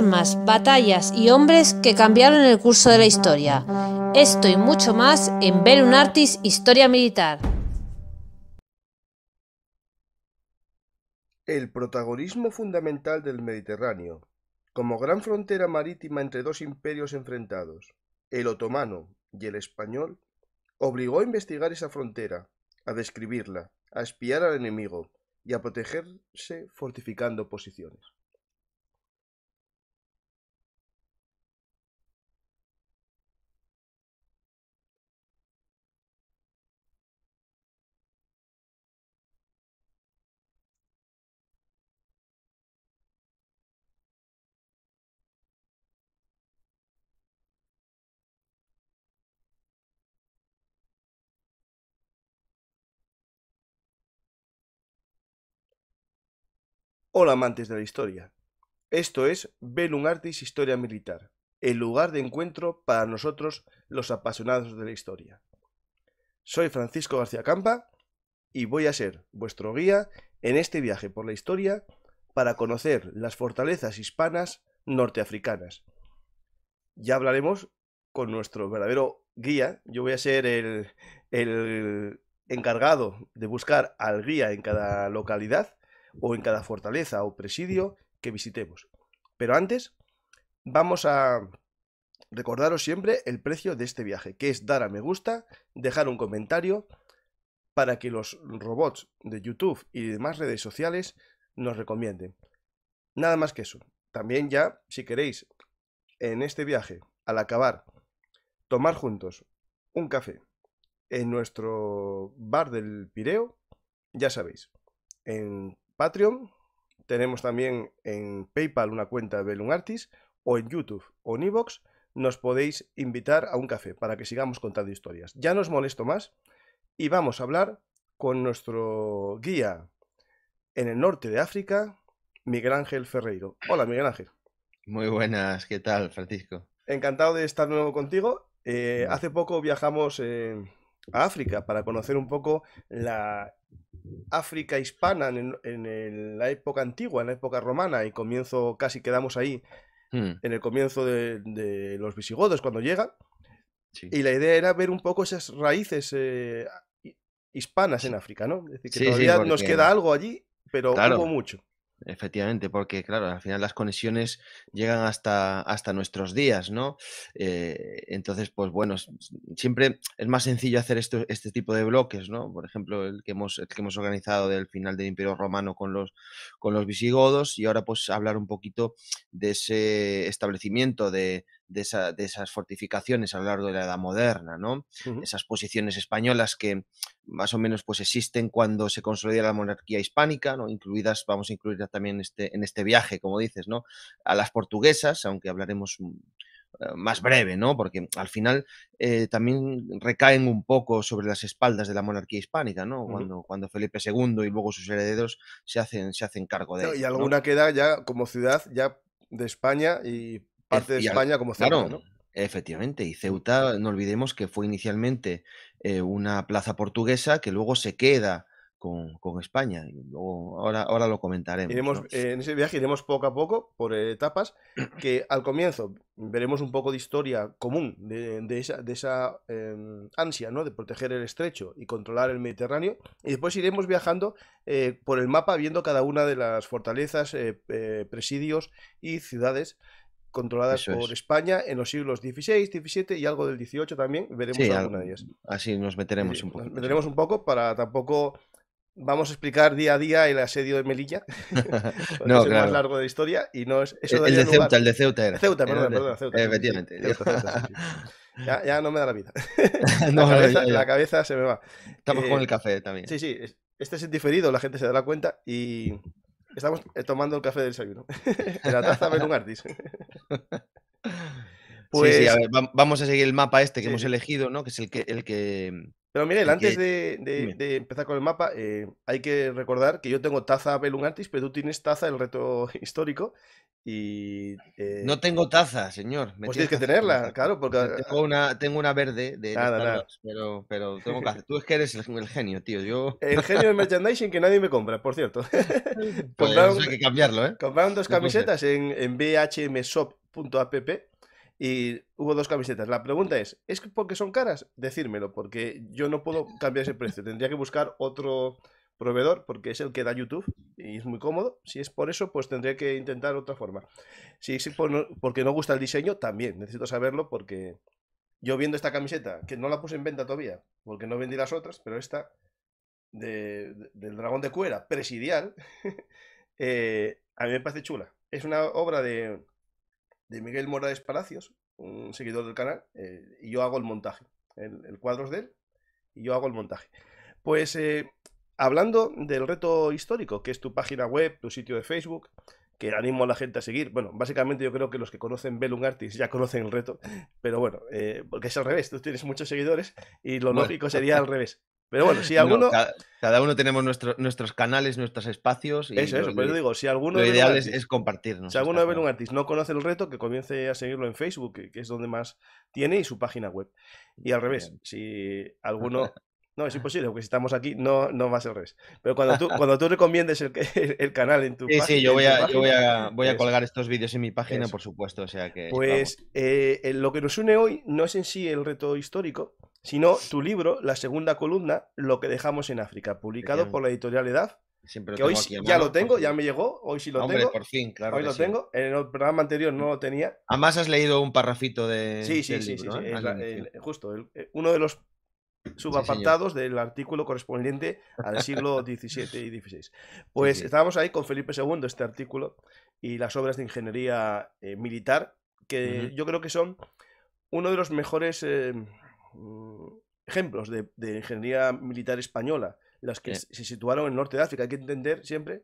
armas, batallas y hombres que cambiaron el curso de la historia. Esto y mucho más en un Artis Historia Militar. El protagonismo fundamental del Mediterráneo, como gran frontera marítima entre dos imperios enfrentados, el otomano y el español, obligó a investigar esa frontera, a describirla, a espiar al enemigo y a protegerse fortificando posiciones. Hola amantes de la historia. Esto es Belum Artis Historia Militar, el lugar de encuentro para nosotros los apasionados de la historia. Soy Francisco García Campa y voy a ser vuestro guía en este viaje por la historia para conocer las fortalezas hispanas norteafricanas. Ya hablaremos con nuestro verdadero guía. Yo voy a ser el, el encargado de buscar al guía en cada localidad o en cada fortaleza o presidio que visitemos. Pero antes, vamos a recordaros siempre el precio de este viaje, que es dar a me gusta, dejar un comentario, para que los robots de YouTube y demás redes sociales nos recomienden. Nada más que eso. También ya, si queréis, en este viaje, al acabar, tomar juntos un café en nuestro bar del Pireo, ya sabéis, en Patreon, tenemos también en PayPal una cuenta de Belum Artis, o en YouTube o en Evox, nos podéis invitar a un café para que sigamos contando historias. Ya no os molesto más y vamos a hablar con nuestro guía en el norte de África, Miguel Ángel Ferreiro. Hola, Miguel Ángel. Muy buenas, ¿qué tal, Francisco? Encantado de estar nuevo contigo. Eh, hace poco viajamos en eh, África para conocer un poco la África hispana en, la época antigua, en la época romana, y comienzo, casi quedamos ahí, mm. en el comienzo de, los visigodos cuando llega. Y la idea era ver un poco esas raíces eh, hispanas en África, ¿no? Es decir, que todavía nos queda algo allí, pero algo mucho. Efectivamente, porque claro, al final las conexiones llegan hasta, hasta nuestros días, ¿no? Eh, entonces, pues bueno, siempre es más sencillo hacer este tipo de bloques, ¿no? Por ejemplo, el que hemos, que hemos organizado del final del Imperio Romano con los, con los visigodos y ahora pues hablar un poquito de ese establecimiento de, de, esas fortificaciones a lo largo de la Edad Moderna, ¿no? Esas posiciones españolas que más o menos pues existen cuando se consolida la monarquía hispánica, ¿no? Incluidas, vamos a incluir también este, en este viaje, como dices, ¿no? A las portuguesas, aunque hablaremos mm, eh, más breve, ¿no? Porque al final eh, también recaen un poco sobre las espaldas de la monarquía hispánica, ¿no? Cuando, cuando Felipe II y luego sus herederos se hacen, se hacen cargo de Y alguna queda ya como ciudad ya de España y parte de España como Ceuta, claro, Efectivamente, y mm. Ceuta, no olvidemos que fue inicialmente eh, una plaza portuguesa que luego se queda con, España. ahora, ahora lo comentaremos. Eh, en ese viaje iremos poco a poco, por etapas, que al comienzo veremos un poco de historia común de, esa, em, ansia de proteger el estrecho y controlar el Mediterráneo. Y después iremos viajando eh, por el mapa viendo cada una de las fortalezas, presidios y ciudades controladas por España en los siglos XVI, XVII y algo del XVIII también. Veremos sí, alguna de ellas. Así nos meteremos un poco. Nos meteremos un poco para tampoco. Vamos a explicar día a día el asedio de Melilla. no, es claro. más largo de la historia y no es. Eso el, de Ceuta, el de Ceuta era. Ceuta, perdón, perdón, Ceuta. Efectivamente. ya, no me da la vida. la, cabeza, se me va. Estamos con el eh, café también. Sí, sí. Este es el diferido, la gente se da la cuenta y Estamos eh, tomando el café del desayuno. en la taza ven un artista. Pues... Sí, a pues ver, vamos a seguir el mapa este que hemos elegido, ¿no? Que es el que, el que pero Miguel, antes de, empezar con el mapa, eh, hay que recordar que yo tengo taza Artis, pero tú tienes taza el reto histórico. Y, eh No tengo taza, señor. pues tienes que tenerla, claro, porque... Tengo una, tengo una verde de... Nada, nada. pero, tengo que hacer. Tú es que eres el, genio, tío. El genio del merchandising que nadie me compra, por cierto. Pues hay que cambiarlo, ¿eh? Compraron dos camisetas en, en bhmshop.app y hubo dos camisetas. La pregunta es, ¿es porque son caras? Decírmelo, porque yo no puedo cambiar ese precio. Tendría que buscar otro proveedor, porque es el que da YouTube y es muy cómodo. Si es por eso, pues tendría que intentar otra forma. Si es porque no gusta el diseño, también necesito saberlo, porque yo viendo esta camiseta, que no la puse en venta todavía, porque no vendí las otras, pero esta del dragón de cuera, presidial, eh, a mí me parece chula. Es una obra de de Miguel Morales Palacios, un seguidor del canal, eh, y yo hago el montaje. El, cuadro es de él y yo hago el montaje. Pues eh, hablando del reto histórico, que es tu página web, tu sitio de Facebook, que animo a la gente a seguir. Bueno, básicamente yo creo que los que conocen Bellum Artis ya conocen el reto, pero bueno, eh, porque es al revés, tú tienes muchos seguidores y lo lógico sería al revés. Pero bueno, si alguno. cada, uno tenemos nuestros canales, nuestros espacios. Y eso, Pero yo digo, si alguno. Lo ideal es, compartirnos. Si alguno de ver un artista no conoce el reto, que comience a seguirlo en Facebook, que es donde más tiene, y su página web. Y al revés, si alguno no, es ah. imposible, porque si estamos aquí no, no va a ser res. Pero cuando tú, cuando tú recomiendes el, el canal en tu sí, página. Sí, yo voy a, yo voy a, colgar estos vídeos en mi página, por supuesto. O sea que, pues eh, eh, lo que nos une hoy no es en sí el reto histórico, sino tu libro, la segunda columna, Lo que dejamos en África, publicado por la editorial EDAF. Siempre que hoy ya lo tengo, ya me llegó, hoy sí lo tengo. por fin, claro. Hoy lo tengo, en el programa anterior no lo tenía. Además has leído un parrafito de... Sí, sí, sí, sí, sí, justo, eh, uno de los subapartados del artículo correspondiente al siglo XVII y XVI. Pues estábamos ahí con Felipe II, este artículo, y las obras de ingeniería eh, militar, que yo creo que son uno de los mejores eh, mm, ejemplos de, ingeniería militar española, las que se situaron en el norte de África. Hay que entender siempre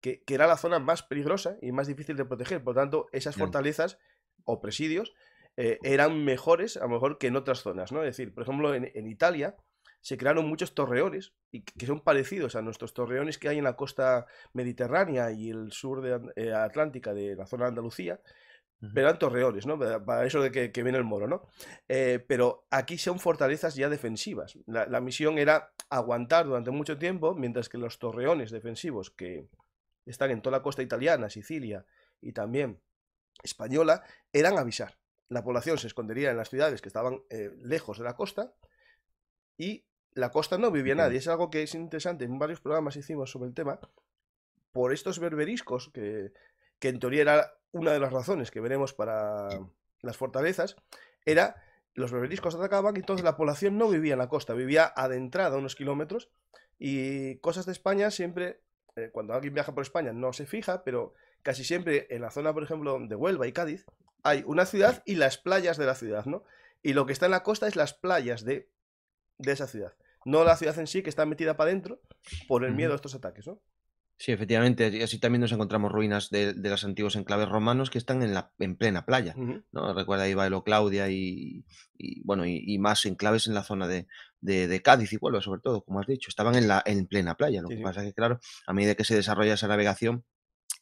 que, que, era la zona más peligrosa y más difícil de proteger, por lo tanto, esas fortalezas o presidios eh, eran mejores a lo mejor que en otras zonas, ¿no? Es decir, por ejemplo, en, Italia se crearon muchos torreones y que son parecidos a nuestros torreones que hay en la costa mediterránea y el sur de eh, Atlántica de la zona de Andalucía, pero eran torreones, ¿no? Para eso de que, viene el moro, ¿no? Eh, pero aquí son fortalezas ya defensivas. la, misión era aguantar durante mucho tiempo, mientras que los torreones defensivos que están en toda la costa italiana, Sicilia y también española, eran avisar la población se escondería en las ciudades que estaban eh, lejos de la costa y la costa no vivía nadie. Es algo que es interesante. En varios programas hicimos sobre el tema por estos berberiscos, que, que en teoría era una de las razones que veremos para las fortalezas, era los berberiscos atacaban y entonces la población no vivía en la costa, vivía adentrada unos kilómetros y cosas de España siempre, eh, cuando alguien viaja por España no se fija, pero casi siempre en la zona, por ejemplo, de Huelva y Cádiz, hay una ciudad y las playas de la ciudad, ¿no? Y lo que está en la costa es las playas de, esa ciudad. No la ciudad en sí, que está metida para adentro por el miedo a estos ataques, ¿no? Sí, efectivamente, y así también nos encontramos ruinas de, los antiguos enclaves romanos que están en, la, en plena playa. ¿no? Recuerda ahí Bailo Claudia y, y bueno, y, más enclaves en la zona de, de, Cádiz y Pueblo, sobre todo, como has dicho, estaban en, la, en plena playa. Lo que pasa es que, claro, a medida que se desarrolla esa navegación,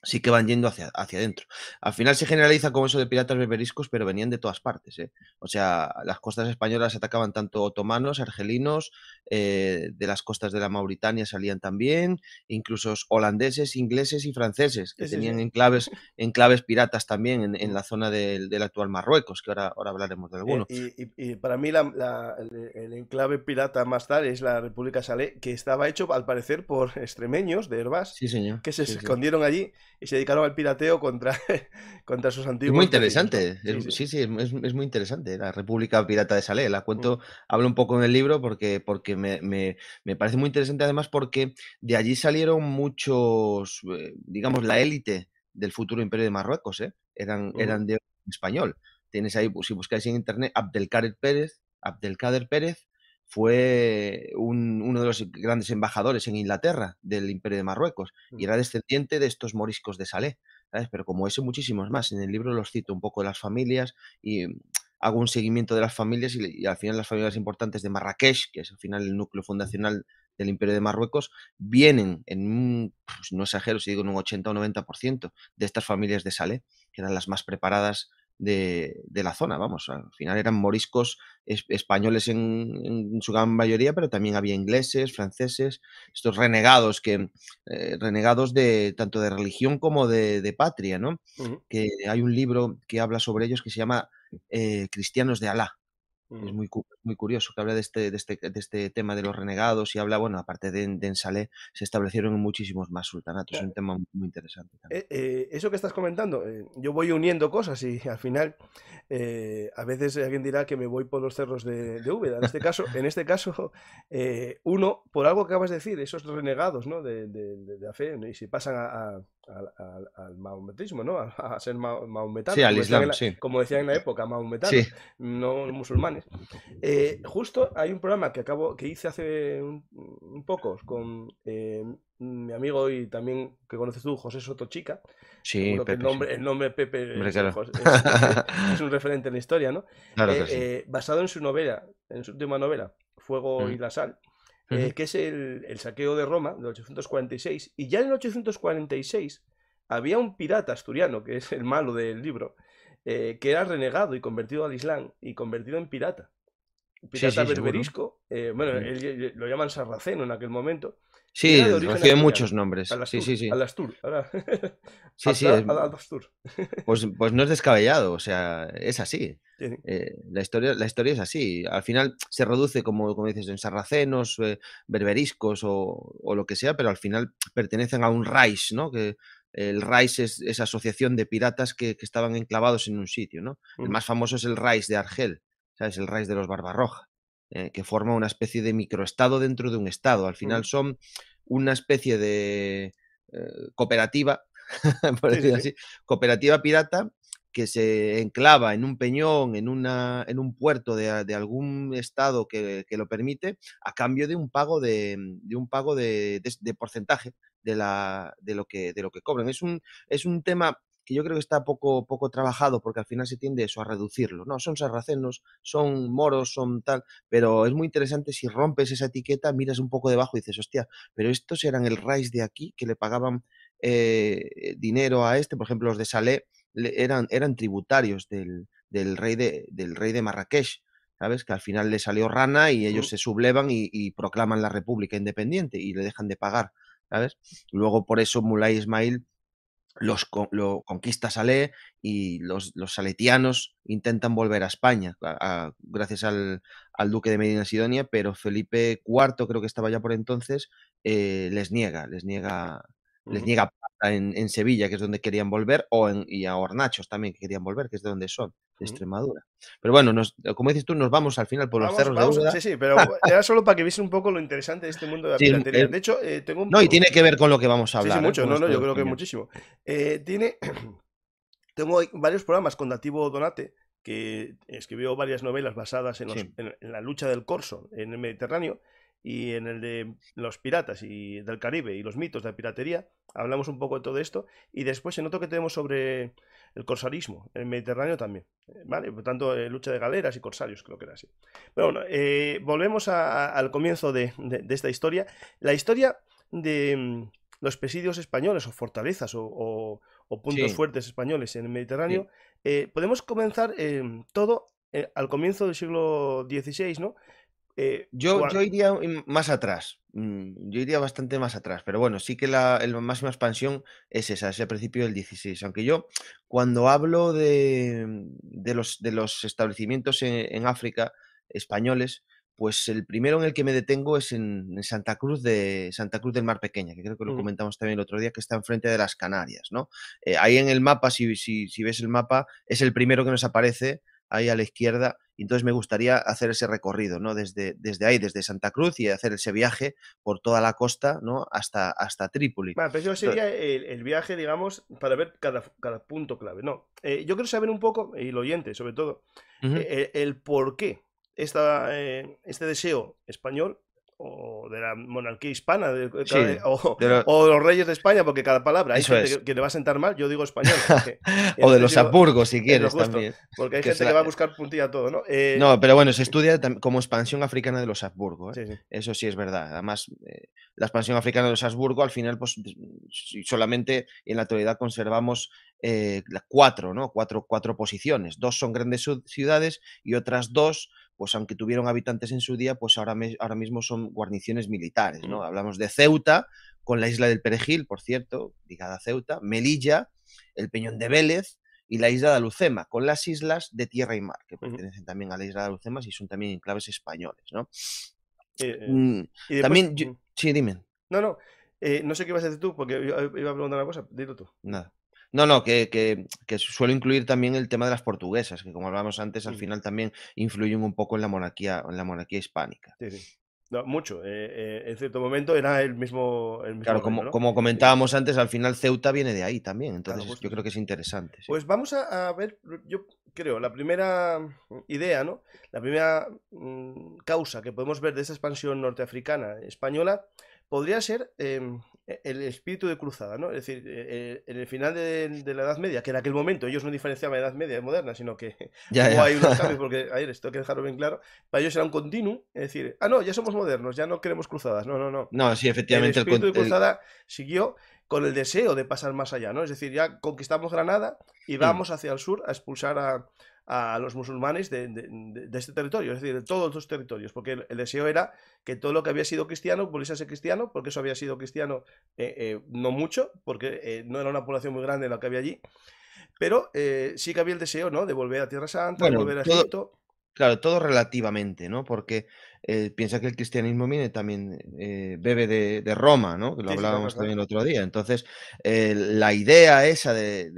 sí que van yendo hacia, hacia adentro. Al final se generaliza como eso de piratas berberiscos, pero venían de todas partes. ¿eh? O sea, las costas españolas atacaban tanto otomanos, argelinos, eh, de las costas de la Mauritania salían también, incluso holandeses, ingleses y franceses, que tenían Enclaves, piratas también en, la zona del, actual Marruecos, que ahora, ahora hablaremos de eh, algunos Y, y, para mí el, enclave pirata más tarde es la República Salé, que estaba hecho al parecer por extremeños de Herbas que se escondieron allí y se dedicaron al pirateo contra, contra sus antiguos. muy interesante, sí, sí, es, muy interesante. La República Pirata de Salé, la cuento, mm. hablo un poco en el libro porque, porque me, parece muy interesante además porque de allí salieron muchos, eh, digamos, la élite del futuro imperio de Marruecos, ¿eh? eran, eran de español. Tienes ahí, si buscáis en internet, Abdelkader Pérez, Abdelkader Pérez, fue uno de los grandes embajadores en Inglaterra del Imperio de Marruecos y mm. era descendiente de estos moriscos de Salé, Pero como eso, muchísimos más. En el libro los cito un poco de las familias y mm, hago un seguimiento de las familias y, al final las familias importantes de Marrakech, que es al final el núcleo mm. fundacional del Imperio de Marruecos, vienen en un, pues, no exagero si digo en un 80 o 90% de estas familias de Salé, que eran las más preparadas de, la zona, vamos, al final eran moriscos españoles en, su gran mayoría, pero también había ingleses, franceses, estos renegados que eh, renegados de tanto de religión como de, patria, ¿no? Que hay un libro que habla sobre ellos que se llama eh, Cristianos de Alá, es mm. muy, muy curioso que habla de este, de este, de, este, tema de los renegados y habla, bueno, aparte de, de Ensalé, se establecieron muchísimos más sultanatos. Es un tema muy, interesante. Eh, eh, eso que estás comentando, eh, yo voy uniendo cosas y al final a veces alguien dirá que me voy por los cerros de, de Úbeda. En este caso, en este caso uno, por algo que acabas de decir, esos renegados ¿no? de, la fe, y si pasan a al, al, ¿no? A, ser al Islam, Como decía en la época, maometano, no musulmanes. Eh, justo hay un programa que acabo, que hice hace un, poco con eh, mi amigo y también que conoces tú, José Soto Chica. Sí, el, nombre, Pepe es, un referente en la historia, ¿no? Claro eh, basado en su novela, en su última novela, Fuego mm. y la Sal. Eh, que es el, saqueo de Roma de 846. Y ya en 846 había un pirata asturiano, que es el malo del libro, eh, que era renegado y convertido al Islam y convertido en pirata. Pirata berberisco, eh, bueno, lo llaman sarraceno en aquel momento. Sí, recibe muchos nombres. Alastur, sí, sí, sí. Alastur. Pues, pues no es descabellado, o sea, es así. Eh, la, historia, la historia es así. Al final se reduce, como, como dices, en sarracenos, eh, berberiscos o, lo que sea, pero al final pertenecen a un Reich, ¿no? Que el Reich es esa asociación de piratas que, estaban enclavados en un sitio, ¿no? El más famoso es el Reich de Argel, ¿sabes? El Reich de los Barbarroja. Eh, que forma una especie de microestado dentro de un estado. Al mm. final son una especie de eh, cooperativa, por así, cooperativa pirata que se enclava en un peñón, en, una, en un puerto de, algún estado que, lo permite, a cambio de un pago de, mm, un pago de, porcentaje de, la, de, lo que, de lo que cobran. Es un, es un tema que yo creo que está poco, poco trabajado porque al final se tiende eso a reducirlo. No, son sarracenos, son moros, son tal, pero es muy interesante si rompes esa etiqueta, miras un poco debajo y dices, hostia, pero estos eran el raíz de aquí que le pagaban eh, dinero a este, por ejemplo, los de Salé eran, eran tributarios del, rey de, del rey de Marrakech. ¿sabes? Que al final le salió rana y ellos se sublevan y, proclaman la República Independiente y le dejan de pagar, ¿sabes? Luego por eso Mulay Ismail los, lo conquista Salé y los, los, saletianos intentan volver a España, gracias al, duque de Medina Sidonia, pero Felipe IV, creo que estaba ya por entonces, eh, les niega, les niega, les niega en, en, Sevilla, que es donde querían volver, o y a Hornachos también, que querían volver, que es de donde son. Extremadura. Pero bueno, eh, como dices tú, nos vamos al final por los cerros de Sí, sí, pero era solo para que viese un poco lo interesante de este mundo de la piratería. de hecho, eh, tengo un... No, y tiene que ver con lo que vamos a hablar. Sí, ¿eh? mucho, no, no, yo creo que muchísimo. tiene... tengo varios programas con Dativo Donate, que escribió varias novelas basadas en, la lucha del corso en el Mediterráneo y en el de los piratas y del Caribe y los mitos de la piratería. Hablamos un poco de todo esto. Y después se otro que tenemos sobre el corsarismo, en el Mediterráneo también, ¿vale? Por tanto, eh, lucha de galeras y corsarios, creo que era así. Pero bueno, eh, volvemos al comienzo de, esta historia. La historia de mm, los presidios españoles o fortalezas o, puntos fuertes españoles en el Mediterráneo, eh, podemos comenzar todo al comienzo del siglo XVI, ¿no? Eh, yo, iría más atrás, mm, yo iría bastante más atrás, pero bueno, sí que la, máxima expansión es esa, es el principio del 16, aunque yo cuando hablo de, los, de los, establecimientos e, en, África españoles, pues el primero en el que me detengo es en, Santa Cruz de Santa Cruz del Mar Pequeña, que creo que lo mm. comentamos también el otro día, que está enfrente de las Canarias, ¿no? Eh, ahí en el mapa, si ves el mapa, es el primero que nos aparece ahí a la izquierda. Entonces me gustaría hacer ese recorrido, ¿no? Desde, desde ahí, desde Santa Cruz y hacer ese viaje por toda la costa, ¿no? Hasta, hasta Trípoli. Bueno, pero eso sería el, viaje, digamos, para ver cada, cada punto clave. No, eh, yo quiero saber un poco, y el oyente sobre todo, eh, el, por qué esta, eh, este deseo español o de la monarquía hispana o, los reyes de España, porque cada palabra hay gente que, te le va a sentar mal, yo digo español. o de los Habsburgo, si quieres también. Porque hay gente que va a buscar puntilla todo, ¿no? Eh, no, pero bueno, se estudia como expansión africana de los Habsburgo. ¿eh? Eso sí es verdad. Además, eh, la expansión africana de los Habsburgo, al final, pues solamente en la actualidad conservamos eh, cuatro, ¿no? Cuatro, cuatro posiciones. Dos son grandes ciudades y otras dos pues aunque tuvieron habitantes en su día, pues ahora, ahora mismo son guarniciones militares, ¿no? Mm. Hablamos de Ceuta, con la isla del Perejil, por cierto, ligada a Ceuta, Melilla, el Peñón de Vélez y la isla de Alucema, con las islas de Tierra y Mar, que pertenecen también a la isla de Alucema y son también enclaves españoles, ¿no? Eh, eh, mm, también, sí, dime. No, no, no sé qué ibas a decir tú, porque iba a preguntar una cosa, dilo tú. Nada. No, no, que, que, suelo incluir también el tema de las portuguesas, que como hablábamos antes, al final también influyen un poco en la monarquía, en la monarquía hispánica. Sí, sí. mucho. Eh, eh, en cierto momento era el mismo. claro, como, comentábamos antes, al final Ceuta viene de ahí también. Entonces yo creo que es interesante. Pues vamos a, ver, yo creo, la primera idea, ¿no? La primera mm, causa que podemos ver de esa expansión norteafricana española podría ser em, e-, el espíritu de cruzada, ¿no? Es decir, e-, e-, en el final de, la Edad Media, que en aquel momento ellos no diferenciaban Edad Media de moderna, sino que ya, hay unos cambios, porque ayer esto hay que dejarlo bien claro, para ellos era un continuo, es decir, ah, no, ya somos modernos, ya no queremos cruzadas, no, no, no. No, sí, efectivamente. El espíritu de cruzada siguió con el deseo de pasar más allá, ¿no? Es decir, ya conquistamos Granada y vamos hacia el sur a expulsar a, a los musulmanes de, este territorio, es decir, de todos los territorios, porque el, deseo era que todo lo que había sido cristiano volviese a ser cristiano, porque eso había sido cristiano eh, eh, no mucho, porque eh, no era una población muy grande la que había allí, pero sí que había el deseo ¿no? de volver a Tierra Santa, de volver a Egipto. claro, todo relativamente, ¿no? Porque eh, piensa que el cristianismo viene también, eh, bebe de, Roma, ¿no? lo hablábamos también el otro día. Entonces, eh, la idea esa de,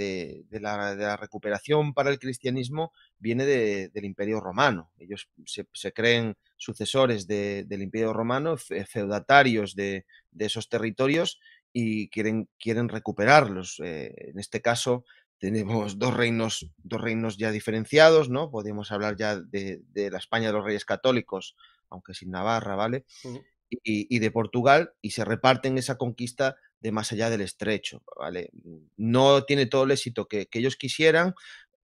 la, de, la, recuperación para el cristianismo viene del Imperio Romano. Ellos se, creen sucesores del Imperio Romano, feudatarios de, esos territorios y quieren, quieren recuperarlos. en este caso, tenemos dos reinos, dos reinos ya diferenciados, ¿no? Podemos hablar ya de la España de los Reyes Católicos aunque sin Navarra, ¿vale? y, de Portugal, y se reparten esa conquista de más allá del estrecho, ¿vale? No tiene todo el éxito que, ellos quisieran.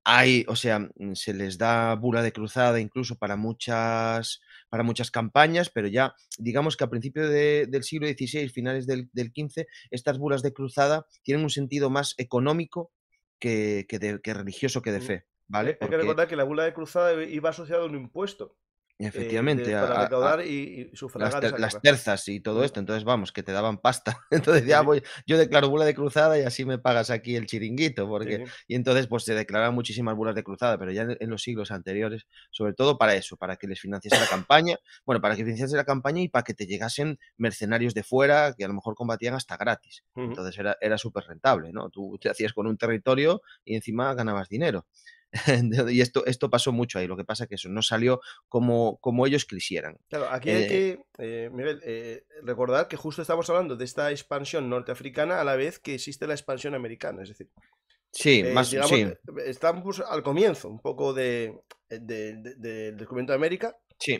Hay, o sea, mm, se les da bula de cruzada incluso para muchas, para muchas campañas, pero ya digamos que a principios del siglo XVI, finales del, XV, estas bulas de cruzada tienen un sentido más económico que, religioso que de fe. ¿vale? Porque... Hay que recordar que la bula de cruzada iba asociada a un impuesto. Eh, Efectivamente. y, Las, terzas y todo esto. Entonces, vamos, que te daban pasta. Entonces, ya voy, yo declaro bula de cruzada y así me pagas aquí el chiringuito. Porque, Y entonces, pues se declaraban muchísimas bulas de cruzada, pero ya en, los siglos anteriores, sobre todo para eso, para que les financiase la campaña. Bueno, para que financiase la campaña y para que te llegasen mercenarios de fuera que a lo mejor combatían hasta gratis. Entonces, era, era súper rentable, ¿no? Tú te hacías con un territorio y encima ganabas dinero. y esto, esto pasó mucho ahí. Lo que pasa es que eso no salió como, como ellos quisieran. Claro, aquí hay eh, que, eh, eh, recordar que justo estamos hablando de esta expansión norteafricana a la vez que existe la expansión americana. Es decir, sí, Estamos al comienzo un poco de, del descubrimiento de América.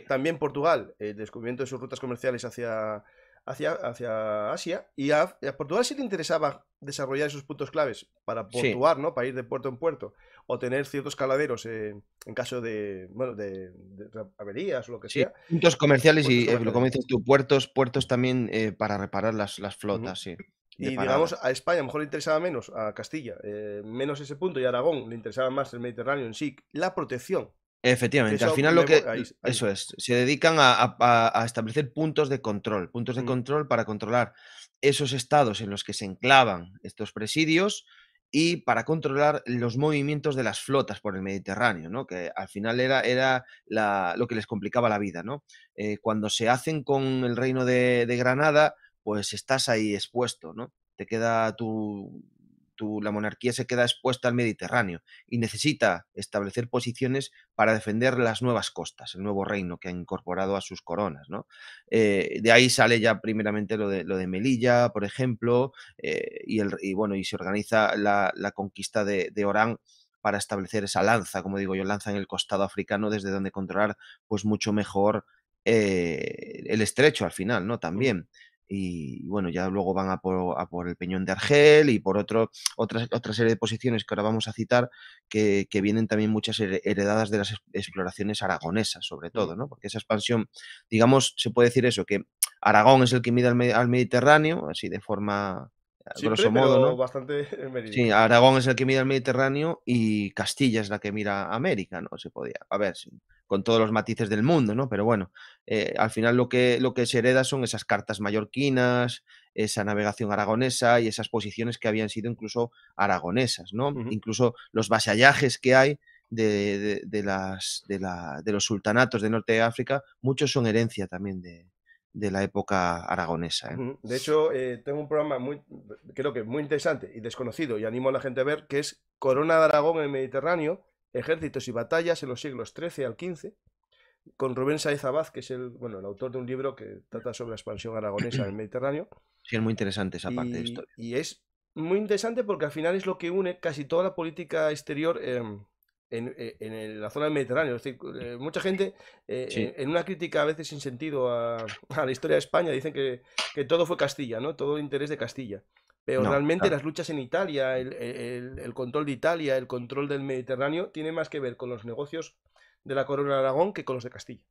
También Portugal, el descubrimiento de sus rutas comerciales hacia, hacia, hacia Asia. Y a, Portugal sí le interesaba desarrollar esos puntos claves para portuar, ¿no? Para ir de puerto en puerto o tener ciertos caladeros en, caso de, bueno, de, averías o lo que sea. Puntos comerciales pues y, eh, lo como dices tú, puertos, puertos también eh, para reparar las, las flotas, sí. Y digamos, a España a lo mejor le interesaba menos, a Castilla, eh, menos ese punto, y a Aragón le interesaba más el Mediterráneo en sí, la protección. Efectivamente, al final lo que... Eso es, se dedican a, establecer puntos de control, puntos de control para controlar esos estados en los que se enclavan estos presidios, y para controlar los movimientos de las flotas por el Mediterráneo, ¿no? que al final era, era lo que les complicaba la vida. ¿no? Eh, cuando se hacen con el reino de, de Granada, pues estás ahí expuesto, ¿no? te queda tu, la monarquía se queda expuesta al Mediterráneo y necesita establecer posiciones para defender las nuevas costas, el nuevo reino que ha incorporado a sus coronas. ¿no? Eh, de ahí sale ya primeramente lo de, lo de Melilla, por ejemplo, eh, y, el, bueno, y se organiza la, la conquista de, de Orán para establecer esa lanza, como digo yo, lanza en el costado africano desde donde controlar pues mucho mejor eh, el estrecho al final, ¿no? También y bueno, ya luego van a por, el Peñón de Argel y por otro, otra, otra serie de posiciones que ahora vamos a citar, que, vienen también muchas heredadas de las exploraciones aragonesas, sobre mm. todo, ¿no? Porque esa expansión, digamos, se puede decir eso, que Aragón es el que mide al, Mediterráneo, así de forma grosso modo, ¿no? Bastante sí, Aragón es el que mira al Mediterráneo y Castilla es la que mira a América, ¿no? Se podía. A ver, sí con todos los matices del mundo, ¿no? Pero bueno, eh, al final lo que, lo que se hereda son esas cartas mallorquinas, esa navegación aragonesa y esas posiciones que habían sido incluso aragonesas, ¿no? Incluso los vasallajes que hay de, las, de, los sultanatos de Norte de África, muchos son herencia también de, la época aragonesa. ¿eh? De hecho, eh, tengo un programa muy, creo que muy interesante y desconocido, y animo a la gente a ver, que es Corona de Aragón en el Mediterráneo, Ejércitos y batallas en los siglos XIII al XV, con Rubén Saez Abad, que es el, bueno, el autor de un libro que trata sobre la expansión aragonesa en el Mediterráneo. Sí, es muy interesante esa parte de esto. Y es muy interesante porque al final es lo que une casi toda la política exterior em, en, e, la zona del Mediterráneo. Eh, mucha gente, eh, en, una crítica a veces sin sentido a, la historia de España, dicen que, que, todo fue Castilla, ¿no? Todo el interés de Castilla. Pero realmente las luchas en Italia, el, control de Italia, el control del Mediterráneo, tiene más que ver con los negocios de la Corona de Aragón que con los de Castilla.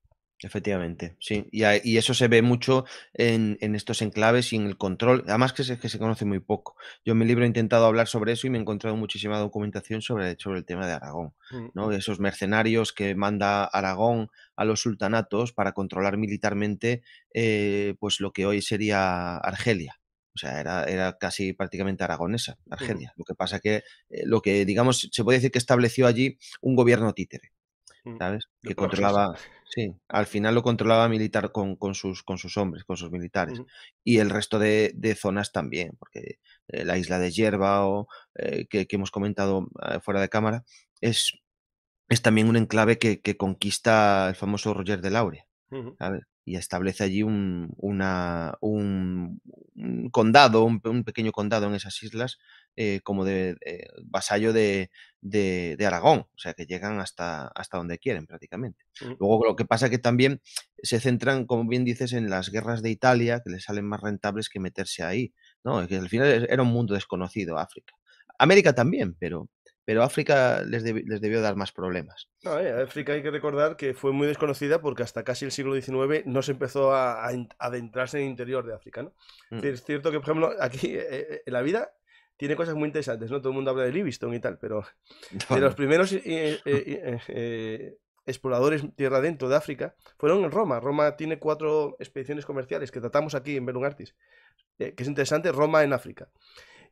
Efectivamente, sí. Y, eso se ve mucho en, estos enclaves y en el control. Además que se, que se conoce muy poco. Yo en mi libro he intentado hablar sobre eso y me he encontrado muchísima documentación sobre, el tema de Aragón. ¿no? Mm, mm. Esos mercenarios que manda Aragón a los sultanatos para controlar militarmente eh, pues lo que hoy sería Argelia. O sea, era, casi prácticamente aragonesa, Argelia. Lo que pasa que eh, lo que, digamos, se puede decir que estableció allí un gobierno títere, mm, ¿sabes? Que controlaba, sí, al final lo controlaba militar con, sus, con sus hombres, con sus militares. Y el resto de, zonas también, porque eh, la isla de Yerba, o, eh, que, hemos comentado fuera de cámara, es, es también un enclave que, que conquista el famoso Roger de Laurea. ¿sabes? y establece allí un, un, condado, un, pequeño condado en esas islas, eh, como de eh, vasallo de, Aragón, o sea que llegan hasta, hasta donde quieren prácticamente. Mm. Luego lo que pasa es que también se centran, como bien dices, en las guerras de Italia, que les salen más rentables que meterse ahí, ¿no? que al final era un mundo desconocido, África. América también, pero pero África les, debió dar más problemas. No, eh, África hay que recordar que fue muy desconocida porque hasta casi el siglo XIX no se empezó a, adentrarse en el interior de África. ¿no? Es mm. cierto que, por ejemplo, aquí eh, eh, en la vida tiene cosas muy interesantes, ¿no? Todo el mundo habla de Livingstone y tal, pero los primeros exploradores tierra adentro de África fueron en Roma. Roma tiene cuatro expediciones comerciales que tratamos aquí en Belungartis, que es interesante, Roma en África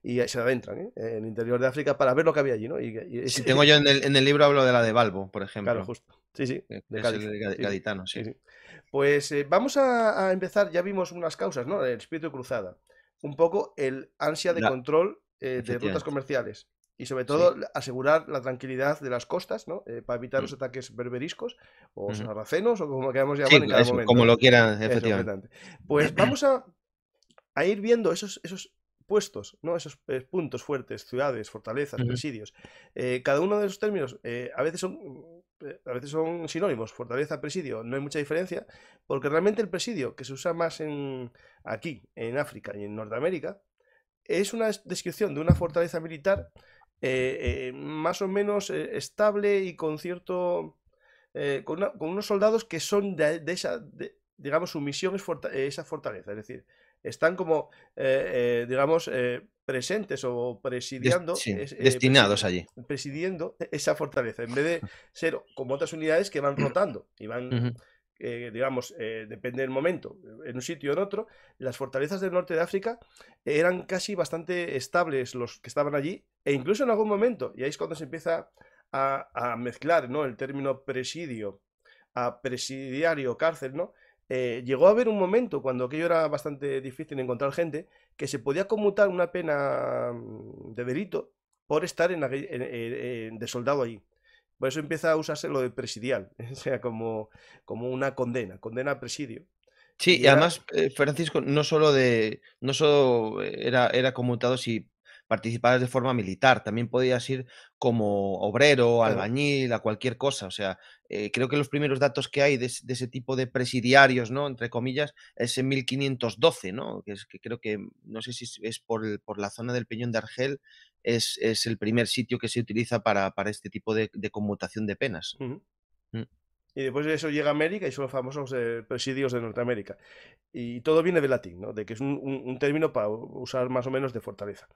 y se adentran ¿eh? en el interior de África para ver lo que había allí, ¿no? Y, tengo yo en el, libro hablo de la de Balbo, por ejemplo. Claro, justo. Sí, sí. De Gaditano, pues vamos a, empezar, ya vimos unas causas, ¿no? El espíritu cruzada. Un poco el ansia de control eh, de rutas comerciales. Y sobre todo asegurar la tranquilidad de las costas, ¿no? Eh, para evitar mm. los ataques berberiscos o o como queramos llamar en cada Como lo quieran, efectivamente. pues vamos a, a ir viendo esos, esos puestos, ¿no? Esos eh, puntos fuertes, ciudades, fortalezas, presidios. Eh, cada uno de esos términos eh, a veces son mm, a veces son sinónimos, fortaleza, presidio, no hay mucha diferencia, porque realmente el presidio, que se usa más en aquí, en África y en Norteamérica, es una descripción de una fortaleza militar más o menos estable y con cierto. Con, unos soldados que son de, esa. digamos, su misión es esa fortaleza, es decir, están como, eh, eh, digamos, eh, presentes o presidiando. destinados allí. Presidiendo esa fortaleza, en vez de ser como otras unidades que van rotando y van. digamos, depende del momento, en un sitio o en otro, las fortalezas del norte de África eran casi bastante estables los que estaban allí, e incluso en algún momento, y ahí es cuando se empieza a, a mezclar ¿no? el término presidio a presidiario cárcel, ¿no? Eh, llegó a haber un momento, cuando aquello era bastante difícil encontrar gente, que se podía conmutar una pena mm, de delito por estar en, eh, eh, de soldado allí. Por eso empieza a usarse lo de presidial, o sea, como, como una condena, condena a presidio. Sí, y, además, Francisco, no solo de. no era, era conmutado si participar de forma militar, también podías ir como obrero, albañil, a cualquier cosa. O sea, eh, creo que los primeros datos que hay de, ese tipo de presidiarios, ¿no? Entre comillas, es en 1512, ¿no? Que, es, que creo que, no sé si es por, la zona del Peñón de Argel, es, es, el primer sitio que se utiliza para, para este tipo de, conmutación de penas. Y después de eso llega América y son los famosos eh, presidios de Norteamérica. Y todo viene del latín, ¿no? De que es un, término para usar más o menos de fortaleza.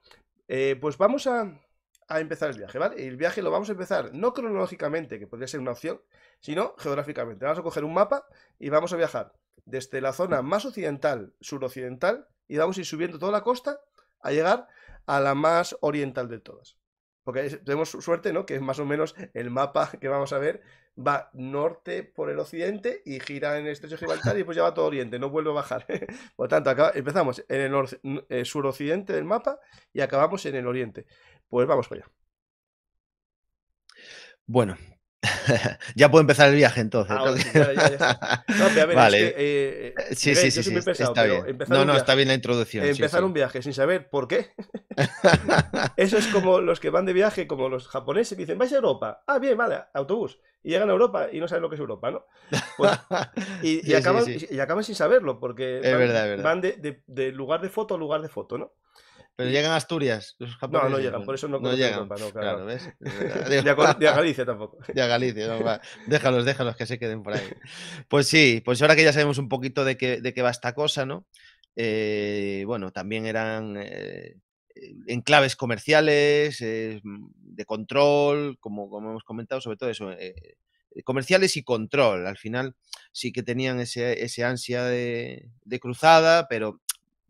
Eh, pues vamos a, a, empezar el viaje, ¿vale? El viaje lo vamos a empezar no cronológicamente, que podría ser una opción, sino geográficamente. Vamos a coger un mapa y vamos a viajar desde la zona más occidental, suroccidental, y vamos a ir subiendo toda la costa a llegar a la más oriental de todas. Porque tenemos suerte, ¿no? Que más o menos el mapa que vamos a ver va norte por el occidente y gira en el estrecho Gibraltar y pues ya va todo oriente, no vuelve a bajar. por tanto, acá empezamos en el, el eh, suroccidente del mapa y acabamos en el oriente. Pues vamos para allá. Bueno, ya puedo empezar el viaje entonces. Ah, vale. Eh, eh, sí, sí, sí, está bien. No, no, está bien la introducción. Empezar un viaje sin saber por qué. Eso es como los que van de viaje, como los japoneses que dicen, vais a Europa. Ah, bien, vale, autobús. Y llegan a Europa y no saben lo que es Europa, ¿no? Pues, y, y, acaban, sin saberlo porque van, de lugar de foto a lugar de foto, ¿no? Pero llegan a Asturias. Los japoneses, no, no llegan, por eso no, no llegan. claro. ¿ves? Eh, de a Galicia tampoco. De a Galicia, déjalos, déjalos que se queden por ahí. Pues sí, pues ahora que ya sabemos un poquito de qué, de qué va esta cosa, ¿no? Eh, bueno, también eran eh, enclaves comerciales, de control, como, como hemos comentado, sobre todo eso comerciales y control. Al final sí que tenían ese, ansia de, cruzada, pero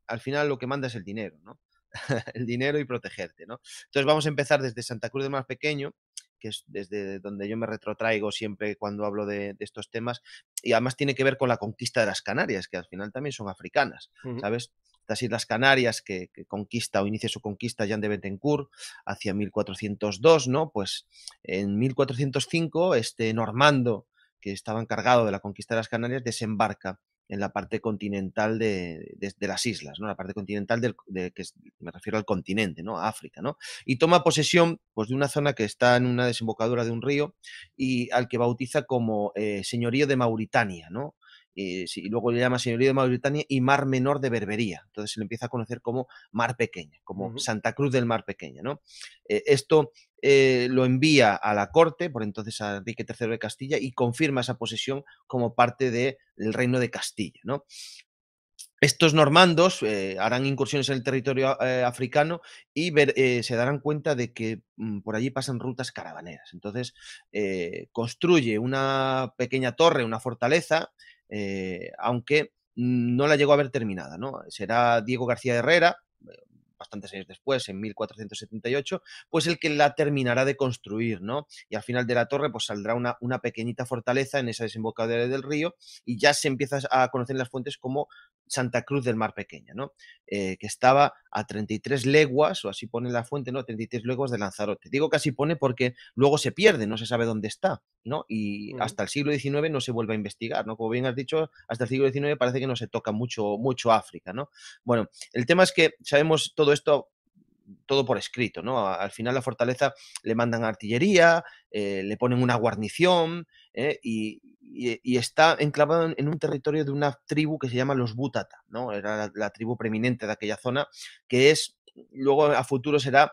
al final lo que manda es el dinero, ¿no? el dinero y protegerte, ¿no? Entonces vamos a empezar desde Santa Cruz de más pequeño, que es desde donde yo me retrotraigo siempre cuando hablo de, estos temas, y además tiene que ver con la conquista de las Canarias, que al final también son africanas, ¿sabes? Estas Islas Canarias que, conquista o inicia su conquista Jan de Betancourt, hacia 1402, ¿no? Pues en 1405 este normando que estaba encargado de la conquista de las Canarias desembarca en la parte continental de, las islas, ¿no? La parte continental del, de, que me refiero al continente, ¿no? África, ¿no? Y toma posesión, pues, de una zona que está en una desembocadura de un río y al que bautiza como eh, señorío de Mauritania, ¿no? y, luego le llama Señorío de Mauritania y Mar Menor de Berbería. Entonces se le empieza a conocer como Mar Pequeña, como Santa Cruz del Mar Pequeña. ¿no? Eh, esto eh, lo envía a la corte, por entonces a Enrique III de Castilla, y confirma esa posesión como parte del reino de Castilla. ¿no? Estos normandos eh, harán incursiones en el territorio africano y se darán cuenta de que mm, por allí pasan rutas caravaneras. Entonces construye una pequeña torre, una fortaleza eh, aunque no la llegó a ver terminada. ¿no? Será Diego García Herrera, eh, bastantes años después, en 1478, pues el que la terminará de construir, ¿no? Y al final de la torre, pues saldrá una, una pequeñita fortaleza en esa desembocadura del río y ya se empieza a conocer las fuentes como Santa Cruz del Mar Pequeño, ¿no? Eh, que estaba a 33 leguas, o así pone la fuente, ¿no? 33 leguas de Lanzarote. Digo que así pone porque luego se pierde, no se sabe dónde está, ¿no? Y mm. hasta el siglo XIX no se vuelve a investigar, ¿no? Como bien has dicho, hasta el siglo XIX parece que no se toca mucho, mucho África, ¿no? Bueno, el tema es que sabemos todo esto todo por escrito, ¿no? Al final la fortaleza le mandan artillería, eh, le ponen una guarnición eh, y, está enclavado en un territorio de una tribu que se llama los Butata, ¿no? Era la, la tribu preeminente de aquella zona, que es, luego a futuro será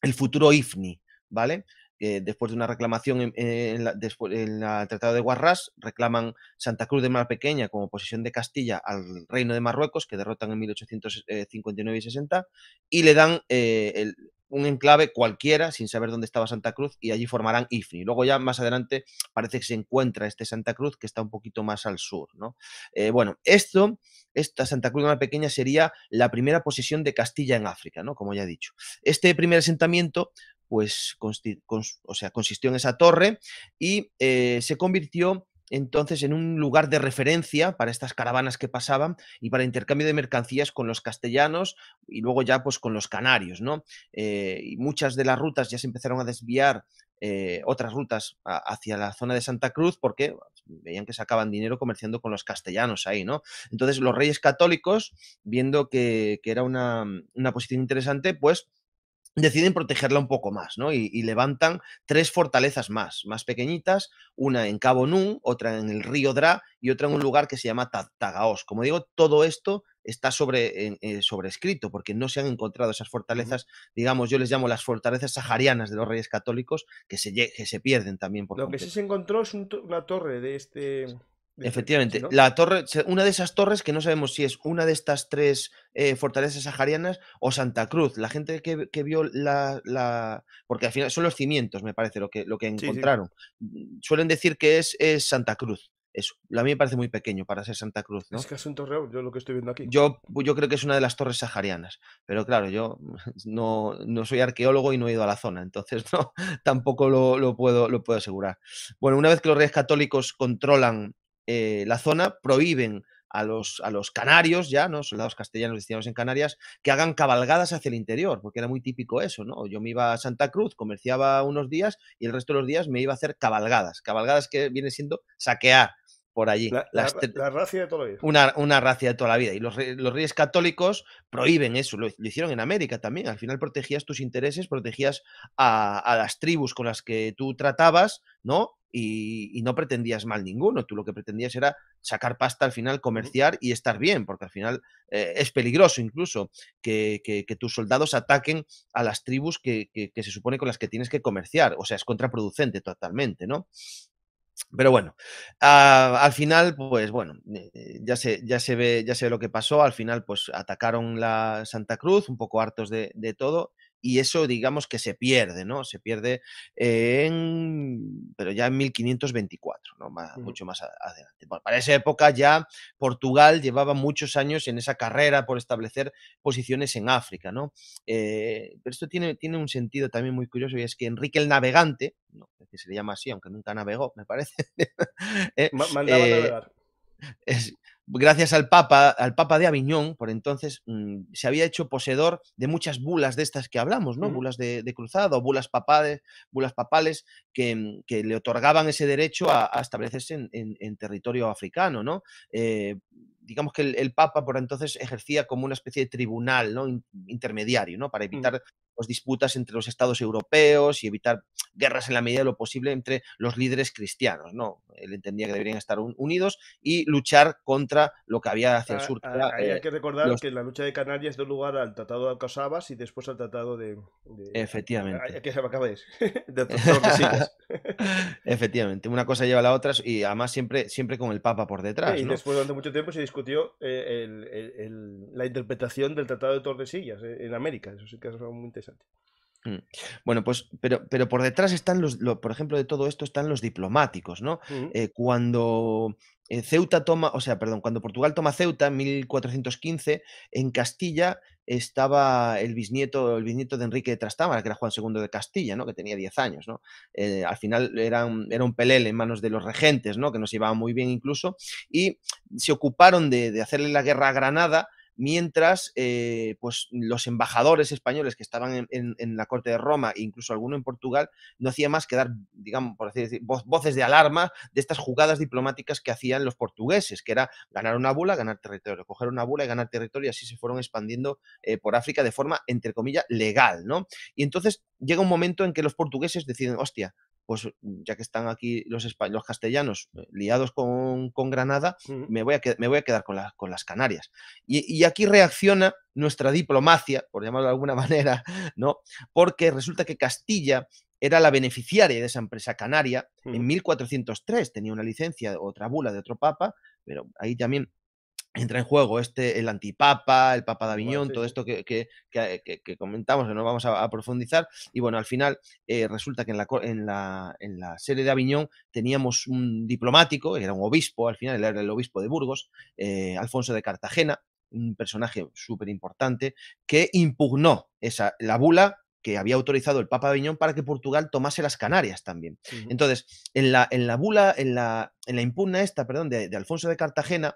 el futuro Ifni, ¿vale? Eh, después de una reclamación en, el Tratado de Guarrás, reclaman Santa Cruz de Mar Pequeña como posesión de Castilla al Reino de Marruecos, que derrotan en 1859 eh, y 60, y le dan eh, el, un enclave cualquiera sin saber dónde estaba Santa Cruz y allí formarán IFNI. Luego ya más adelante parece que se encuentra este Santa Cruz que está un poquito más al sur. ¿no? Eh, bueno, esto, esta Santa Cruz más pequeña sería la primera posesión de Castilla en África, ¿no? como ya he dicho. Este primer asentamiento pues o sea, consistió en esa torre y eh, se convirtió entonces en un lugar de referencia para estas caravanas que pasaban y para intercambio de mercancías con los castellanos y luego ya pues con los canarios, ¿no? Eh, y muchas de las rutas ya se empezaron a desviar eh, otras rutas hacia la zona de Santa Cruz porque veían que sacaban dinero comerciando con los castellanos ahí, ¿no? Entonces los reyes católicos, viendo que, era una, una posición interesante, pues deciden protegerla un poco más, ¿no? Y, levantan tres fortalezas más, más pequeñitas, una en Cabo Nun, otra en el río Dra y otra en un lugar que se llama Tagaos. Como digo, todo esto está sobre, eh, sobrescrito porque no se han encontrado esas fortalezas, digamos, yo les llamo las fortalezas saharianas de los reyes católicos que se, se pierden también. Por Lo que sí se encontró es la torre de este... Efectivamente, la torre, una de esas torres que no sabemos si es una de estas tres eh, fortalezas saharianas o Santa Cruz. La gente que, vio la, Porque al final son los cimientos, me parece, lo que, lo que encontraron. Mm, suelen decir que es, Santa Cruz. Eso. A mí me parece muy pequeño para ser Santa Cruz. Es que es un yo lo que estoy viendo aquí. Yo, pues, yo creo que es una de las torres saharianas, pero claro, yo no, no soy arqueólogo y no he ido a la zona, entonces no, tampoco lo, puedo, lo puedo asegurar. Bueno, una vez que los reyes católicos controlan eh, la zona prohíben a los, a los canarios, ya, ¿no? Soldados castellanos destinados en Canarias, que hagan cabalgadas hacia el interior, porque era muy típico eso, ¿no? Yo me iba a Santa Cruz, comerciaba unos días y el resto de los días me iba a hacer cabalgadas. Cabalgadas que viene siendo saquear por allí. La, racia de toda la vida. Una, una, racia de toda la vida. Y los, reyes católicos prohíben eso, lo, hicieron en América también. Al final protegías tus intereses, protegías a, las tribus con las que tú tratabas, ¿no? Y, no pretendías mal ninguno. Tú lo que pretendías era sacar pasta al final, comerciar y estar bien, porque al final eh, es peligroso incluso que, tus soldados ataquen a las tribus que, que, se supone con las que tienes que comerciar. O sea, es contraproducente totalmente, ¿no? Pero bueno, ah, al final, pues bueno, eh, eh, ya se, ya, se ve, ya se lo que pasó. Al final, pues atacaron la Santa Cruz, un poco hartos de todo, y eso digamos que se pierde, ¿no? Se pierde en, pero ya en 1524, ¿no? Mm. Mucho más adelante. Bueno, para esa época ya Portugal llevaba muchos años en esa carrera por establecer posiciones en África, ¿no? Eh, pero esto tiene, tiene un sentido también muy curioso y es que Enrique el Navegante, que se le llama así, aunque nunca navegó, me parece. ¿eh? Mandaba eh, navegar. Es, gracias al Papa, al Papa de Aviñón, por entonces mm, se había hecho poseedor de muchas bulas de estas que hablamos, ¿no? Bulas de, cruzado, bulas papales, bulas papales mm, que, le otorgaban ese derecho a, establecerse en, territorio africano, ¿no? Eh, digamos que el, Papa por entonces ejercía como una especie de tribunal, ¿no? intermediario, ¿no? Para mm. evitar pues, disputas entre los estados europeos y evitar guerras en la medida de lo posible entre los líderes cristianos. No, él entendía que deberían estar unidos y luchar contra lo que había hacer ah, sur. Ah, hay eh, que recordar que la lucha de Canarias dio lugar al Tratado de Alcazabas y después al Tratado de... Efectivamente. Efectivamente, una cosa lleva a la otra y además siempre, siempre con el Papa por detrás. y después durante mucho tiempo se discutió eh, la interpretación del Tratado de Tordesillas eh, en América. Eso sí que es muy interesante. Mm. Bueno, pues, pero, pero por detrás están los, por ejemplo, de todo esto están los diplomáticos, ¿no? Mm. Eh, cuando eh, Ceuta toma, o sea, perdón, cuando Portugal toma Ceuta en 1415, en Castilla estaba el bisnieto, el bisnieto de Enrique de Trastámara, que era Juan II de Castilla, ¿no? Que tenía 10 años, ¿no? Eh, al final era un, era pelele en manos de los regentes, ¿no? Que nos llevaba muy bien incluso, y se ocuparon de, de hacerle la guerra a Granada mientras eh, pues, los embajadores españoles que estaban en, en, la corte de Roma e incluso alguno en Portugal no hacía más que dar, digamos, por decir, voces de alarma de estas jugadas diplomáticas que hacían los portugueses, que era ganar una bula, ganar territorio, coger una bula y ganar territorio, y así se fueron expandiendo eh, por África de forma, entre comillas, legal, ¿no? Y entonces llega un momento en que los portugueses deciden, hostia, pues mm, ya que están aquí los, castellanos eh, liados con, Granada, me voy a, me voy a quedar con, con las Canarias. Y, y, aquí reacciona nuestra diplomacia, por llamarlo de alguna manera, ¿no? Porque resulta que Castilla era la beneficiaria de esa empresa canaria. En 1403 tenía una licencia, otra bula de otro papa, pero ahí también entra en juego este, el antipapa, el papa de Aviñón, todo esto eh, que, comentamos, que no vamos a, profundizar. Y bueno, al final eh, resulta que en la, en, la, en la serie de Aviñón teníamos un diplomático, era un obispo, al final era el obispo de Burgos, eh, Alfonso de Cartagena, un personaje súper importante, que impugnó esa, la bula que había autorizado el Papa Aviñón para que Portugal tomase las Canarias también. Entonces, en la, en la bula, en la, en la impugna esta, perdón, de, Alfonso de Cartagena,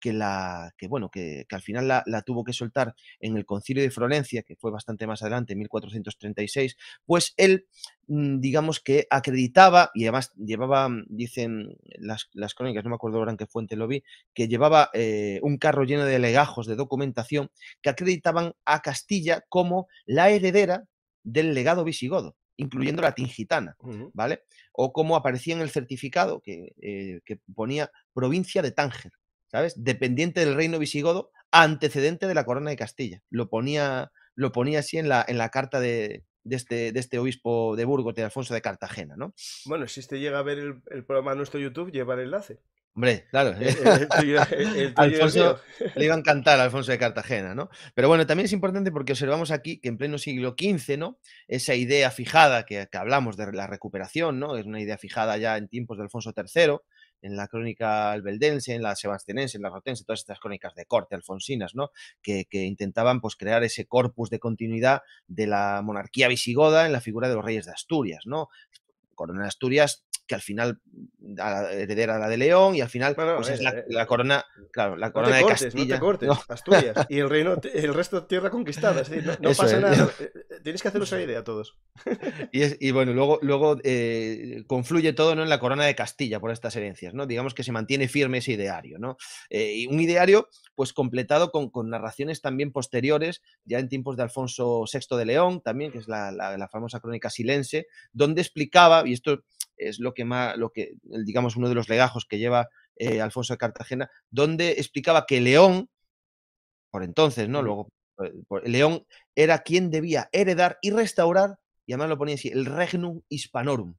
que, la, que, bueno, que, al final la, tuvo que soltar en el concilio de Florencia, que fue bastante más adelante, en 1436, pues él, mm, digamos que acreditaba, y además llevaba, mm, dicen las, crónicas, no me acuerdo ahora en qué fuente lo vi, que llevaba eh, un carro lleno de legajos de documentación que acreditaban a Castilla como la heredera del legado visigodo, incluyendo la tingitana, ¿vale? O como aparecía en el certificado eh, que, ponía provincia de Tánger, ¿sabes? Dependiente del reino visigodo, antecedente de la corona de Castilla. Lo ponía, lo ponía así en la, en la carta de, este, de este, obispo de Burgos, de Alfonso de Cartagena, ¿no? Bueno, si este llega a ver el, el programa nuestro YouTube, lleva el enlace. Hombre, claro. le iba a encantar a Alfonso de Cartagena, ¿no? Pero bueno, también es importante porque observamos aquí que en pleno siglo XV, ¿no? Esa idea fijada que, hablamos de la recuperación, ¿no? Es una idea fijada ya en tiempos de Alfonso III, en la crónica albeldense, en la sebastianense, en la rotense, todas estas crónicas de corte, alfonsinas, ¿no? Que, intentaban pues, crear ese corpus de continuidad de la monarquía visigoda en la figura de los reyes de Asturias, ¿no? Corona de Asturias que al final era mm, heredera la de León y al final pues es eh, eh, la, corona, eh, claro, la corona de Castilla. y el resto de tierra conquistada. No, pasa nada. tienes que haceros esa idea todos. Y, bueno, luego, luego confluye todo en la corona de Castilla por estas herencias, ¿no? Digamos que se mantiene firme ese ideario, ¿no? y un ideario pues completado con, con, narraciones también posteriores, ya en tiempos de Alfonso VI de León, también, que es la, la famosa crónica silense, donde explicaba, y esto es lo que más, lo que, digamos, uno de los legajos que lleva eh, Alfonso de Cartagena, donde explicaba que León, por entonces, ¿no? Luego, eh, León era quien debía heredar y restaurar, y además lo ponía así, el regnum hispanorum,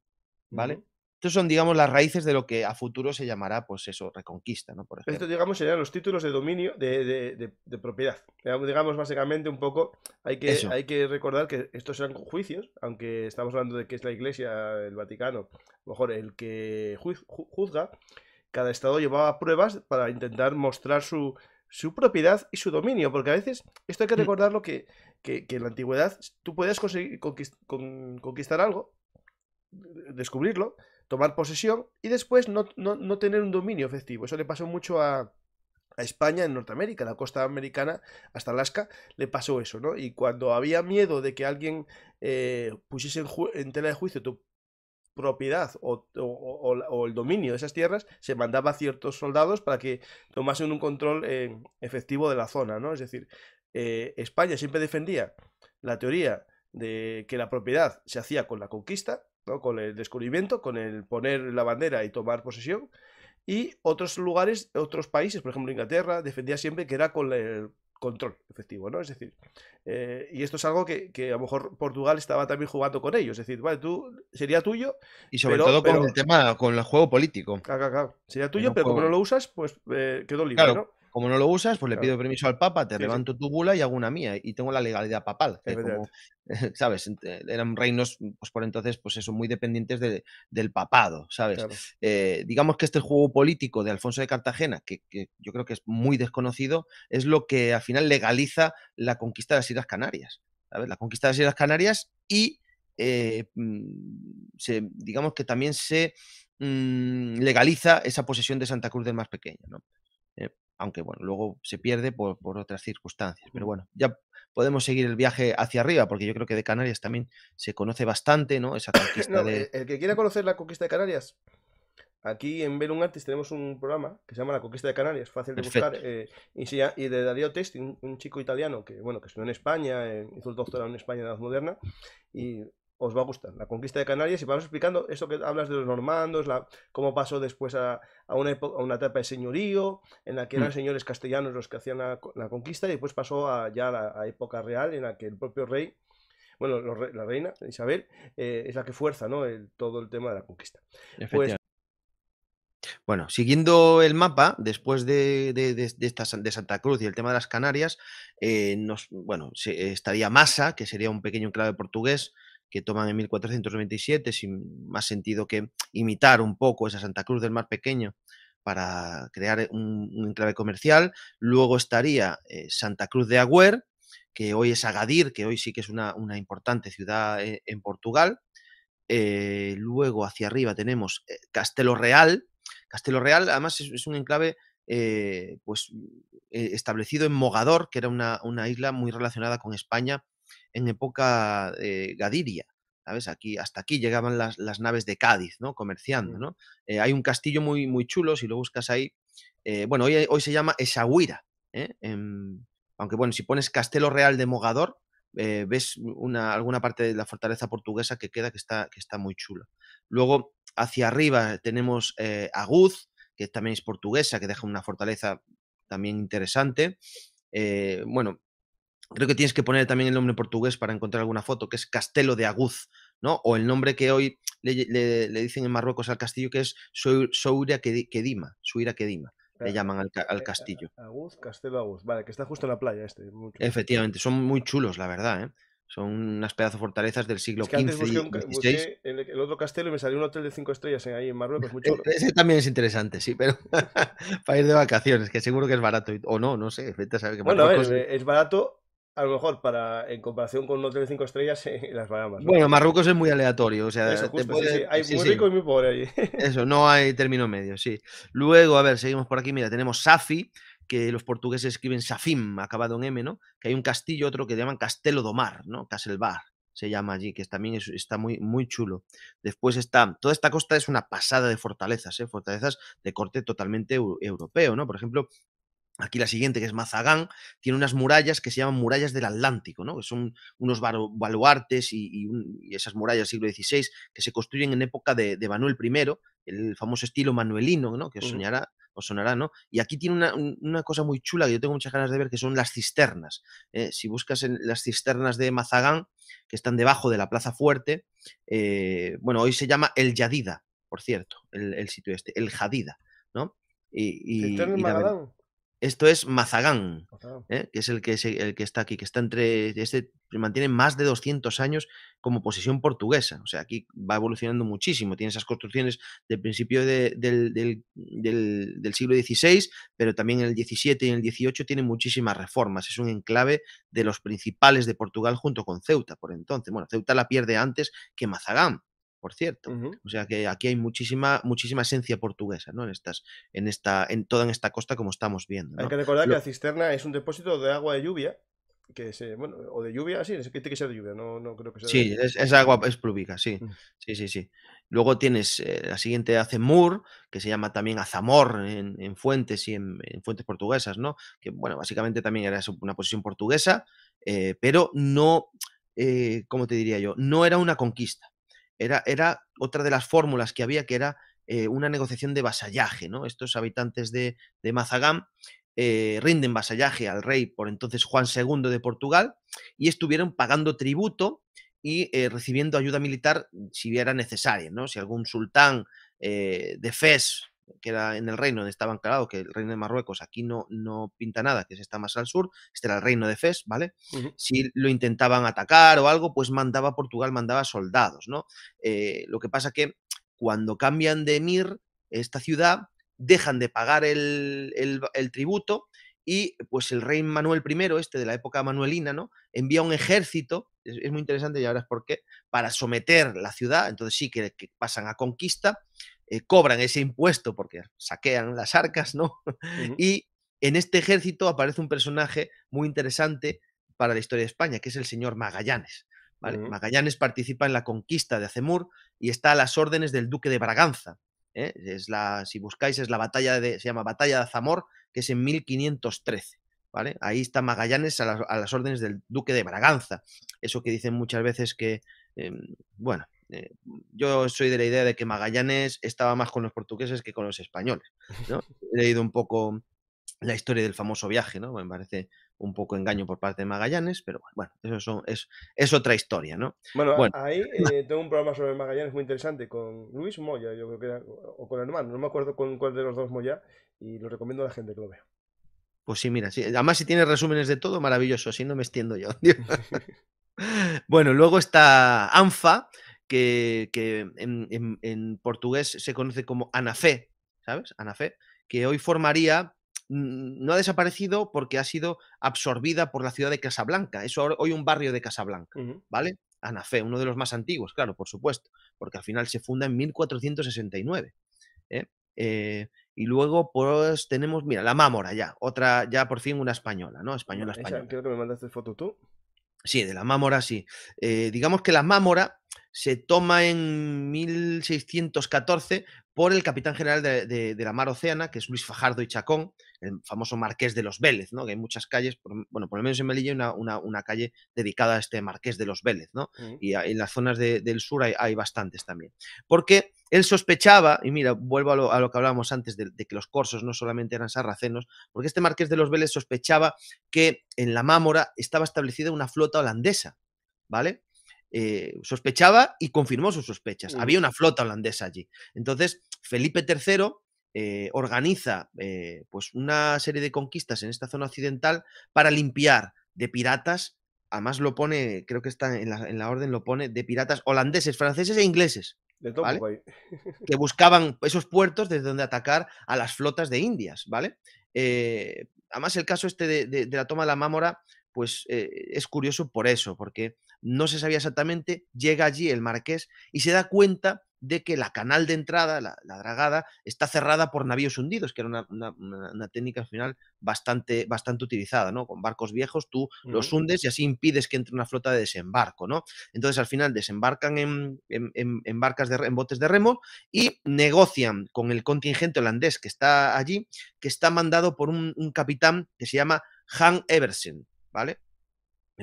¿vale? Estos son, digamos, las raíces de lo que a futuro se llamará, pues eso, reconquista, ¿no? Por ejemplo. Estos, digamos, serían los títulos de dominio de, de, de, propiedad. Digamos, básicamente, un poco, hay que, hay que recordar que estos eran juicios, aunque estamos hablando de que es la Iglesia, el Vaticano, mejor, el que juzga, cada estado llevaba pruebas para intentar mostrar su, su propiedad y su dominio, porque a veces esto hay que mm. recordarlo que, que, en la antigüedad tú puedes conseguir conquistar algo, descubrirlo, tomar posesión y después no, tener un dominio efectivo. Eso le pasó mucho a, España en Norteamérica, la costa americana hasta Alaska, le pasó eso, ¿no? Y cuando había miedo de que alguien eh, pusiese en, tela de juicio tu propiedad o, el dominio de esas tierras, se mandaba a ciertos soldados para que tomasen un control eh, efectivo de la zona, ¿no? Es decir, eh, España siempre defendía la teoría de que la propiedad se hacía con la conquista con el descubrimiento, con el poner la bandera y tomar posesión. Y otros lugares, otros países, por ejemplo Inglaterra, defendía siempre que era con el control efectivo, ¿no? Es decir, eh, y esto es algo que, a lo mejor Portugal estaba también jugando con ellos, es decir, vale, tú sería tuyo. Y sobre todo con el tema, con el juego político. Claro, claro, Sería tuyo, pero, como no lo usas, pues eh, quedó libre, como no lo usas, pues le pido permiso al Papa, te levanto tu bula y hago una mía. Y tengo la legalidad papal. ¿Sabes? Eh, eran reinos, pues por entonces, pues eso, muy dependientes del papado, ¿sabes? Eh, digamos que este juego político de Alfonso de Cartagena, que, yo creo que es muy desconocido, es lo que al final legaliza la conquista de las Islas Canarias. La conquista de las Islas Canarias y, eh, mm, digamos que también se mm, legaliza esa posesión de Santa Cruz del más pequeño, ¿no? aunque bueno, luego se pierde por, otras circunstancias. Pero bueno, ya podemos seguir el viaje hacia arriba, porque yo creo que de Canarias también se conoce bastante, ¿no? Esa conquista El que quiera conocer la conquista de Canarias, aquí en Belum Artis tenemos un programa que se llama La Conquista de Canarias, fácil de buscar, eh, y, de Darío Testi, un, chico italiano que, bueno, que estudió en España, eh, hizo el doctorado en España en la Edad Moderna, y os va a gustar. La conquista de Canarias y vamos explicando esto que hablas de los normandos, la, cómo pasó después a, una a, una etapa de señorío, en la que eran mm. señores castellanos los que hacían la, conquista y después pasó ya a la época real en la que el propio rey, bueno, la reina Isabel, eh, es la que fuerza ¿no? todo el tema de la conquista. Pues bueno, siguiendo el mapa, después de, de, de, de, Santa Cruz y el tema de las Canarias, eh, nos, bueno, eh, estaría Massa, que sería un pequeño enclave portugués, que toman en 1497, sin más sentido que imitar un poco esa Santa Cruz del Mar Pequeño para crear un, enclave comercial. Luego estaría eh, Santa Cruz de Agüer, que hoy es Agadir, que hoy sí que es una, importante ciudad eh, en, Portugal. Eh, luego hacia arriba tenemos Castelo Real. Castelo Real, además, es, un enclave pues, establecido en Mogador, que era una, una, isla muy relacionada con España en época gadiria. ¿Sabes? Aquí, hasta aquí llegaban las, naves de Cádiz, ¿no? Comerciando, ¿no? Eh, hay un castillo muy, muy chulo, si lo buscas ahí. Eh, bueno, hoy, se llama Esagüira. ¿eh? Em, aunque, bueno, si pones Castelo Real de Mogador, ves una, alguna parte de la fortaleza portuguesa que queda que está, que está muy chula. Luego, hacia arriba tenemos Aguz, que también es portuguesa, que deja una fortaleza también interesante. bueno, creo que tienes que poner también el nombre portugués para encontrar alguna foto, que es Castelo de Aguz, ¿no? O el nombre que hoy le, dicen en Marruecos al castillo, que es Soura Kedima, Suira Kedima. Le llaman al, eh, castillo. Aguz, Castelo Aguz, vale, que está justo en la playa este. Efectivamente, son muy chulos, la verdad, ¿eh? Son unas pedazos fortalezas del siglo es el, otro castelo me salió un hotel de cinco estrellas ahí en Marruecos. E, ese también es interesante, sí, pero para ir de vacaciones, que seguro que es barato. O no, no sé. bueno, a ver, eh, es barato a lo mejor para en comparación con un hotel de 5 estrellas eh, las Bahamas. Bueno, Marruecos es muy aleatorio, o sea, Eso, hay muy rico y muy pobre allí. Eso, no hay término medio, sí. Luego, a ver, seguimos por aquí, mira, tenemos Safi, que los portugueses escriben Safim, acabado en M, ¿no? Que hay un castillo, otro que llaman Castelo do Mar, ¿no? Castelbar se llama allí, que también está muy, muy chulo. Después está, toda esta costa es una pasada de fortalezas, ¿eh? fortalezas de corte totalmente europeo, ¿no? Por ejemplo, Aquí la siguiente, que es Mazagán, tiene unas murallas que se llaman murallas del Atlántico, ¿no? que son unos baluartes y, esas murallas del siglo XVI que se construyen en época de, Manuel I, el famoso estilo manuelino, ¿no? que os, soñará, o sonará. ¿no? Y aquí tiene una, cosa muy chula que yo tengo muchas ganas de ver, que son las cisternas. ¿eh? si buscas en las cisternas de Mazagán, que están debajo de la Plaza Fuerte, eh, bueno, hoy se llama El Yadida, por cierto, el, sitio este, El Jadida. ¿no? Y, y, y esto es Mazagán, ¿eh? que es el que, el que está aquí, que está entre. Este mantiene más de 200 años como posesión portuguesa. O sea, aquí va evolucionando muchísimo. Tiene esas construcciones del principio del, del, siglo XVI, pero también en el XVII y en el XVIII tiene muchísimas reformas. Es un enclave de los principales de Portugal junto con Ceuta por entonces. Bueno, Ceuta la pierde antes que Mazagán, por cierto. O sea que aquí hay muchísima, muchísima esencia portuguesa, ¿no? En estas, en esta, en toda esta costa, como estamos viendo. Hay que recordar que la cisterna es un depósito de agua de lluvia. Que se, bueno, o de lluvia, sí, tiene que ser de lluvia, no, creo que sea. Sí, es, es, agua, es plúbica, sí. Mm. Sí, sí, sí. Luego tienes eh, la siguiente hace Azemur, que se llama también Azamor en, en fuentes y en, fuentes portuguesas, ¿no? Que, bueno, básicamente también era una posición portuguesa, eh, pero no, eh, ¿cómo te diría yo? No era una conquista. Era, otra de las fórmulas que había, que era eh, una negociación de vasallaje. ¿no? Estos habitantes de, de Mazagán eh, rinden vasallaje al rey, por entonces Juan II de Portugal, y estuvieron pagando tributo y eh, recibiendo ayuda militar si era necesaria. ¿no? Si algún sultán de Fez que era en el reino donde estaba encarado, que el reino de Marruecos aquí no, no pinta nada, que se está más al sur, este era el reino de Fes, ¿vale? Si lo intentaban atacar o algo, pues mandaba Portugal, mandaba soldados, ¿no? Eh, lo que pasa que cuando cambian de Emir, esta ciudad, dejan de pagar el, tributo y pues el rey Manuel I, este de la época manuelina, ¿no? Envía un ejército, es, muy interesante y ahora es por qué, para someter la ciudad, entonces sí que pasan a conquista eh, cobran ese impuesto porque saquean las arcas, ¿no? Y en este ejército aparece un personaje muy interesante para la historia de España, que es el señor Magallanes. Magallanes participa en la conquista de Azemur y está a las órdenes del duque de Braganza. ¿eh? Es la, si buscáis, es la batalla de, se llama Batalla de Zamor, que es en 1513. ¿Vale? Ahí está Magallanes a las, órdenes del duque de Braganza. Eso que dicen muchas veces que, em, bueno, eh, yo soy de la idea de que Magallanes estaba más con los portugueses que con los españoles. He leído un poco la historia del famoso viaje, ¿no? Me parece un poco engaño por parte de Magallanes, pero bueno, eso es, otra historia, ¿no? Bueno, ahí eh, tengo un programa sobre Magallanes muy interesante con Luis Moya, yo creo que o con el hermano, no me acuerdo con cuál de los dos Moya, y lo recomiendo a la gente que lo vea. Pues sí, mira, sí. además si tienes resúmenes de todo, maravilloso, así no me extiendo yo. bueno, luego está ANFA, que, en, portugués se conoce como Anafé, ¿sabes? Anafé, que hoy formaría, no ha desaparecido porque ha sido absorbida por la ciudad de Casablanca, es hoy un barrio de Casablanca, ¿vale? Anafé, uno de los más antiguos, claro, por supuesto, porque al final se funda en 1469. ¿eh? Eh, y luego, pues tenemos, mira, la Mámora ya, otra, ya por fin una española, ¿no? Española, española. Quiero que me mandaste foto tú. Sí, de la Mámora, sí. Eh, digamos que la Mámora se toma en 1614 por el capitán general de, la Mar Oceana, que es Luis Fajardo y Chacón, el famoso marqués de los Vélez, ¿no? Que hay muchas calles, bueno, por lo menos en Melilla hay una, una, calle dedicada a este marqués de los Vélez, ¿no? Mm. Y en las zonas del sur hay, bastantes también. Porque él sospechaba, y mira, vuelvo a lo, que hablábamos antes, de, de, que los corsos no solamente eran sarracenos, porque este marqués de los Vélez sospechaba que en la Mámora estaba establecida una flota holandesa, ¿vale? Eh, sospechaba y confirmó sus sospechas. Mm. Había una flota holandesa allí. Entonces, Felipe III eh, organiza eh, pues una serie de conquistas en esta zona occidental para limpiar de piratas. Además lo pone, creo que está en la, orden, lo pone de piratas holandeses, franceses e ingleses. que buscaban esos puertos desde donde atacar a las flotas de Indias, ¿vale? además el caso este de, de, la toma de la Mámora, pues es curioso por eso, porque no se sabía exactamente, llega allí el marqués y se da cuenta de que la canal de entrada, la, dragada, está cerrada por navíos hundidos, que era una, técnica al final bastante, bastante utilizada, ¿no? Con barcos viejos tú los hundes y así impides que entre una flota de desembarco, ¿no? Entonces al final desembarcan en, barcas, de, en botes de remo y negocian con el contingente holandés que está allí, que está mandado por un, un capitán que se llama Han Eversen, ¿vale?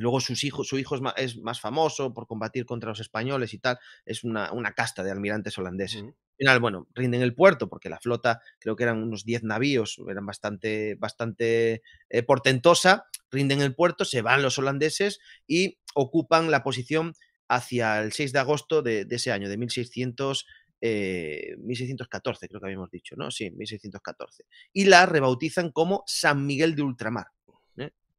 luego sus hijos, su hijo es más, famoso por combatir contra los españoles y tal. Es una, casta de almirantes holandeses. Al final, bueno, rinden el puerto porque la flota, creo que eran unos 10 navíos, eran bastante, bastante eh, portentosa. Rinden el puerto, se van los holandeses y ocupan la posición hacia el 6 de agosto de, ese año, de 1600. 1614, eh, creo que habíamos dicho, ¿no? Sí, 1614. Y la rebautizan como San Miguel de Ultramar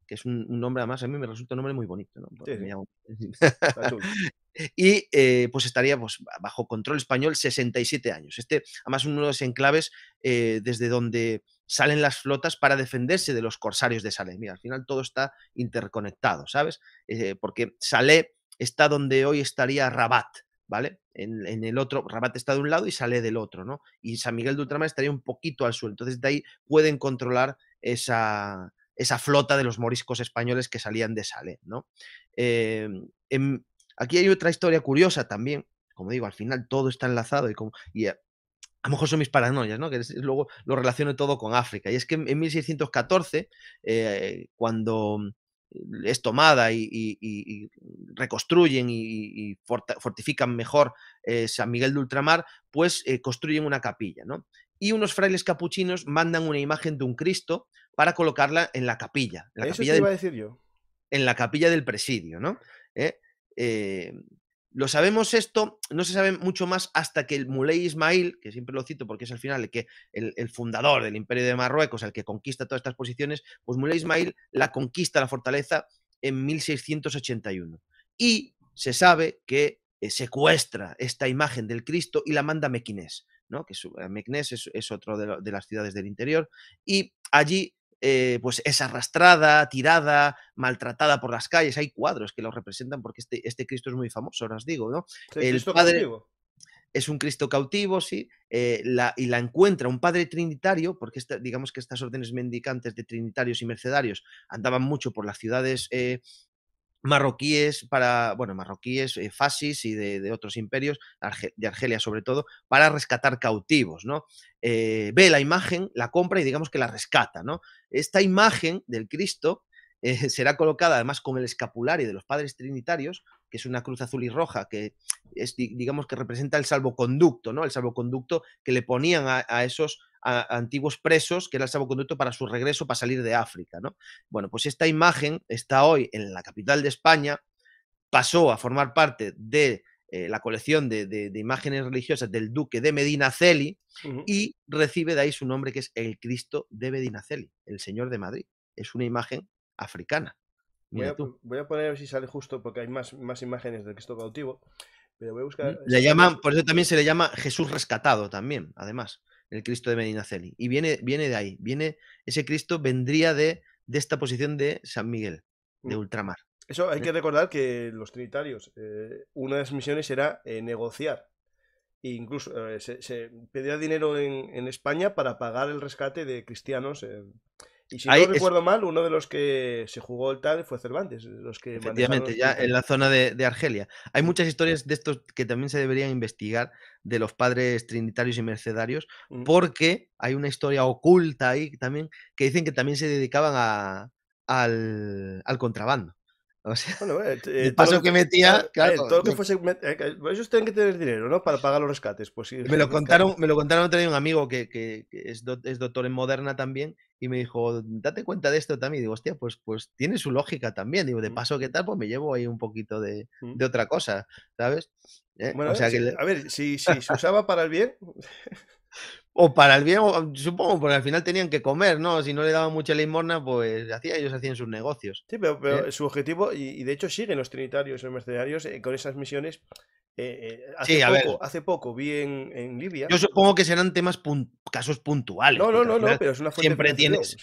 que es un, nombre, además, a mí me resulta un nombre muy bonito, ¿no? y eh, pues estaría pues, bajo control español 67 años. Este, además, uno de los enclaves eh, desde donde salen las flotas para defenderse de los corsarios de Salé. Mira, al final todo está interconectado, ¿sabes? Eh, porque Salé está donde hoy estaría Rabat, ¿vale? En, el otro, Rabat está de un lado y Salé del otro, ¿no? Y San Miguel de Ultramar estaría un poquito al suelo. entonces de ahí pueden controlar esa, esa flota de los moriscos españoles que salían de Salé. ¿no? Em, em, aquí hay otra historia curiosa también, como digo, al final todo está enlazado y, como, a, lo mejor son mis paranoias, ¿no? que luego lo relaciono todo con África. Y es que en, 1614, eh, cuando es tomada y, reconstruyen y, fortifican mejor eh, San Miguel de Ultramar, pues eh, construyen una capilla, ¿no? Y unos frailes capuchinos mandan una imagen de un Cristo para colocarla en la capilla. En la capilla del, iba a decir yo. En la capilla del presidio, ¿no? ¿Eh? Eh, lo sabemos esto, no se sabe mucho más hasta que el Muley Ismail, que siempre lo cito porque es al final el, que, el, fundador del Imperio de Marruecos, el que conquista todas estas posiciones, pues Muley Ismail la conquista la fortaleza en 1681. Y se sabe que eh, secuestra esta imagen del Cristo y la manda a Mequinés, ¿no? que es, es, otro de, de, las ciudades del interior, y allí eh, pues es arrastrada, tirada, maltratada por las calles. Hay cuadros que lo representan porque este, este, Cristo es muy famoso, os digo, ¿no? El es un Cristo cautivo, sí, eh, y la encuentra un padre trinitario, porque digamos que estas órdenes mendicantes de trinitarios y mercedarios andaban mucho por las ciudades eh, marroquíes para, bueno, marroquíes, eh, y de, otros imperios, de Argelia sobre todo, para rescatar cautivos, ¿no? Eh, ve la imagen, la compra y digamos que la rescata, ¿no? Esta imagen del Cristo eh, será colocada además con el escapulario de los padres trinitarios, que es una cruz azul y roja, que digamos que representa el salvoconducto, ¿no? El salvoconducto que le ponían a, a esos antiguos presos, que era el saboconducto para su regreso, para salir de África. ¿no? Bueno, pues esta imagen está hoy en la capital de España, pasó a formar parte de eh, la colección de, imágenes religiosas del duque de Medinaceli y recibe de ahí su nombre que es el Cristo de Medinaceli, el Señor de Madrid. Es una imagen africana. Voy a, poner a ver si sale justo porque hay más, más imágenes del Cristo cautivo. Pero voy a buscar... Mm, le llaman, por eso también se le llama Jesús rescatado también, además el Cristo de Medinaceli. Y viene, viene de ahí, viene, ese Cristo vendría de, de esta posición de San Miguel, de mm. ultramar. Eso hay que recordar que los trinitarios, eh, una de sus misiones era eh, negociar. E incluso eh, se, pedía dinero en, en, España para pagar el rescate de cristianos y si no recuerdo mal, uno de los que se jugó el tal fue Cervantes. Los que Efectivamente, ya en la zona de, Argelia. Hay muchas historias de estos que también se deberían investigar, de los padres trinitarios y mercedarios, mm. porque hay una historia oculta ahí también que dicen que también se dedicaban a, al, contrabando. el paso que metía. Claro, ellos tienen que tener dinero, ¿no? Para pagar los rescates. Pues me, lo contaron, me lo contaron otro día un amigo que, que, es, es, doctor en Moderna también y me dijo, date cuenta de esto también. digo, hostia, pues, pues tiene su lógica también. Digo, de paso, ¿qué tal? Pues me llevo ahí un poquito de, otra cosa, ¿sabes? Eh, o a ver, si, se usaba para el bien. o para el bien, supongo, porque al final tenían que comer, ¿no? Si no le daban mucha limorna, pues hacía, ellos hacían sus negocios. Sí, pero, pero ¿eh? su objetivo, y, de hecho siguen los trinitarios, los mercenarios, eh, con esas misiones, eh, eh, hace, poco, vi en, Libia. Yo supongo que serán temas casos puntuales. No, no, no, pero es una siempre tienes,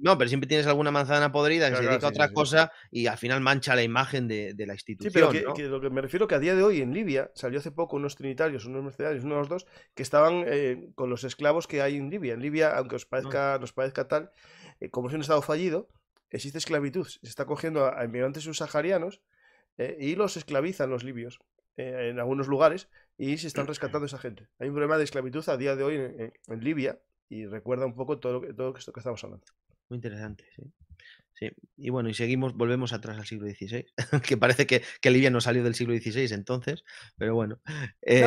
No, pero siempre tienes alguna manzana podrida que se dedica a otra cosa y al final mancha la imagen de, la institución. Sí, pero lo que me refiero que a día de hoy en Libia salió hace poco unos trinitarios, unos mercenarios, unos dos, que estaban eh, con los esclavos que hay en Libia. En Libia, aunque os ah. parezca, nos parezca tal, como si un estado fallido, existe esclavitud. Se está cogiendo a, a inmigrantes subsaharianos y los esclavizan los libios. Eh, en algunos lugares y se están rescatando esa gente. Hay un problema de esclavitud a día de hoy en, Libia y recuerda un poco todo, todo esto que estamos hablando. Muy interesante, sí. y bueno, y seguimos, volvemos atrás al siglo XVI, que parece que, Libia no salió del siglo XVI entonces, pero bueno. Eh,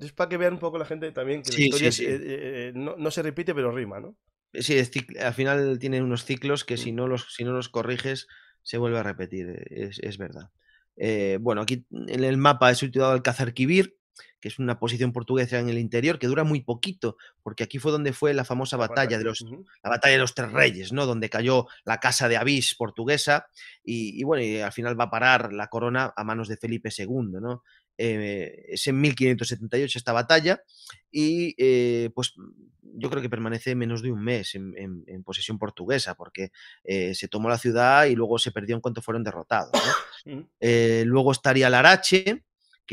es para que vean un poco la gente también que no, se repite, pero rima, ¿no? Sí, al final tiene unos ciclos que mm. si no los, si no los corriges se vuelve a repetir, es verdad. Eh, bueno, aquí en el mapa es situado Alcazarquivir, que es una posición portuguesa en el interior, que dura muy poquito, porque aquí fue donde fue la famosa batalla de los, la batalla de los Tres Reyes, ¿no? Donde cayó la casa de Avís portuguesa y, bueno, al final va a parar la corona a manos de Felipe II, ¿no? es en 1578 esta batalla y eh, pues mm, yo creo que permanece menos de un mes en, posesión portuguesa porque eh, se tomó la ciudad y luego se perdió en cuanto fueron derrotados. Mm. Eh, luego estaría Larache,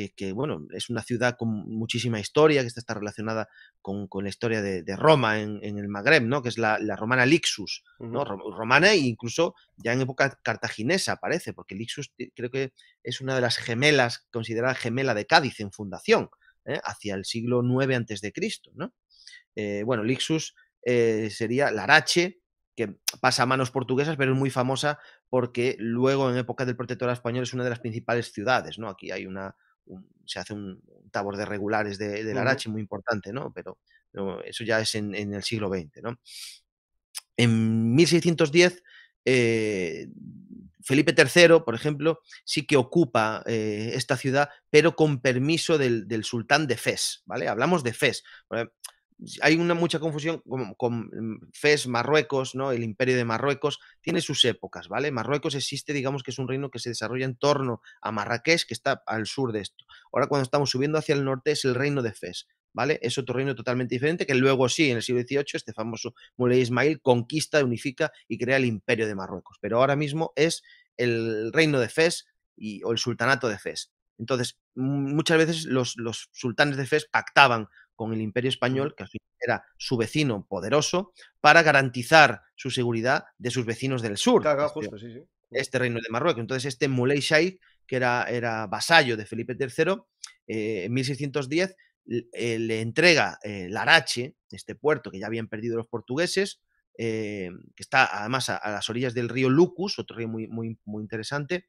que, bueno, es una ciudad con muchísima historia, que está relacionada con, la historia de, Roma en, el Magreb, ¿no? Que es la, romana Lixus, ¿no? Romana e incluso ya en época cartaginesa aparece porque Lixus creo que es una de las gemelas, considerada gemela de Cádiz en fundación, ¿eh? hacia el siglo IX antes de Cristo, eh, bueno, Lixus eh, sería sería Larache, que pasa a manos portuguesas, pero es muy famosa porque luego en época del protectorado español es una de las principales ciudades, ¿no? Aquí hay una, se hace un, tabor de regulares de, del Arache muy importante, ¿no? Pero, eso ya es en, el siglo XX, ¿no? En 1610, eh, Felipe III, por ejemplo, sí que ocupa eh, esta ciudad, pero con permiso del, sultán de Fes, ¿vale? Hablamos de Fes hay una mucha confusión con, Fez mm, Fes, Marruecos, ¿no? El imperio de Marruecos tiene sus épocas, ¿vale? Marruecos existe, digamos que es un reino que se desarrolla en torno a Marrakech, que está al sur de esto. Ahora cuando estamos subiendo hacia el norte es el reino de Fes, ¿vale? Es otro reino totalmente diferente que luego sí, en el siglo XVIII, este famoso Moulay Ismail conquista, unifica y crea el imperio de Marruecos. Pero ahora mismo es el reino de Fes y, o el sultanato de Fes. Entonces, mm, muchas veces los, los sultanes de Fes pactaban con el Imperio Español, que era su vecino poderoso, para garantizar su seguridad de sus vecinos del sur. Este, este, reino de Marruecos. Entonces, este muley Shaikh, que era, era vasallo de Felipe III, eh, en 1610 eh, le entrega eh, el Arache, este puerto que ya habían perdido los portugueses, que está además a, las orillas del río Lucus, otro río muy, muy, muy interesante,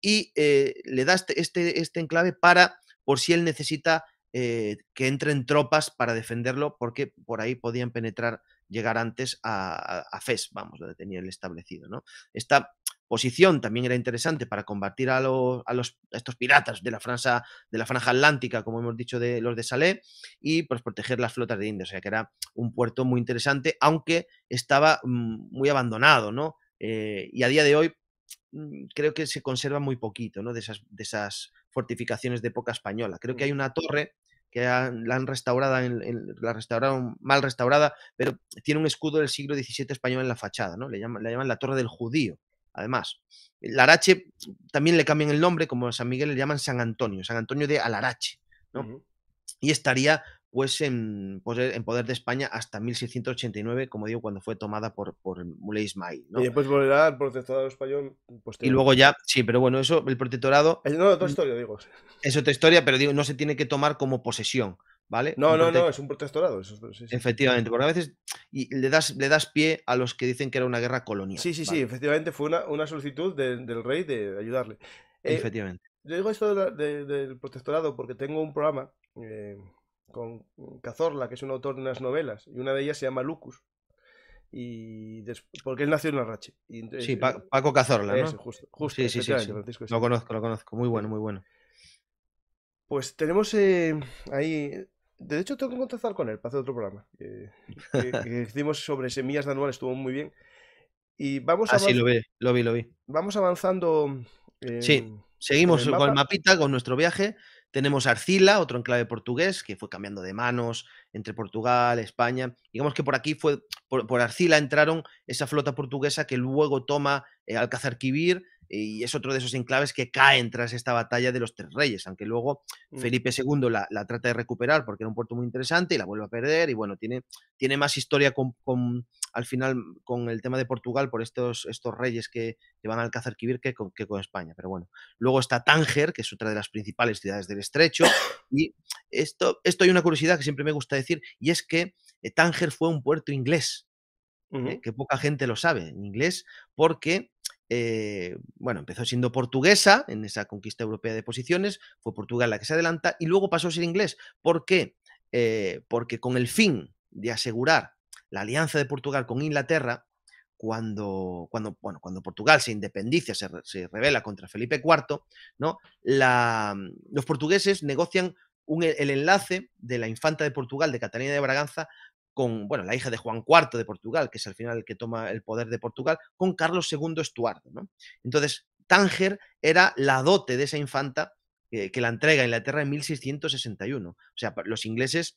y le da este, este, este enclave para, por si él necesita eh, que entren tropas para defenderlo, porque por ahí podían penetrar, llegar antes a, Fes, vamos, donde tenía el establecido. Esta posición también era interesante para combatir a, los, estos piratas de la, Franza, de la franja atlántica, como hemos dicho, de los de Salé, y pues, proteger las flotas de India. O sea que era un puerto muy interesante, aunque estaba mm, muy abandonado, ¿no? Eh, y a día de hoy mm, creo que se conserva muy poquito, ¿no? De de esas fortificaciones de época española. Creo que mm. hay una torre que la han restaurada, en, la restauraron mal restaurada, pero tiene un escudo del siglo XVII español en la fachada, ¿no? Le llaman, la Torre del Judío, además. Larache también le cambian el nombre, como a San Miguel le llaman San Antonio, San Antonio de Alarache, ¿no? Y estaría pues en, poder, de España hasta 1689, como digo, cuando fue tomada por, por Muley Ismail. Y después volverá al protectorado español. Pues y luego ya, sí, pero bueno, eso, el protectorado... no, otra historia, digo. Es otra historia, pero digo, no se tiene que tomar como posesión, ¿vale? No, no, no, es un protectorado. Efectivamente, porque a veces le, das, le das pie a los que dicen que era una guerra colonial. Sí, sí, sí, efectivamente fue una, solicitud del rey de ayudarle. Eh, efectivamente. Yo digo esto del protectorado porque tengo un programa... Eh, con Cazorla, que es un autor de unas novelas, y una de ellas se llama Lucus. Y porque él nació en La Y, sí, eh, Paco Cazorla, ¿no? justo, sí, sí, sí, Lo conozco, lo conozco. Muy bueno, muy bueno. Pues tenemos eh, ahí. De hecho, tengo que contactar con él para hacer otro programa. que, hicimos sobre semillas de anual, estuvo muy bien. Y vamos ah, sí, lo vi, lo vi, Vamos avanzando. Eh, sí, seguimos con el mapita, con nuestro viaje. Tenemos Arcila, otro enclave portugués, que fue cambiando de manos entre Portugal, España. Digamos que por aquí fue, por, Arcila entraron esa flota portuguesa que luego toma eh, y es otro de esos enclaves que caen tras esta batalla de los Tres Reyes, aunque luego mm. Felipe II la, trata de recuperar porque era un puerto muy interesante y la vuelve a perder y bueno, tiene, tiene más historia con, al final mm, con el tema de Portugal por estos, estos reyes que, van al alcanzar que con, que con España, pero bueno. Luego está Tánger, que es otra de las principales ciudades del estrecho y esto, esto hay una curiosidad que siempre me gusta decir y es que eh, Tánger fue un puerto inglés. Eh, que poca gente lo sabe en inglés, porque eh, bueno, empezó siendo portuguesa en esa conquista europea de posiciones, fue Portugal la que se adelanta y luego pasó a ser inglés. ¿Por qué? Eh, porque con el fin de asegurar la alianza de Portugal con Inglaterra, cuando, cuando, cuando Portugal se independicia, se, revela contra Felipe IV, ¿no? los portugueses negocian el enlace de la infanta de Portugal, de Catalina de Braganza, con, bueno, la hija de Juan IV de Portugal, que es al final el que toma el poder de Portugal, con Carlos II Estuardo. ¿no? Entonces, Tánger era la dote de esa infanta que, eh, que la entrega a Inglaterra en 1661. O sea, los ingleses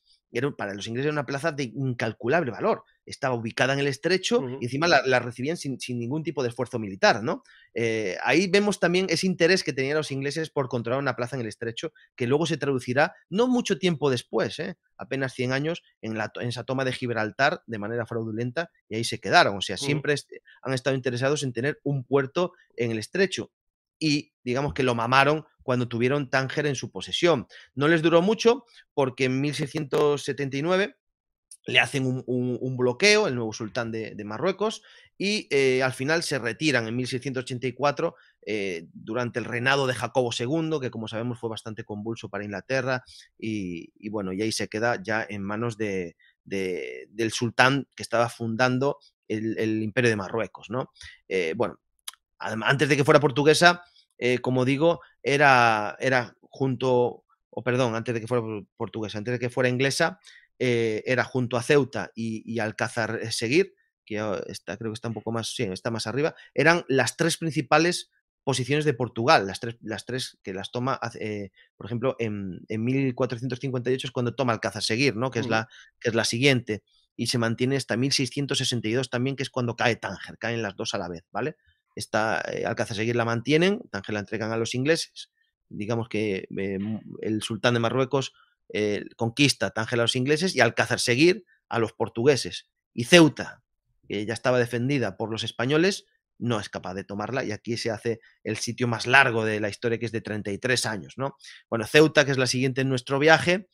para los ingleses era una plaza de incalculable valor. Estaba ubicada en el estrecho y encima la, recibían sin, ningún tipo de esfuerzo militar, ¿no? Eh, ahí vemos también ese interés que tenían los ingleses por controlar una plaza en el estrecho, que luego se traducirá no mucho tiempo después, ¿eh? apenas 100 años, en, la, en, esa toma de Gibraltar de manera fraudulenta y ahí se quedaron. O sea, siempre han estado interesados en tener un puerto en el estrecho y digamos que lo mamaron cuando tuvieron Tánger en su posesión. No les duró mucho porque en 1679 le hacen un, bloqueo, el nuevo sultán de, Marruecos, y eh, al final se retiran en 1684 eh, durante el reinado de Jacobo II, que como sabemos fue bastante convulso para Inglaterra, y, bueno, y ahí se queda ya en manos del sultán que estaba fundando el, imperio de Marruecos, eh, bueno, antes de que fuera portuguesa, eh, como digo, era, era junto, o perdón, antes de que fuera portuguesa, antes de que fuera inglesa, eh, era junto a Ceuta y, y Alcázar eh, Seguir, que ah, está, creo que está un poco más, sí, está más arriba, eran las tres principales posiciones de Portugal, las tres, las tres que las toma, por ejemplo, en, en, 1458 es cuando toma Alcázar Seguir, ¿no? que, es mm. la, que es la siguiente, y se mantiene hasta 1662 también, que es cuando cae Tánger, caen las dos a la vez, ¿vale? está, eh, Alcázar Seguir la mantienen, Tánger la entregan a los ingleses. Digamos que eh, el sultán de Marruecos eh, conquista Tánger a los ingleses y Alcázar Seguir a los portugueses. Y Ceuta, que ya estaba defendida por los españoles, no es capaz de tomarla y aquí se hace el sitio más largo de la historia que es de 33 años, ¿no? Bueno, Ceuta, que es la siguiente en nuestro viaje,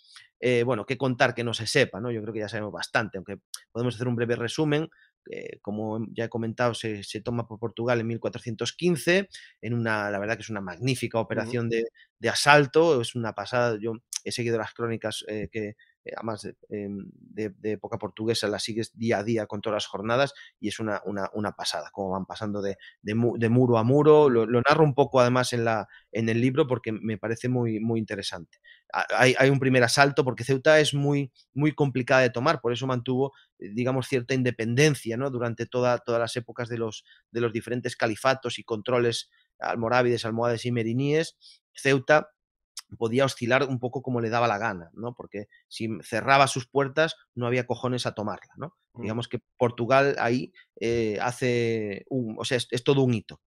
bueno, qué contar que no se sepa, ¿no? Yo creo que ya sabemos bastante, aunque podemos hacer un breve resumen. Eh, como ya he comentado, se, toma por Portugal en 1415, en una, la verdad que es una magnífica operación de, asalto, es una pasada, yo he seguido las crónicas eh, que, eh, además eh, em, de, época portuguesa, la sigues día a día con todas las jornadas y es una, una, pasada, como van pasando de, muro a muro. Lo, lo, narro un poco además en, la, en el libro porque me parece muy, muy interesante. Hay, un primer asalto porque Ceuta es muy, muy complicada de tomar, por eso mantuvo, eh, digamos, cierta independencia ¿no? durante toda, todas las épocas de los, de los diferentes califatos y controles almorávides, almohades y meriníes. Ceuta podía oscilar un poco como le daba la gana, ¿no? Porque si cerraba sus puertas no había cojones a tomarla, ¿no? Mm. Digamos que Portugal ahí eh, hace un, o sea, es, todo un hito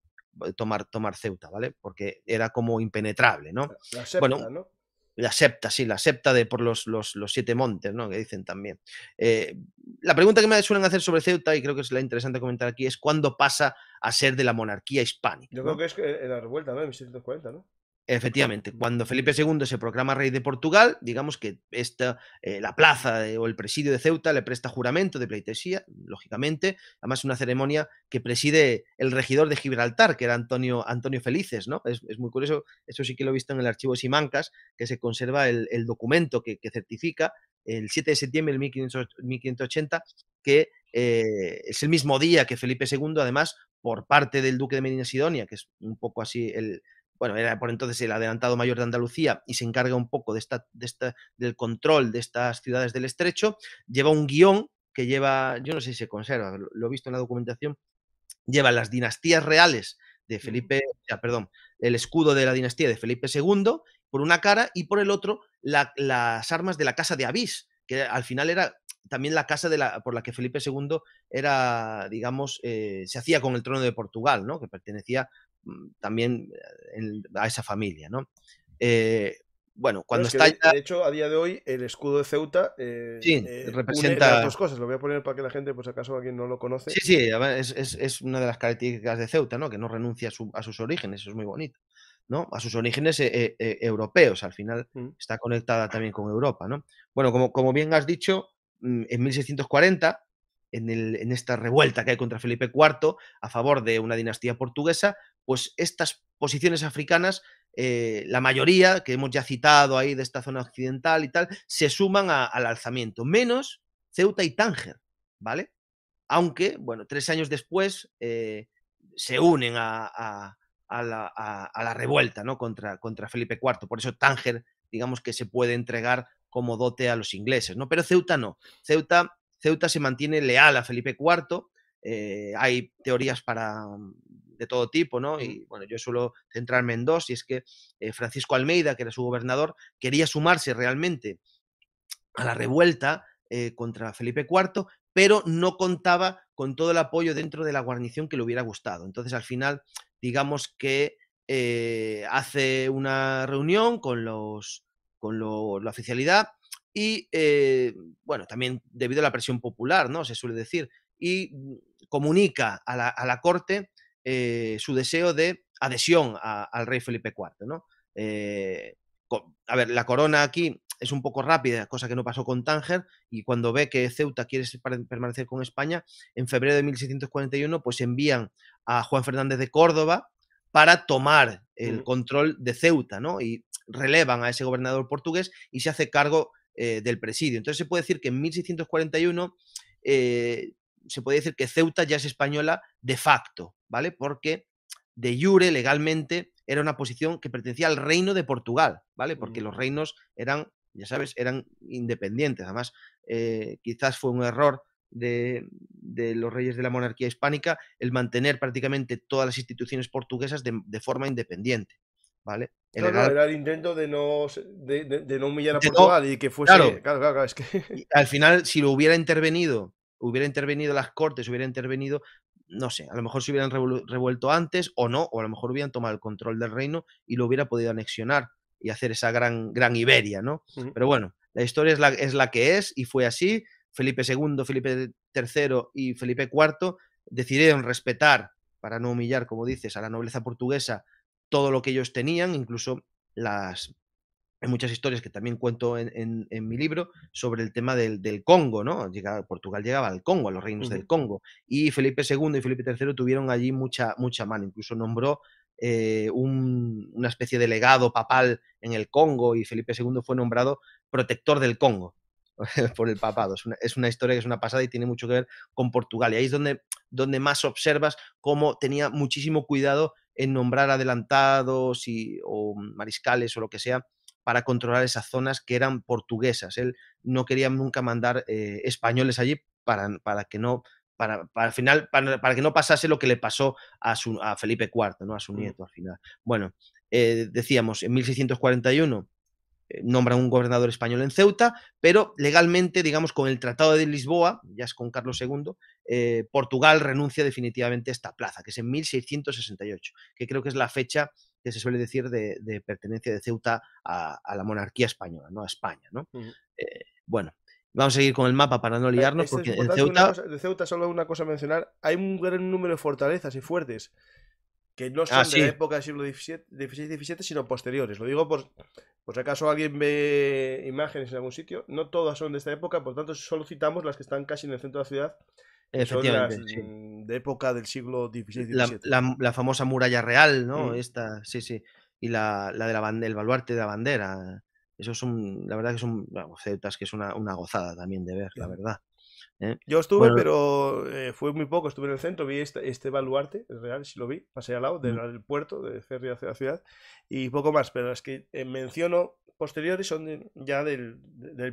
eh, tomar, tomar Ceuta, ¿vale? Porque era como impenetrable, ¿no? La septa, bueno, ¿no? La acepta, sí, la septa de por los, los, siete montes, ¿no? Que dicen también. Eh, la pregunta que me suelen hacer sobre Ceuta, y creo que es la interesante comentar aquí, es cuándo pasa a ser de la monarquía hispánica. Yo creo que es la revuelta, ¿no? En 1740, ¿no? Efectivamente, cuando Felipe II se proclama rey de Portugal, digamos que esta, eh, la plaza o el presidio de Ceuta le presta juramento de pleitesía, lógicamente, además una ceremonia que preside el regidor de Gibraltar, que era Antonio, Felices, ¿no? Es, muy curioso, eso sí que lo he visto en el archivo de Simancas, que se conserva el, documento que, certifica el 7 de septiembre de 1580, que eh, es el mismo día que Felipe II, además, por parte del duque de Medina Sidonia, que es un poco así el, bueno, era por entonces el adelantado mayor de Andalucía y se encarga un poco de esta, de esta, del control de estas ciudades del estrecho, lleva un guión que lleva, yo no sé si se conserva, lo he visto en la documentación, lleva las dinastías reales de Felipe, perdón, el escudo de la dinastía de Felipe II por una cara y por el otro las armas de la casa de Avís, que al final era también la casa de la, por la que Felipe II era, digamos, eh, se hacía con el trono de Portugal, ¿no? que pertenecía Mm, también eh, a esa familia, ¿no? Eh, bueno, cuando está De hecho, a día de hoy, el escudo de Ceuta eh, representa... dos cosas. Lo voy a poner para que la gente, pues acaso a quien no lo conoce... Sí, sí, es, una de las características de Ceuta, ¿no? Que no renuncia a, sus orígenes, eso es muy bonito, ¿no? A sus orígenes europeos, al final mm. está conectada también con Europa, ¿no? Bueno, como, como bien has dicho, mm, en 1640 en, esta revuelta que hay contra Felipe IV a favor de una dinastía portuguesa, pues estas posiciones africanas eh, la mayoría que hemos ya citado ahí de esta zona occidental y tal, se suman al alzamiento, menos Ceuta y Tánger, ¿vale? Aunque, bueno, tres años después eh, se unen a, la, revuelta ¿no? contra, contra Felipe IV. Por eso Tánger, digamos que se puede entregar como dote a los ingleses, ¿no? Pero Ceuta no. Ceuta Ceuta se mantiene leal a Felipe IV. Eh, hay teorías para mm, de todo tipo, ¿no? Y bueno, yo suelo centrarme en dos, y es que eh, Francisco Almeida, que era su gobernador, quería sumarse realmente a la revuelta eh, contra Felipe IV, pero no contaba con todo el apoyo dentro de la guarnición que le hubiera gustado. Entonces, al final, digamos que hace una reunión con los con la oficialidad y, eh, bueno, también debido a la presión popular, ¿no? Se suele decir, y mm, comunica a la, corte eh, su deseo de adhesión al rey Felipe IV, ¿no? Eh, a ver, la corona aquí es un poco rápida, cosa que no pasó con Tánger, y cuando ve que Ceuta quiere permanecer con España, en febrero de 1641, pues envían a Juan Fernández de Córdoba para tomar el mm. control de Ceuta, ¿no? Y relevan a ese gobernador portugués y se hace cargo eh, del presidio. Entonces se puede decir que en 1641 eh, se puede decir que Ceuta ya es española de facto, ¿vale? Porque de jure, legalmente, era una posición que pertenecía al reino de Portugal, ¿vale? Porque los mm. reinos eran, ya sabes, eran independientes. Además, eh, quizás fue un error de, los reyes de la monarquía hispánica el mantener prácticamente todas las instituciones portuguesas de forma independiente. ¿vale? era... el intento de no, de, no humillar a Portugal y que fuese. Claro, claro, claro es que. al final, si lo hubiera intervenido, hubiera intervenido las cortes, hubiera intervenido, no sé, a lo mejor se hubieran revuelto antes o no, o a lo mejor hubieran tomado el control del reino y lo hubiera podido anexionar y hacer esa gran, gran Iberia, ¿no? Pero bueno, la historia es la, es la que es y fue así. Felipe II, Felipe III y Felipe IV decidieron respetar, para no humillar, como dices, a la nobleza portuguesa todo lo que ellos tenían, incluso las hay muchas historias que también cuento en, mi libro sobre el tema del, Congo, ¿no? Llega, Portugal llegaba al Congo, a los reinos del Congo. Y Felipe II y Felipe III tuvieron allí mucha, mucha mano. Incluso nombró eh, una especie de legado papal en el Congo y Felipe II fue nombrado protector del Congo por el papado. Es una, historia que es una pasada y tiene mucho que ver con Portugal. Y ahí es donde, donde más observas cómo tenía muchísimo cuidado en nombrar adelantados y, o mariscales o lo que sea para controlar esas zonas que eran portuguesas. Él no quería nunca mandar eh, españoles allí para, para que no para, final para, que no pasase lo que le pasó a, su, Felipe IV, ¿no? a su mm. nieto al final. Bueno, eh, decíamos, en 1641 nombra un gobernador español en Ceuta, pero legalmente, digamos, con el Tratado de Lisboa, ya es con Carlos II, eh, Portugal renuncia definitivamente a esta plaza, que es en 1668, que creo que es la fecha que se suele decir de, pertenencia de Ceuta a, la monarquía española, ¿no? A España, eh, bueno, Vamos a seguir con el mapa para no eh, liarnos, porque en Ceuta... de Ceuta solo una cosa a mencionar, hay un gran número de fortalezas y fuertes que no son ah, de la época del siglo XVII, XVII, sino posteriores. Lo digo por, por si acaso alguien ve imágenes en algún sitio. No todas son de esta época, por tanto solo citamos las que están casi en el centro de la ciudad. Efectivamente, mm, de época del siglo XVI. La, la, famosa muralla real, ¿no? Mm. Esta, sí, sí. Y la, la de la el baluarte de la bandera. Eso es la verdad que son, bueno, que es una, una gozada también de ver, la verdad. ¿eh? Yo estuve, pero eh, fue muy poco, estuve en el centro, vi este, este baluarte, el real, si lo vi, pasé al lado del, puerto de Ferry hacia la ciudad y poco más, pero las que eh, menciono posteriores son ya del,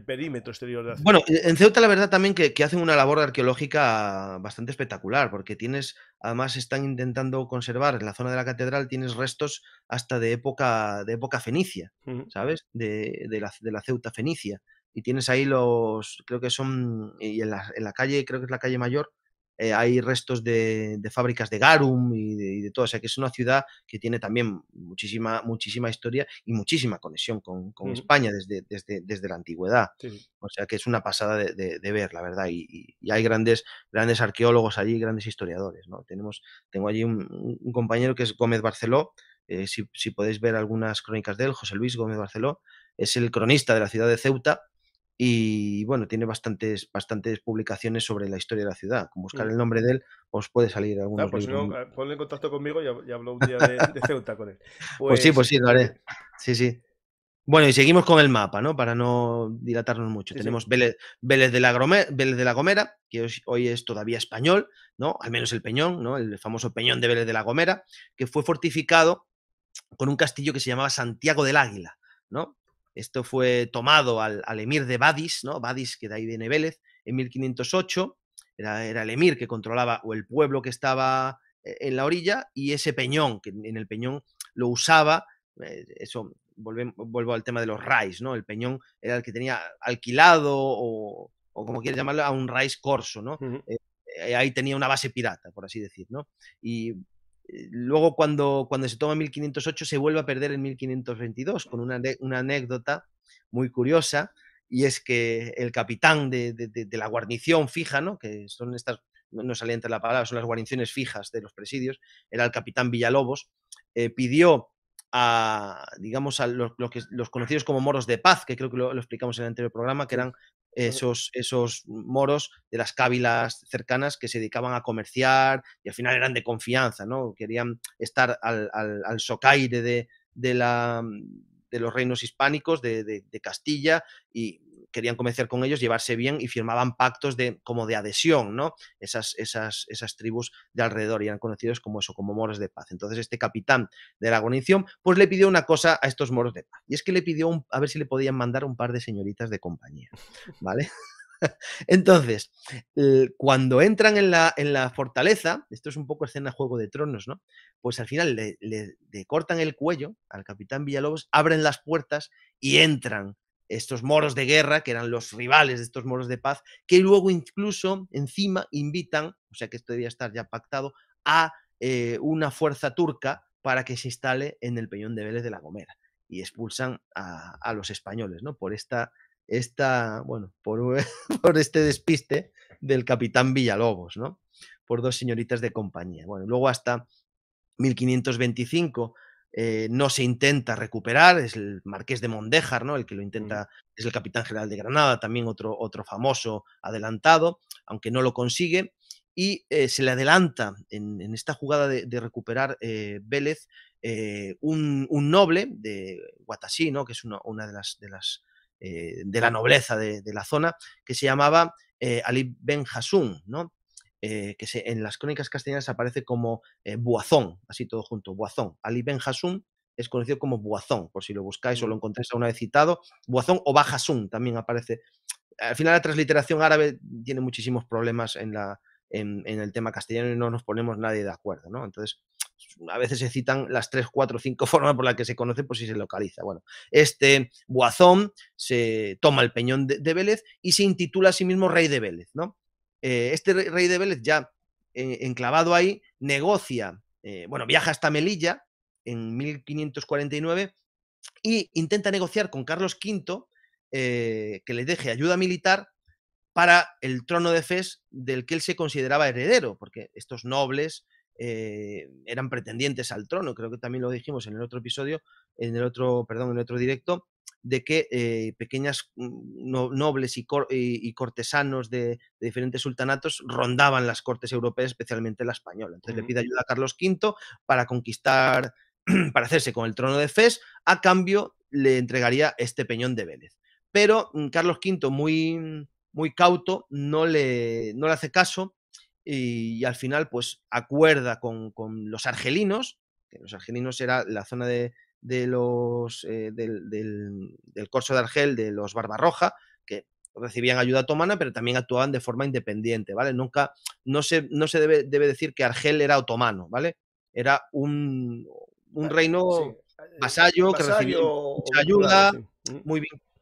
perímetro exterior de la ciudad. Bueno, en Ceuta la verdad también que, hacen una labor arqueológica bastante espectacular, porque tienes, además están intentando conservar en la zona de la catedral, tienes restos hasta de época, de época fenicia, ¿sabes? De, de, la, de la Ceuta fenicia y tienes ahí los, creo que son, y en la, en la calle, creo que es la calle mayor, eh, hay restos de, fábricas de Garum y de, todo. O sea que es una ciudad que tiene también muchísima, muchísima historia y muchísima conexión con, España desde, desde, desde, la antigüedad. O sea que es una pasada de, ver, la verdad. Y, hay grandes, grandes arqueólogos allí, grandes historiadores. ¿no? Tenemos, tengo allí un, compañero que es Gómez Barceló. Eh, si, si, podéis ver algunas crónicas de él, José Luis Gómez Barceló, es el cronista de la ciudad de Ceuta y bueno, tiene bastantes, bastantes publicaciones sobre la historia de la ciudad. Con buscar mm. el nombre de él os puede salir algún pues claro, ponle en contacto conmigo y, hablo un día de, Ceuta con él. Pues... sí, pues, pues sí, lo haré. Sí, sí. Bueno, y seguimos con el mapa, ¿no? Para no dilatarnos mucho. Tenemos de la Vélez de la Gomera, que hoy es todavía español, ¿no? Al menos el Peñón, ¿no? El famoso Peñón de Vélez de la Gomera, que fue fortificado con un castillo que se llamaba Santiago del Águila, ¿no? Esto fue tomado al, emir de Badis, ¿no? Badis, que de ahí de Vélez, en 1508. Era, el emir que controlaba o el pueblo que estaba eh, en la orilla y ese peñón, que en el peñón lo usaba, eh, eso vuelvo al tema de los rais, ¿no? El peñón era el que tenía alquilado o, como quieres llamarlo, a un rais corso, ¿no? Eh, ahí tenía una base pirata, por así decir, ¿no? Y eh, luego, cuando, cuando se toma 1508, se vuelve a perder en 1522, con una, una anécdota muy curiosa, y es que el capitán de, de, la guarnición fija, ¿no? que son estas, no, saliente la palabra, son las guarniciones fijas de los presidios, era el capitán Villalobos, eh, pidió a, digamos, a los, los, conocidos como moros de paz, que creo que lo, explicamos en el anterior programa, que eran esos, esos moros de las cávilas cercanas que se dedicaban a comerciar y al final eran de confianza, ¿no? Querían estar al, socaire de, de, la, de los reinos hispánicos, de, de Castilla, y querían convencer con ellos, llevarse bien y firmaban pactos de, como de adhesión, ¿no? Esas, esas, esas tribus de alrededor y eran conocidos como eso, como moros de paz. Entonces este capitán de la guarnición, pues le pidió una cosa a estos moros de paz. Y es que le pidió a ver si le podían mandar un par de señoritas de compañía, ¿vale? Entonces, cuando entran en la, en la, fortaleza, esto es un poco escena Juego de Tronos, ¿no? Pues al final le cortan el cuello al capitán Villalobos, abren las puertas y entran estos moros de guerra, que eran los rivales de estos moros de paz, que luego incluso encima invitan, o sea que esto debía estar ya pactado, a eh, una fuerza turca para que se instale en el Peñón de Vélez de la Gomera y expulsan a, los españoles, ¿no? Por esta, esta bueno, por, por, este despiste del capitán Villalobos, ¿no? Por dos señoritas de compañía. Bueno, luego hasta 1525 eh, no se intenta recuperar, es el marqués de Mondejar, ¿no? El que lo mm. intenta, es el capitán general de Granada, también otro, otro famoso adelantado, aunque no lo consigue, y eh, se le adelanta en, esta jugada de, recuperar eh, Vélez un, noble de Guatasí, ¿no? Que es una, de las... De las de la nobleza de, la zona, que se llamaba Ali Ben Hassun, ¿no? Eh, que se, en las crónicas castellanas aparece como eh, Buazón, así todo junto, Buazón. Ali Ben Hasum es conocido como Buazón, por si lo buscáis o lo mm. encontráis alguna vez citado. Buazón o Bajasum también aparece. Al final la transliteración árabe tiene muchísimos problemas en, la, en, el tema castellano y no nos ponemos nadie de acuerdo, ¿no? Entonces, a veces se citan las tres, cuatro, cinco formas por las que se conoce, por si se localiza. Bueno, este Buazón se toma el peñón de, Vélez y se intitula a sí mismo Rey de Vélez, ¿no? Eh, este rey de Vélez ya eh, enclavado ahí, negocia, eh, bueno, viaja hasta Melilla en 1549 y intenta negociar con Carlos V que le deje ayuda militar para el trono de Fes del que él se consideraba heredero, porque estos nobles eran pretendientes al trono, creo que también lo dijimos en el otro episodio, en el otro, perdón, en el otro directo, de que eh, pequeñas mm, nobles y, cortesanos de, diferentes sultanatos rondaban las cortes europeas, especialmente la española. Entonces le pide ayuda a Carlos V para conquistar, para hacerse con el trono de Fes, a cambio le entregaría este peñón de Vélez. Pero mm, Carlos V, muy, mm, muy cauto, no le, le hace caso y, al final pues acuerda con, con los argelinos, que los argelinos era la zona de, de los, eh, del, Corso de Argel, de los Barbarroja, que recibían ayuda otomana, pero también actuaban de forma independiente, ¿vale? Nunca, no se, no se debe, debe decir que Argel era otomano, ¿vale? Era un, reino sí. Eh, que recibió mucha ayuda, mm.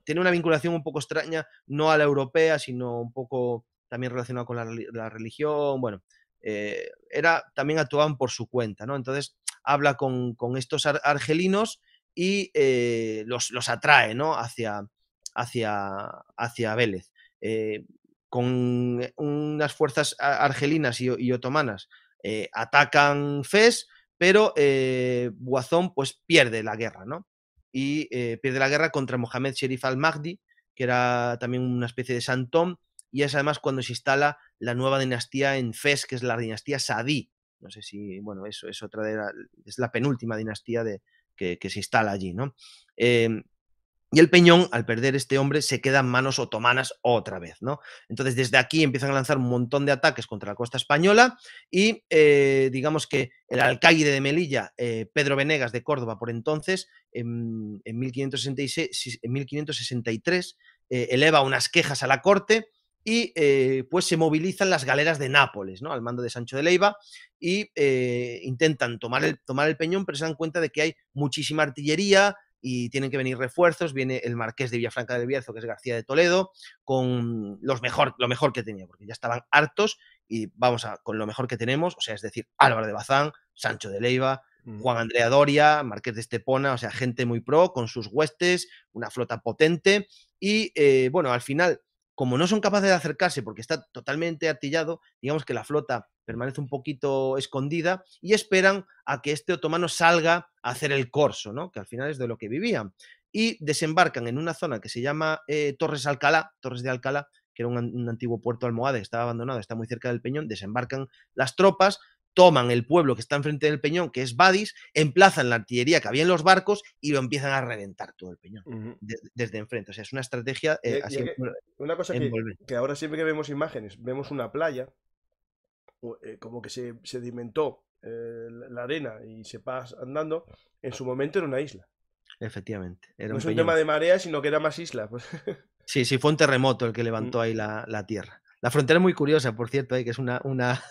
tiene una vinculación un poco extraña, no a la europea, sino un poco también relacionada con la, religión, bueno, eh, era, también actuaban por su cuenta, ¿no? Entonces, habla con, estos argelinos y eh, los, atrae ¿no? hacia, hacia, hacia Vélez. Eh, con eh, unas fuerzas argelinas y, otomanas atacan Fes, pero Guazón pues, pierde la guerra, Y pierde la guerra contra Mohamed Sherif al-Mahdi, que era también una especie de santón, y es además cuando se instala la nueva dinastía en Fes, que es la dinastía Sadí, no sé si, bueno, eso es otra de la, es la penúltima dinastía de, que, se instala allí, ¿no? Em, y el peñón, al perder este hombre, se queda en manos otomanas otra vez, ¿no? Entonces, desde aquí empiezan a lanzar un montón de ataques contra la costa española y eh, digamos que el alcaide de Melilla, eh, Pedro Venegas de Córdoba, por entonces, em, en, en, 1566, en 1563, eleva unas quejas a la corte y eh, pues se movilizan las galeras de Nápoles, ¿no? Al mando de Sancho de Leiva y eh, intentan tomar el, tomar el peñón, pero se dan cuenta de que hay muchísima artillería y tienen que venir refuerzos, viene el marqués de Villafranca del Bierzo, que es García de Toledo, con los mejor, lo mejor que tenía, porque ya estaban hartos y vamos a con lo mejor que tenemos, o sea, es decir, Álvaro de Bazán, Sancho de Leiva, mm. Juan Andrea Doria, Marqués de Estepona, o sea, gente muy pro, con sus huestes, una flota potente. Y eh, bueno, al final como no son capaces de acercarse porque está totalmente artillado, digamos que la flota permanece un poquito escondida y esperan a que este otomano salga a hacer el corso, ¿no? que al final es de lo que vivían. Y desembarcan en una zona que se llama eh, Torres Alcalá, Torres de Alcalá, que era un, antiguo puerto almohade, estaba abandonado, está muy cerca del Peñón, desembarcan las tropas, toman el pueblo que está enfrente del peñón, que es Badis, emplazan la artillería que había en los barcos y lo empiezan a reventar todo el peñón desde, enfrente. O sea, es una estrategia eh, e, así. E, una cosa que, ahora siempre que vemos imágenes, vemos una playa, eh, como que se sedimentó eh, la arena y se pasa andando, en su momento era una isla. Efectivamente. no es un tema de marea, sino que era más isla. Pues. Sí, sí, fue un terremoto el que mm. levantó ahí la tierra. La frontera es muy curiosa, por cierto, ¿eh? que es una, una,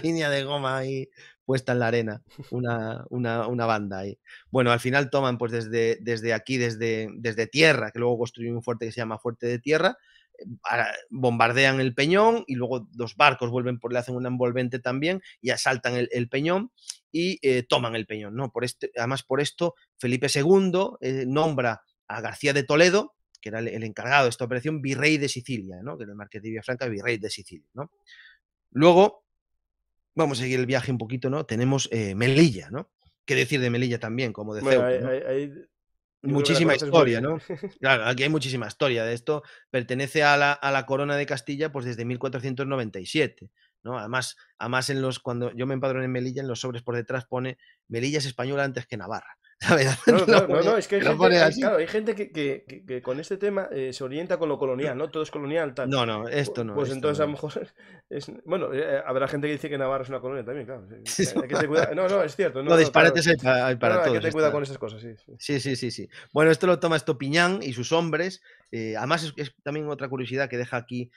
línea de goma ahí puesta en la arena, una, banda ahí. Bueno, al final toman pues desde, desde aquí, desde, desde tierra, que luego construyen un fuerte que se llama Fuerte de Tierra, bombardean el peñón y luego los barcos vuelven por le hacen una envolvente también y asaltan el, peñón y eh, toman el peñón. ¿no? Por este, además, por esto, Felipe II eh, nombra a García de Toledo que era el, encargado de esta operación, virrey de Sicilia, ¿no? que el marqués de Villafranca, virrey de Sicilia. ¿no? Luego, vamos a seguir el viaje un poquito, ¿no? Tenemos eh, Melilla, ¿no? ¿Qué decir de Melilla también, como de muchísima historia, ¿no? Claro, aquí hay muchísima historia de esto. Pertenece a la, corona de Castilla pues desde 1497. ¿no? Además, además en los, cuando yo me empadroné en Melilla, en los sobres por detrás pone Melilla es española antes que Navarra. No, no, es que hay, gente, que, con este tema eh, se orienta con lo colonial, ¿no? Todo es colonial, No, no, esto no. Pues entonces a lo mejor. Es, bueno, eh, habrá gente que dice que Navarra es una colonia también, claro. No, no, es cierto. No, disparates hay para, Hay que te cuidado con esas cosas, sí, sí. Sí, sí, sí. Bueno, esto lo toma Estopiñán y sus hombres. Eh, además, es, también otra curiosidad que deja aquí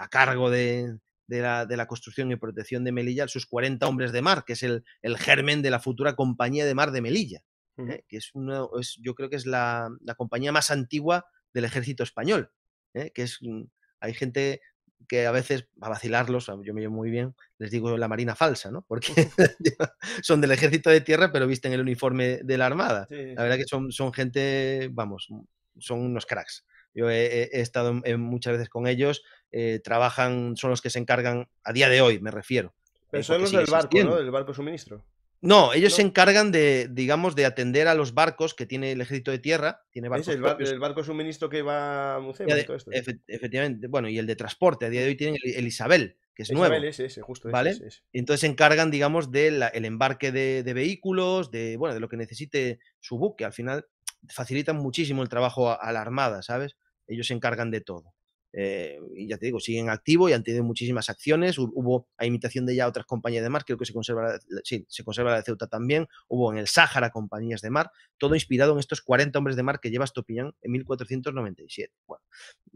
a cargo de, la, construcción y protección de Melilla, sus 40 hombres de mar, que es el germen de la futura compañía de mar de Melilla. ¿eh? que es una, es, yo creo que es la, la, compañía más antigua del ejército español, ¿eh? que es, mm, hay gente que a veces, a vacilarlos, yo me llevo muy bien, les digo la marina falsa, ¿no? Porque son del ejército de tierra, pero visten el uniforme de la armada. La verdad que son, son gente, vamos, mm, son unos cracks. Yo he, estado muchas veces con ellos, eh, trabajan, son los que se encargan, a día de hoy me refiero. Pero son los del barco, ¿no? Del barco suministro. No, ellos se encargan de, digamos, de atender a los barcos que tiene el ejército de tierra. Tiene el, barco barco suministro que va a Mucema y todo esto. efectivamente, bueno, y el de transporte. A día de hoy tienen el, Isabel, que es Isabel nuevo. Isabel es justo. ¿vale? Ese, Entonces se encargan, digamos, del embarque de, vehículos, de, bueno, de lo que necesite su buque. Al final facilitan muchísimo el trabajo a la Armada, ¿sabes? Ellos se encargan de todo. Eh, y ya te digo, siguen activo y han tenido muchísimas acciones. Hubo, a imitación de ya otras compañías de mar, creo que se conserva, sí, se conserva la de Ceuta también. Hubo en el Sáhara compañías de mar, todo inspirado en estos 40 hombres de mar que lleva Estopiñán en 1497. Bueno,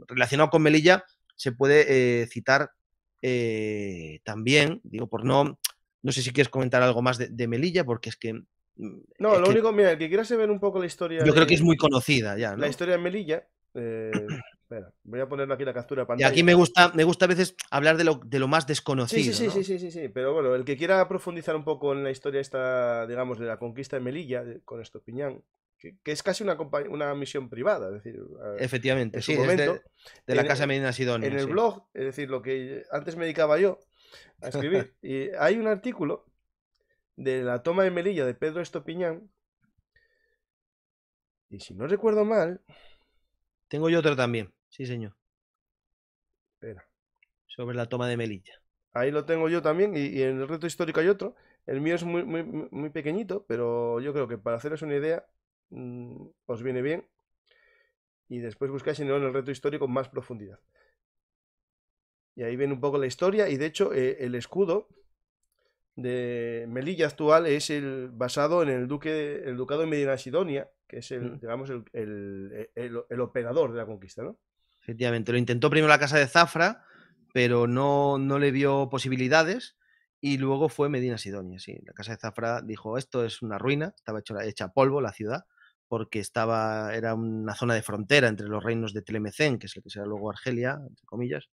relacionado con Melilla, se puede eh, citar eh, también, digo, por no. No sé si quieres comentar algo más de, Melilla, porque es que mm, no, lo único, que quieras saber un poco la historia. Yo creo que es muy conocida ya. La historia de Melilla, eh, voy a ponerlo aquí la captura Y aquí me gusta, me gusta a veces hablar de lo, de lo más desconocido. Sí sí, sí, sí, sí, sí, pero bueno, el que quiera profundizar un poco en la historia esta, digamos, de la conquista de Melilla, con Estopiñán, que, es casi una, una misión privada, es decir, efectivamente, de, la Casa Medina Sidonia. En el blog, es decir, lo que antes me dedicaba yo a escribir, y hay un artículo de la toma de Melilla de Pedro Estopiñán, y si no recuerdo mal... Tengo yo otro también. Sí, señor. Espera. Sobre la toma de Melilla. Ahí lo tengo yo también y, en el reto histórico hay otro. El mío es muy, muy, pequeñito, pero yo creo que para haceros una idea mm, os viene bien. Y después buscáis en el reto histórico más profundidad. Y ahí viene un poco la historia y de hecho eh, el escudo de Melilla actual es el basado en el duque el ducado de Medina Sidonia, que es el, digamos, el, operador de la conquista, ¿no? Efectivamente, lo intentó primero la casa de Zafra, pero no, no le vio posibilidades. Y luego fue Medina Sidonia, La casa de Zafra dijo, esto es una ruina, estaba hecha polvo la ciudad, porque estaba, era una zona de frontera entre los reinos de Telemecén, que es el que será luego Argelia, entre comillas,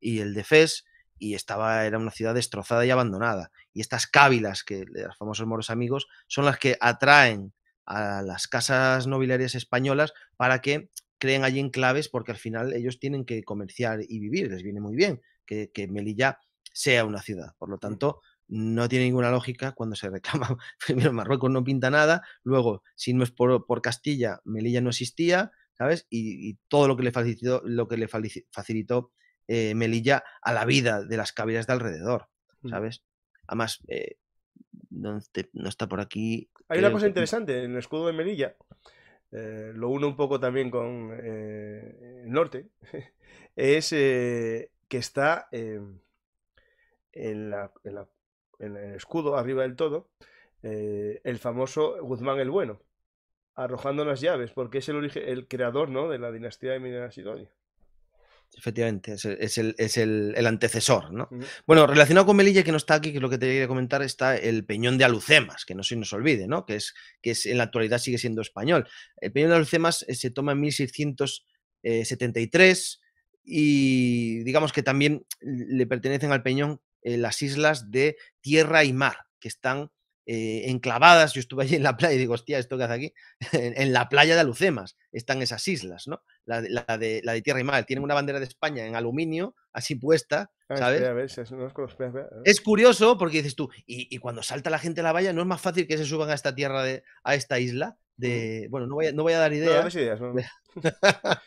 y el de Fes, y estaba, era una ciudad destrozada y abandonada. Y estas cávilas, que los famosos moros amigos, son las que atraen a las casas nobiliarias españolas para que creen allí en claves porque al final ellos tienen que comerciar y vivir, les viene muy bien que, Melilla sea una ciudad. Por lo mm. tanto, no tiene ninguna lógica cuando se reclama, primero Marruecos no pinta nada, luego si no es por, Castilla, Melilla no existía, ¿sabes? Y, todo lo que le facilitó, lo que le facilitó eh, Melilla a la vida de las cabinas de alrededor, mm. ¿sabes? Además, eh, no, está por aquí. Hay una cosa mm. interesante, en el escudo de Melilla eh, lo uno un poco también con eh, el norte, es eh, que está em, en, el escudo, arriba del todo, el famoso Guzmán el Bueno, arrojando las llaves, porque es el, el creador ¿no? de la dinastía de Minas Sidonia. Efectivamente, es, el, antecesor, ¿no? Bueno, relacionado con Melilla, que no está aquí, que es lo que te quería comentar, está el Peñón de Alucemas, que no se nos olvide, ¿no? Que es, que es, en la actualidad sigue siendo español. El Peñón de Alucemas eh, se toma en 1673 eh, y digamos que también le pertenecen al Peñón eh, las islas de Tierra y Mar, que están eh, enclavadas. Yo estuve allí en la playa y digo, hostia, ¿esto que hace aquí? en, la playa de Alucemas están esas islas, ¿no? La, de, la de Tierra y Mar. Tienen una bandera de España en aluminio, así puesta, ¿sabes? es, curioso porque dices tú, y, cuando salta la gente a la valla, ¿no es más fácil que se suban a esta tierra, de, a esta isla? Mm. De, bueno, no voy, a, a dar ideas.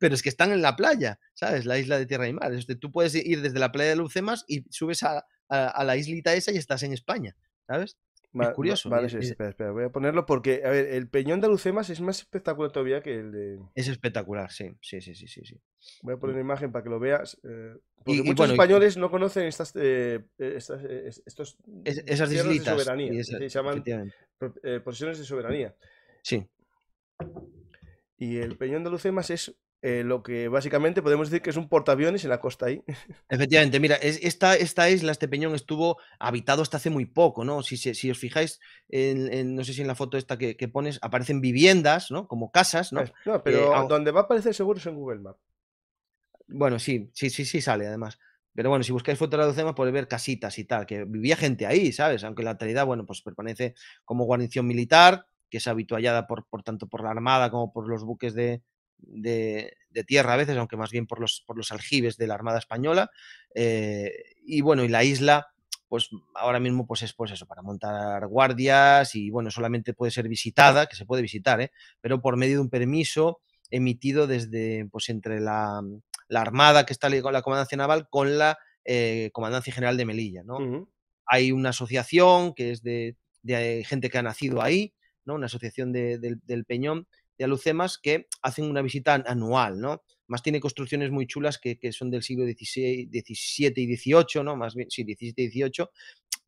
pero es que están en la playa, ¿sabes? La isla de Tierra y Mar. Tú puedes ir desde la playa de Lucemas y subes a, a la islita esa y estás en España, ¿sabes? es curioso. voy a ponerlo porque, a ver, el Peñón de Alucemas es más espectacular todavía que el de... Es espectacular, sí, sí, sí, sí, sí. Voy a poner mm. una imagen para que lo veas. Eh, porque muchos españoles no conocen estas, eh, eh estas eh, estos esas De soberanía, se llaman posiciones de soberanía. Sí. Y el Peñón de Lucemas es eh, lo que básicamente podemos decir que es un portaaviones en la costa ahí. Efectivamente, mira, esta, esta isla, este peñón, estuvo habitado hasta hace muy poco, ¿no? Si, os fijáis, no sé si en la foto esta que, pones, aparecen viviendas, ¿no? Como casas, ¿no? no eh, pero donde va a aparecer seguro es en Google Maps. Bueno, sí, sí, sí, sí sale además. Pero bueno, si buscáis fotos de la docena podéis ver casitas y tal, que vivía gente ahí, ¿sabes? Aunque la actualidad, bueno, pues permanece como guarnición militar, que es habituallada por, por tanto por la Armada como por los buques de, de, tierra a veces, aunque más bien por los, por los aljibes de la Armada Española. Eh, y bueno, y la isla, pues ahora mismo pues es pues eso, para montar guardias y bueno, solamente puede ser visitada, que se puede visitar, ¿eh? pero por medio de un permiso emitido desde, pues entre la, Armada, que está la Comandancia Naval, con la eh, Comandancia General de Melilla, ¿no? Hay una asociación que es de, gente que ha nacido ahí, ¿no? Una asociación del Peñón, de alucemas que hacen una visita anual, ¿no? Más tiene construcciones muy chulas que, son del siglo XVI, XVII y XVIII, ¿no? Más bien, sí, XVII y XVIII,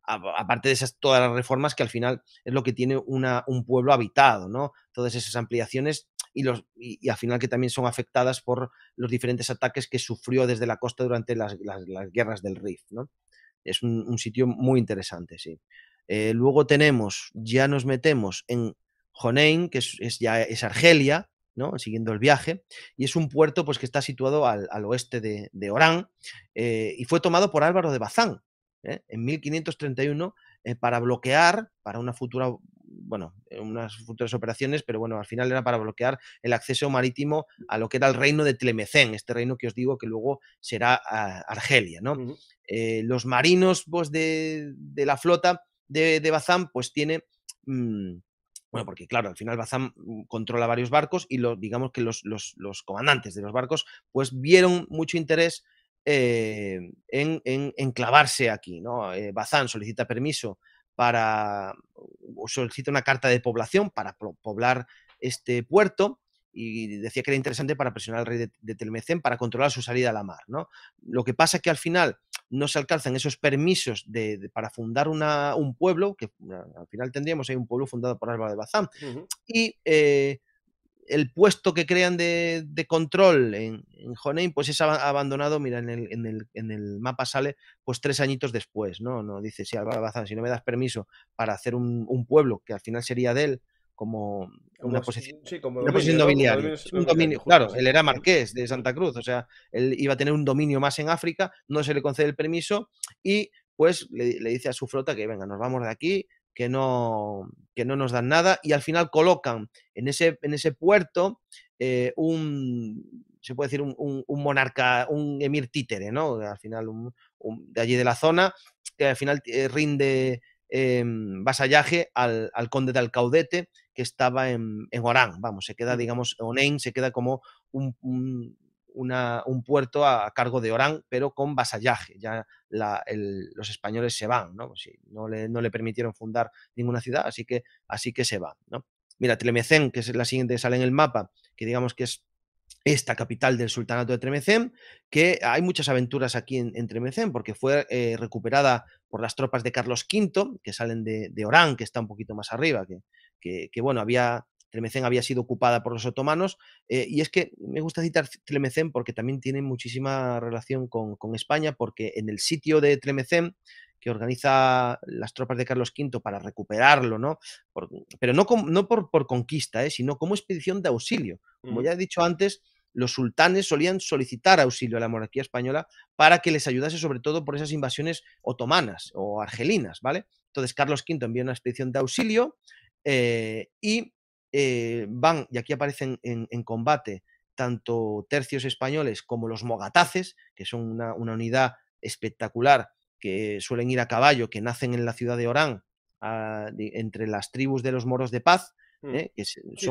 aparte de esas todas las reformas que al final es lo que tiene una, un pueblo habitado, ¿no? Todas esas ampliaciones y, los, al final que también son afectadas por los diferentes ataques que sufrió desde la costa durante las, guerras del Rif, ¿no? Es un, sitio muy interesante, sí. Eh, luego tenemos, ya nos metemos en Honein, que es, ya es Argelia, ¿no? siguiendo el viaje, y es un puerto pues, que está situado al, oeste de, Orán, eh, y fue tomado por Álvaro de Bazán ¿eh? en 1531 eh, para bloquear, para una futura, bueno, unas futuras operaciones, pero bueno, al final era para bloquear el acceso marítimo a lo que era el reino de Tlemecén, este reino que os digo que luego será ah, Argelia. ¿no? los marinos pues, de, la flota de, Bazán pues tiene... Mm, bueno, porque claro, al final Bazán mm, controla varios barcos y lo, digamos que los, comandantes de los barcos pues vieron mucho interés eh, en, en, clavarse aquí. ¿no? Eh, Bazán solicita permiso para, solicita una carta de población para poblar este puerto y decía que era interesante para presionar al rey de, Telmecén para controlar su salida a la mar. ¿no? Lo que pasa es que al final no se alcanzan esos permisos de, para fundar un pueblo, que al final tendríamos ahí un pueblo fundado por Álvaro de Bazán, y eh, el puesto que crean de, control en, en, Honein, pues es abandonado, mira, en el, en, el, mapa sale pues tres añitos después, ¿no? No dice, si sí, Álvaro de Bazán, si no me das permiso para hacer un, un pueblo que al final sería de él, como una posición, sí, claro, él era marqués de Santa Cruz, o sea, él iba a tener un dominio más en África, no se le concede el permiso y pues le, dice a su flota que venga, nos vamos de aquí, que no, que no nos dan nada y al final colocan en ese, en ese puerto eh, un, se puede decir, un, monarca, un emir títere, ¿no? Al final, un, de allí de la zona, que al final eh, rinde Em, vasallaje al, conde de Alcaudete, que estaba en, Orán. Vamos, se queda, digamos, Onein se queda como un, puerto a, cargo de Orán, pero con vasallaje. Ya los españoles se van, ¿no? Pues no, le, permitieron fundar ninguna ciudad, así que, así que se va, Mira, Telemecén, que es la siguiente que sale en el mapa, que digamos que es esta capital del sultanato de Tremecén, que hay muchas aventuras aquí en, porque fue eh, recuperada por las tropas de Carlos V, que salen de, Orán, que está un poquito más arriba, que, que, bueno, había, había sido ocupada por los otomanos. Eh, y es que me gusta citar Tremecén porque también tiene muchísima relación con, España, porque en el sitio de Tremecén, organiza las tropas de Carlos V para recuperarlo, ¿no? pero no, por, conquista, ¿eh? sino como expedición de auxilio. Como mm. ya he dicho antes, los sultanes solían solicitar auxilio a la monarquía española para que les ayudase sobre todo por esas invasiones otomanas o argelinas, ¿vale? Entonces Carlos V envía una expedición de auxilio eh, y eh, van, y aquí aparecen en, combate tanto tercios españoles como los mogataces, que son una unidad espectacular que suelen ir a caballo, que nacen en la ciudad de Orán, entre las tribus de los moros de paz. Mm. ¿eh?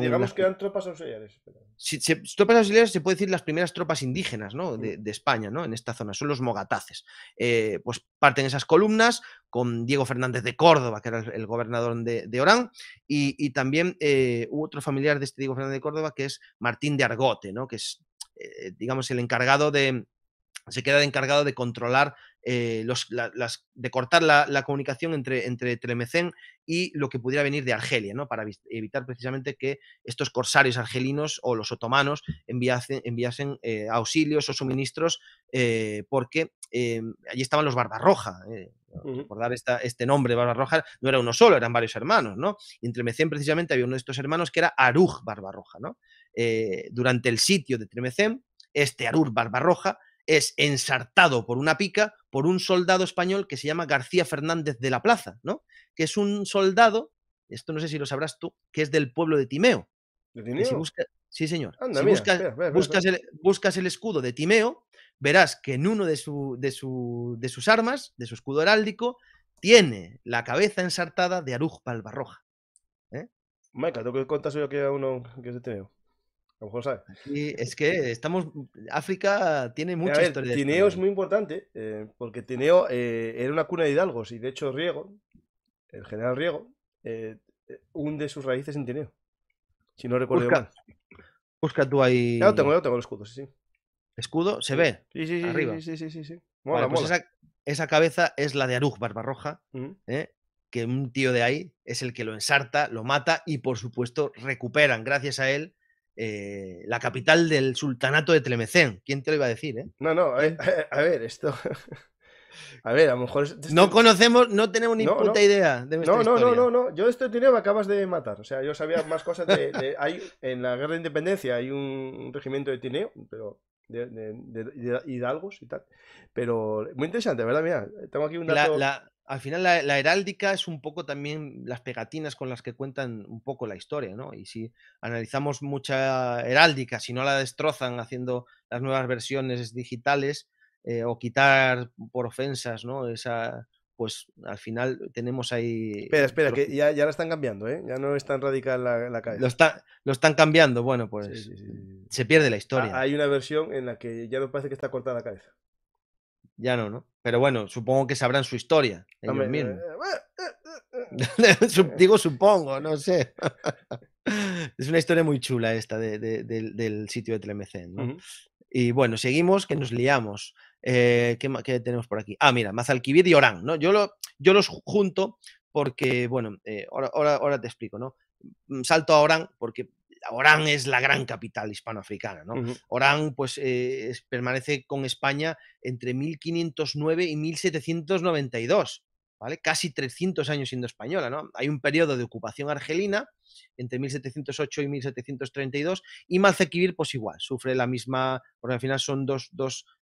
digamos que eran tropas auxiliares. Si, tropas auxiliares se puede decir las primeras tropas indígenas ¿no? Mm. de, España, ¿no? en esta zona, son los mogataces. Eh, pues parten esas columnas con Diego Fernández de Córdoba, que era el, gobernador de, Orán, y, también eh, otro familiar de este Diego Fernández de Córdoba, que es Martín de Argote, ¿no? que es digamos, el encargado de, se queda encargado de controlar eh, de cortar la, comunicación entre, entre y lo que pudiera venir de Argelia, ¿no? Para evitar precisamente que estos corsarios argelinos o los otomanos enviasen, eh, auxilios o suministros, eh, porque allí estaban los Barbarroja. por dar esta, este nombre, Barbarroja, no era uno solo, eran varios hermanos, ¿no? Y precisamente había uno de estos hermanos que era Aruj Barbarroja, ¿no? durante el sitio de Tremecén, este Arur Barbarroja es ensartado por una pica por un soldado español que se llama García Fernández de la Plaza, ¿no? Que es un soldado, esto no sé si lo sabrás tú, que es del pueblo de Timeo. ¿De Timeo? sí, señor. buscas, El, escudo de Timeo, verás que en uno de, de, sus armas, de su escudo heráldico, tiene la cabeza ensartada de Aruj Palvarroja. ¿Eh? tengo que contar yo que a uno que de Timeo. A lo mejor sabes. es que estamos. Mm, África tiene mucha historia. Tineo es muy importante, eh, porque Tineo eh, era una cuna de hidalgos y de hecho Riego, el general Riego, eh, hunde sus raíces en Tineo. Si no recuerdo Busca. tú ahí. tengo, yo tengo el escudo, sí, sí. ¿Escudo? ¿Se ve? Sí, sí, sí. Sí, sí, pues Esa, cabeza es la de Aruj Barbarroja, que un tío de ahí es el que lo ensarta, lo mata y por supuesto recuperan gracias a él eh, la capital del sultanato de Tlemcen. ¿Quién te lo iba a decir? Eh? No, no, a ver, esto. A ver, a lo mejor. No conocemos, no tenemos ni puta idea No, no, no, no, no. Yo de este me acabas de matar. O sea, yo sabía más cosas de. hay, en la guerra de independencia hay un regimiento de Tineo, pero. De, hidalgos y tal. Pero muy interesante, ¿verdad? Mira, tengo aquí un dato al final la, heráldica es un poco también las pegatinas con las que cuentan un poco la historia, ¿no? Y si analizamos mucha heráldica, si no la destrozan haciendo las nuevas versiones digitales eh, o quitar por ofensas, ¿no? Esa, pues al final tenemos ahí... Espera, espera, que ya, la están cambiando, ¿eh? Ya no es tan radical la, cabeza. Lo, está, lo están cambiando, bueno, pues se pierde la historia. hay una versión en la que ya no parece que está cortada la cabeza. Ya no, ¿no? Pero bueno, supongo que sabrán su historia. Digo, supongo, no sé. es una historia muy chula esta del, sitio de Tlemecén, ¿no? Y bueno, seguimos, que nos liamos. Eh, ¿qué, tenemos por aquí? Ah, mira, Mazalquivir y Orán, ¿no? Yo, lo, yo los junto porque, bueno, eh, ahora, ahora, ahora, te explico, ¿no? Mm, salto a Orán porque Orán es la gran capital hispanoafricana. ¿no? Orán pues, eh, permanece con España entre 1509 y 1792. ¿vale? Casi 300 años siendo española, ¿no? Hay un periodo de ocupación argelina entre 1708 y 1732 y Malzequivir, pues igual, sufre la misma, porque al final son dos,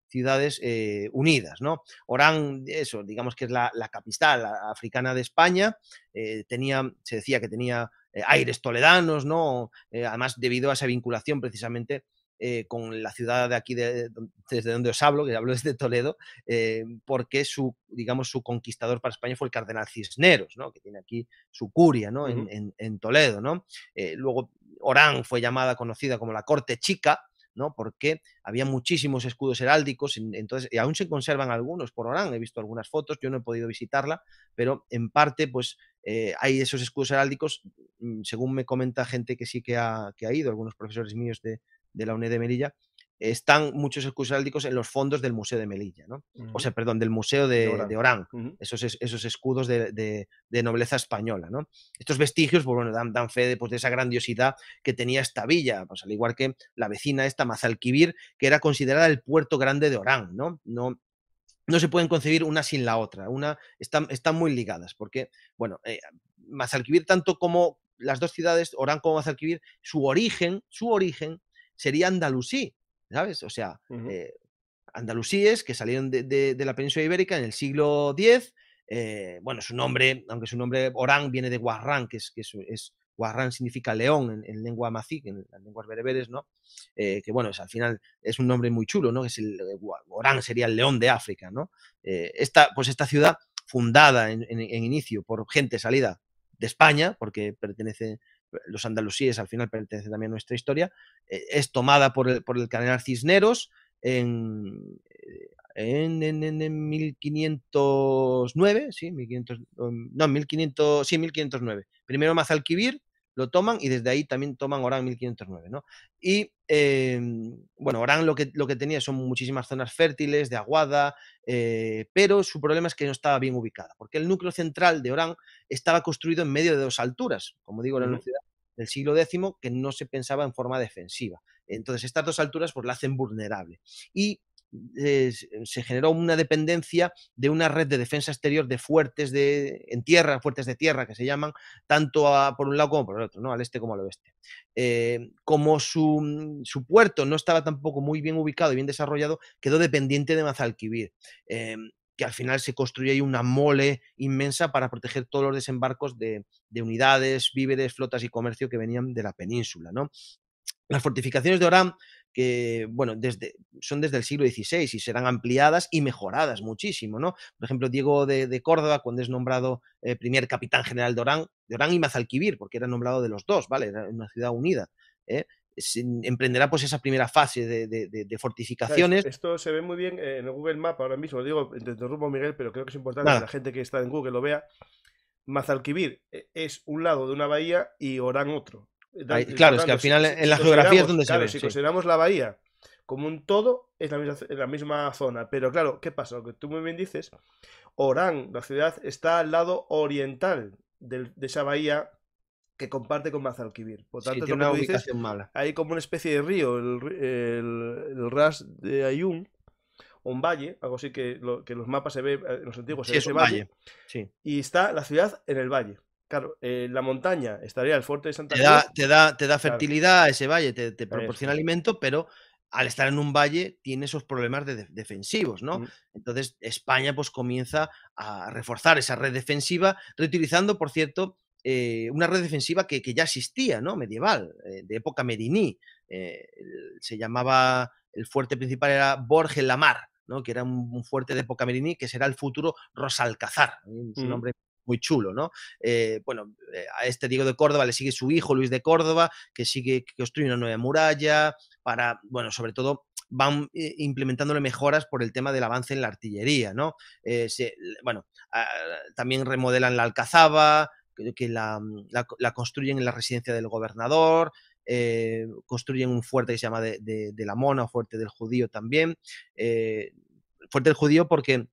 ciudades eh, unidas, ¿no? Orán, eso, digamos que es la, capital africana de España, eh, tenía, se decía que tenía eh, aires toledanos, ¿no? Eh, además, debido a esa vinculación precisamente eh, con la ciudad de aquí, de, desde donde os hablo, que hablo desde Toledo, porque su, digamos, su conquistador para España fue el cardenal Cisneros, ¿no? que tiene aquí su curia ¿no? en, Toledo. ¿no? luego, Orán fue llamada, conocida como la Corte Chica, ¿no? Porque había muchísimos escudos heráldicos, entonces, y aún se conservan algunos por Orán, he visto algunas fotos, yo no he podido visitarla, pero en parte, pues, eh, hay esos escudos heráldicos, mm, según me comenta gente que sí que ha, ido, algunos profesores míos de, de la UNED de Melilla, están muchos escudos heráldicos en los fondos del Museo de Melilla, ¿no? O sea, perdón, del Museo de, Orán, esos, esos, escudos de, nobleza española, ¿no? Estos vestigios, pues bueno, dan, dan fe pues, de, esa grandiosidad que tenía esta villa, pues al igual que la vecina esta, Mazalquivir, que era considerada el puerto grande de Orán, ¿no? No, no se pueden concebir una sin la otra, una, están, están muy ligadas, porque, bueno, eh, Mazalquivir, tanto como las dos ciudades, Orán como Mazalquivir, su origen, su origen sería andalusí, ¿sabes? O sea, eh, andalusíes que salieron de, la península ibérica en el siglo X. Eh, bueno, su nombre, aunque su nombre Orán viene de Guarrán, que es, que es, Guarrán significa león en, lengua mací, en, las lenguas bereberes, ¿no? Eh, que bueno, es, al final es un nombre muy chulo, ¿no? Es el, Orán sería el león de África, ¿no? esta, pues esta ciudad fundada en, en, inicio por gente salida de España, porque pertenece los andalusíes al final pertenece también a nuestra historia, eh, es tomada por el, por el Cisneros en, eh, en, 1509, sí, no, sí, 1509. Primero Mazalquivir lo toman y desde ahí también toman Orán 1509, ¿no? Y, eh, bueno, Orán lo que, lo que tenía son muchísimas zonas fértiles, de aguada, pero su problema es que no estaba bien ubicada, porque el núcleo central de Orán estaba construido en medio de dos alturas, como digo, la ciudad del siglo X que no se pensaba en forma defensiva. Entonces, estas dos alturas por pues, la hacen vulnerable. Y eh, se generó una dependencia de una red de defensa exterior de fuertes de, en tierra, fuertes de tierra que se llaman, tanto por un lado como por el otro, ¿no? al este como al oeste. Eh, como su, puerto no estaba tampoco muy bien ubicado y bien desarrollado, quedó dependiente de Mazalquivir. Em, que al final se construye ahí una mole inmensa para proteger todos los desembarcos de, unidades, víveres, flotas y comercio que venían de la península. ¿no? Las fortificaciones de Orán, que bueno, desde, son desde el siglo XVI y serán ampliadas y mejoradas muchísimo, ¿no? Por ejemplo, Diego de, Córdoba, cuando es nombrado eh, primer capitán general de Orán, de Orán y Mazalquivir, porque era nombrado de los dos, ¿vale? Era una ciudad unida. ¿eh? emprenderá pues esa primera fase de, fortificaciones. esto se ve muy bien eh, en el Google Map ahora mismo, digo, te interrumpo Miguel, pero creo que es importante que la gente que está en Google lo vea. Mazalquivir eh, es un lado de una bahía y Orán otro. Eh, claro, es que al final en la geografía es donde se ve. Si consideramos la bahía como un todo, es la misma, zona. Pero claro, ¿qué pasa? Lo que tú muy bien dices, Orán, la ciudad, está al lado oriental de, de esa bahía que comparte con Mazalquivir. Por tanto, una ubicación mala. Hay como una especie de río, el, ras de Ayun, un valle, algo así que, los mapas se ve, eh, los antiguos es ese un valle. Sí. Y está la ciudad en el valle. Claro, eh, la montaña estaría el fuerte de Santa te Da, te, da, fertilidad a ese valle, te, proporciona alimento, pero al estar en un valle tiene esos problemas de defensivos, ¿no? Mm. Entonces España pues comienza a reforzar esa red defensiva, reutilizando, por cierto, eh, una red defensiva que, que, ya existía, ¿no? Medieval, eh, de época meriní. Eh, se llamaba, el fuerte principal era Borges Lamar, ¿no? Que era un, fuerte de época meriní que será el futuro Rosalcazar, un mm. nombre muy chulo, ¿no? bueno, a este Diego de Córdoba le sigue su hijo Luis de Córdoba, que sigue construyendo construye una nueva muralla para, bueno, sobre todo van implementándole mejoras por el tema del avance en la artillería, ¿no? bueno, ah, también remodelan la Alcazaba, que mm, la, construyen en la residencia del gobernador, eh, construyen un fuerte que se llama de, la Mona fuerte del judío también. Eh, fuerte del judío porque, mm,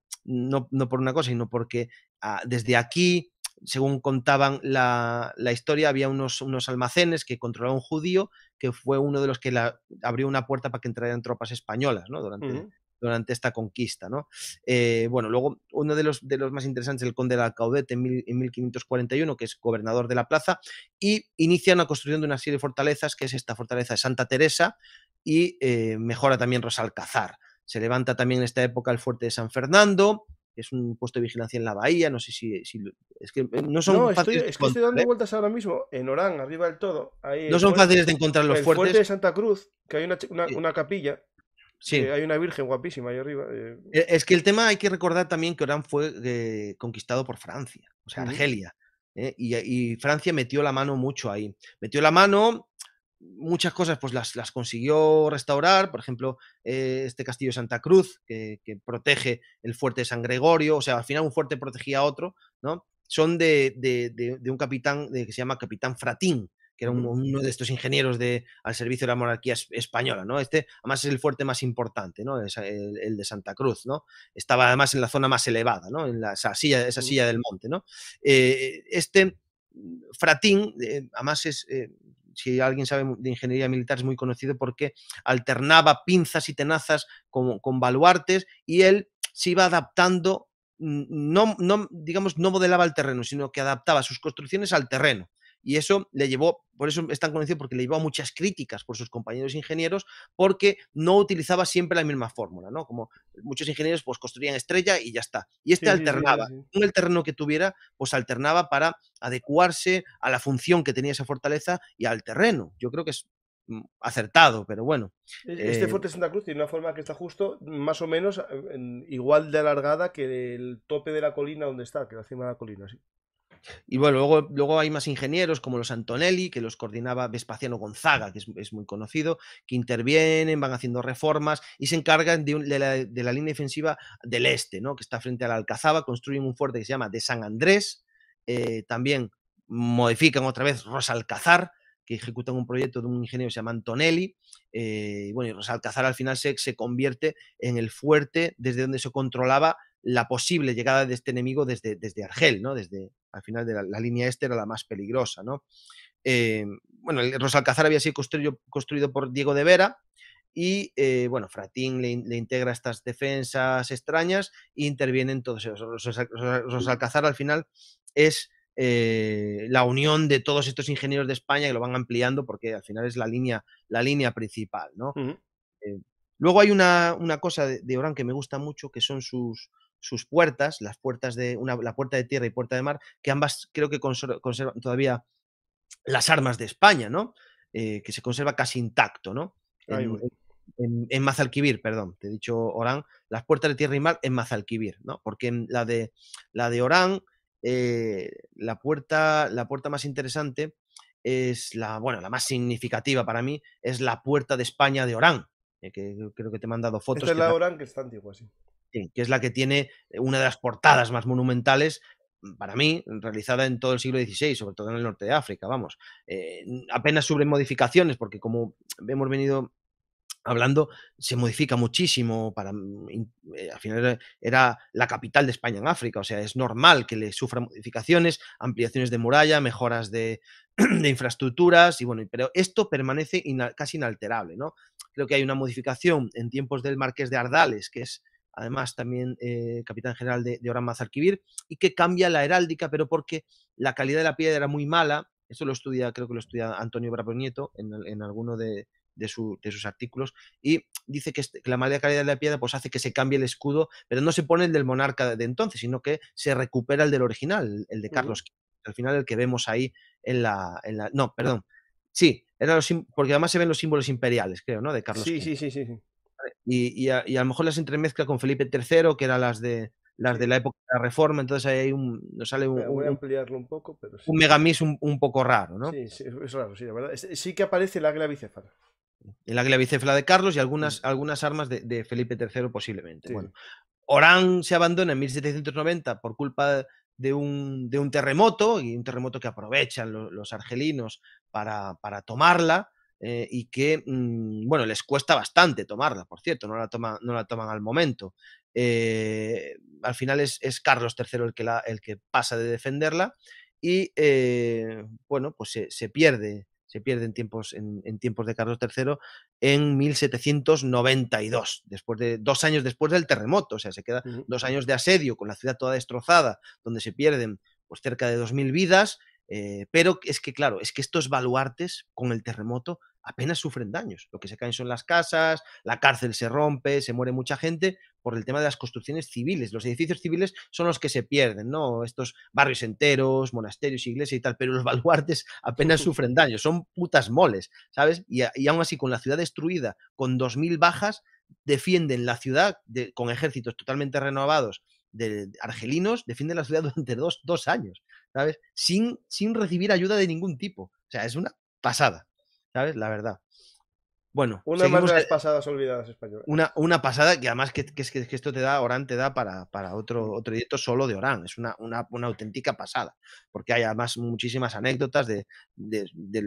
no, no, por una cosa, sino porque ah, desde aquí, según contaban la, historia, había unos, unos, almacenes que controlaba un judío que fue uno de los que abrió una puerta para que entraran tropas españolas ¿no? durante, durante esta conquista. ¿no? Eh, bueno, luego uno de los, de los más interesantes es el conde de Alcaudete en, 1541, que es gobernador de la plaza, y inicia la construcción de una serie de fortalezas, que es esta fortaleza de Santa Teresa, y eh, mejora también Rosalcazar. Se levanta también en esta época el fuerte de San Fernando, que es un puesto de vigilancia en la bahía, no sé si... es que eh, no son Estoy, es que estoy dando vueltas ahora mismo, en Orán, arriba del todo. no son fáciles de encontrar los fuertes. El fuerte de Santa Cruz, que hay una, una capilla, Sí. Eh, hay una virgen guapísima ahí arriba. Eh. E, es que el tema hay que recordar también que Orán fue eh, conquistado por Francia, o sea, Argelia. Y, Francia metió la mano mucho ahí. Metió la mano, muchas cosas pues las, las consiguió restaurar, por ejemplo, este castillo de Santa Cruz, que, protege el fuerte de San Gregorio, o sea, al final un fuerte protegía a otro, ¿no? Son de, de un capitán que se llama Capitán Fratín, era uno de estos ingenieros de, al servicio de la monarquía española, ¿no? Este, además, es el fuerte más importante, ¿no? el, de Santa Cruz, ¿no? Estaba además en la zona más elevada, En la, esa, silla, esa silla del monte, ¿no? Eh, este Fratín, eh, además es... Eh, si alguien sabe de ingeniería militar, es muy conocido porque alternaba pinzas y tenazas con, con baluartes y él se iba adaptando no, digamos, no modelaba el terreno, sino que adaptaba sus construcciones al terreno. Y eso le llevó, por eso es tan conocido, porque le llevó a muchas críticas por sus compañeros ingenieros, porque no utilizaba siempre la misma fórmula, ¿no? Como muchos ingenieros, pues construían estrella y ya está. Y este alternaba, el terreno que tuviera, pues alternaba para adecuarse a la función que tenía esa fortaleza y al terreno. Yo creo que es mm, acertado, pero bueno. E-, este eh fuerte Santa Cruz tiene una forma que está justo más o menos eh, igual de alargada que el tope de la colina donde está, que la cima de la colina, sí. Y bueno, luego, luego hay más ingenieros como los Antonelli, que los coordinaba Vespasiano Gonzaga, que es, muy conocido, que intervienen, van haciendo reformas y se encargan de, la, línea defensiva del este, ¿no? que está frente a la Alcazaba, construyen un fuerte que se llama de San Andrés, eh, también modifican otra vez Rosalcazar, que ejecutan un proyecto de un ingeniero que se llama Antonelli, eh, y bueno, y Rosalcazar al final se, se convierte en el fuerte desde donde se controlaba la posible llegada de este enemigo desde, desde Argel, ¿no? desde, al final de la, línea este era la más peligrosa, ¿no? Eh, bueno, el Rosalcazar había sido construido, por Diego de Vera y, eh, bueno, Fratín le, integra estas defensas extrañas e intervienen todos ellos. Rosalcazar, al final es eh, la unión de todos estos ingenieros de España que lo van ampliando porque al final es la línea, la línea principal, ¿no? luego hay una, cosa de, de, Orán que me gusta mucho que son sus, sus puertas, las puertas de la puerta de tierra y puerta de mar, que ambas creo que conservan todavía las armas de España, ¿no? Eh, que se conserva casi intacto, ¿no? en, Mazalquivir, perdón, te he dicho Orán, las puertas de tierra y mar en Mazalquivir, ¿no? Porque en la de, la de Orán, eh, la, puerta, la puerta más interesante es la, bueno, la más significativa para mí, es la puerta de España de Orán, eh, que creo que te he mandado fotos. la de Orán que está antigua, así que es la que tiene eh, una de las portadas más monumentales mm, para mí, realizada en todo el siglo XVI, sobre todo en el norte de África, vamos. Eh, apenas sobre modificaciones, porque como hemos venido hablando, se modifica muchísimo. Para, mm, eh, al final era, la capital de España en África, o sea, es normal que le sufra modificaciones, ampliaciones de muralla, mejoras de, infraestructuras, y bueno, pero esto permanece casi inalterable, ¿no? Creo que hay una modificación en tiempos del Marqués de Ardales, que es además también eh, capitán general de, de Orán Mazarquivir, y que cambia la heráldica, pero porque la calidad de la piedra era muy mala, eso lo estudia, creo que lo estudia Antonio Bravo Nieto en, en alguno de, sus artículos, y dice este, que, la mala calidad de la piedra pues hace que se cambie el escudo, pero no se pone el del monarca de entonces, sino que se recupera el del original, el de Carlos, al final el que vemos ahí en la... no, perdón. Sí, era los, porque además se ven los símbolos imperiales, creo, ¿no? De Carlos. sí, sí, sí, sí y, y, a, y, a, lo mejor las entremezcla con Felipe III, que eran las de las de la época de la reforma, entonces ahí hay nos sale un, un poco, un un, poco raro, ¿no? Sí, sí, es raro, sí, la verdad. Sí que aparece el águila bicéfala. El águila bicéfala de Carlos y algunas, algunas armas de, Felipe III posiblemente. Bueno, Orán se abandona en 1790 por culpa de un, de un terremoto, y un terremoto que aprovechan los, los argelinos para, para tomarla, eh, y que, mm, bueno, les cuesta bastante tomarla, por cierto, no la, no la toman al momento. Eh, al final es, Carlos III el que, el que pasa de defenderla y, eh, bueno, pues se, pierde, se pierden en tiempos, en, tiempos de Carlos III en 1792, después de, dos años después del terremoto, o sea, se quedan dos años de asedio con la ciudad toda destrozada, donde se pierden pues cerca de 2.000 vidas, pero es que, claro, es que estos baluartes con el terremoto apenas sufren daños. Lo que se caen son las casas, la cárcel se rompe, se muere mucha gente por el tema de las construcciones civiles. Los edificios civiles son los que se pierden, ¿no? Estos barrios enteros, monasterios, iglesias y tal, pero los baluartes apenas sufren daños, son putas moles, ¿sabes? Y, aún así, con la ciudad destruida, con 2.000 bajas, defienden la ciudad con ejércitos totalmente renovados de, argelinos, defienden la ciudad durante dos, años, ¿sabes? Sin, sin recibir ayuda de ningún tipo. O sea, es una pasada. ¿sabes? La verdad. Bueno, una pasadas olvidadas Una, una pasada que además que, que, esto te da, Orán te da para, para otro, mm. otro directo solo de Orán. Es una, auténtica pasada, porque hay además muchísimas anécdotas, de,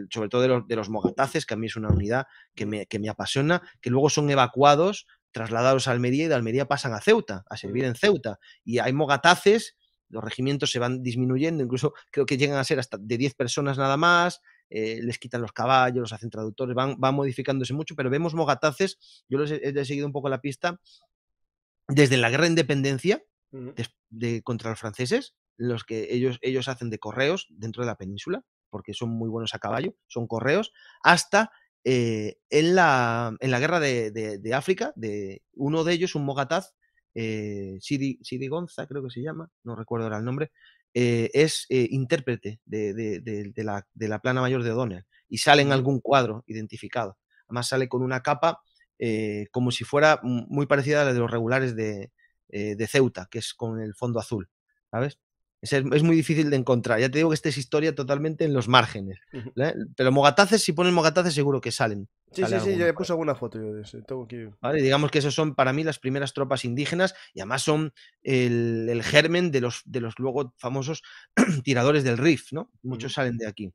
sobre todo de los, de mogataces, que a mí es una unidad que me, que me apasiona, que luego son evacuados, trasladados a Almería y de Almería pasan a Ceuta, a servir mm. en Ceuta. Y hay mogataces, los regimientos se van disminuyendo, incluso creo que llegan a ser hasta de 10 personas nada más, eh, les quitan los caballos, los hacen traductores, van, modificándose mucho, pero vemos mogataces, yo les he, seguido un poco la pista, desde la guerra de independencia de, contra los franceses, los que ellos, ellos hacen de correos dentro de la península, porque son muy buenos a caballo, son correos, hasta eh, en, la, guerra de, de, África, de uno de ellos, un mogataz, eh, Sidi, Sidi Gonza, creo que se llama, no recuerdo ahora el nombre, eh, es eh, intérprete de, la, plana mayor de O'Donnell y sale en algún cuadro identificado. Además sale con una capa eh, como si fuera mm, muy parecida a la de los regulares de, Ceuta, que es con el fondo azul, ¿sabes? Es, muy difícil de encontrar. Ya te digo que esta es historia totalmente en los márgenes. Pero mogataces, si ponen mogataces, seguro que salen. Sí, sí, sí, ya he puesto alguna foto yo de eso. ¿Vale? Digamos que esas son para mí las primeras tropas indígenas y además son el, germen de los, de los luego famosos tiradores del Rif, ¿no? Muchos salen de aquí.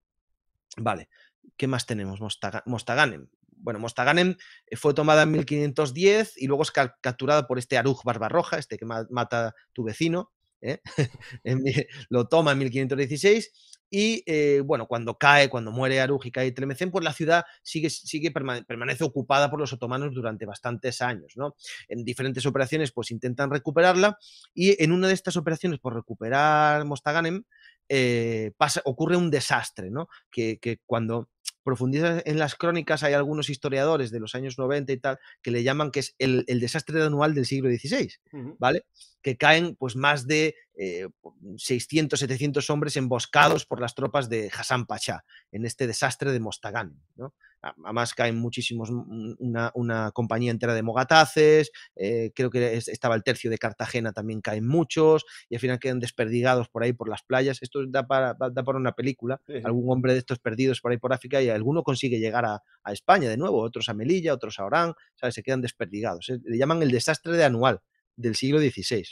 Vale. ¿Qué más tenemos? Mostaganem. Bueno, Mostaganem eh, fue tomada en 1510 y luego es capturada por este Aruj Barbarroja, este que mata tu vecino, ¿eh? lo toma en 1516 y eh, bueno, cuando cae, cuando muere Aruj y cae por pues la ciudad sigue, sigue permanece ocupada por los otomanos durante bastantes años, ¿no? En diferentes operaciones pues intentan recuperarla y en una de estas operaciones por recuperar Mostaganem eh, ocurre un desastre, ¿no? Que, que cuando profundiza en las crónicas, hay algunos historiadores de los años 90 y tal que le llaman que es el, el desastre anual del siglo XVI, ¿vale? Que caen pues más de 600, eh, 700 hombres emboscados por las tropas de Hassan Pachá en este desastre de Mostagán. Además caen muchísimos, mm, mm, una, compañía entera de mogataces, eh, creo que estaba el tercio de Cartagena, también caen muchos, y al final quedan desperdigados por ahí por las playas. Esto da para, una película, algún hombre de estos perdidos por ahí por África y alguno consigue llegar a, España de nuevo, otros a Melilla, otros a Orán, se quedan desperdigados. Eh, le llaman el desastre de anual del siglo XVI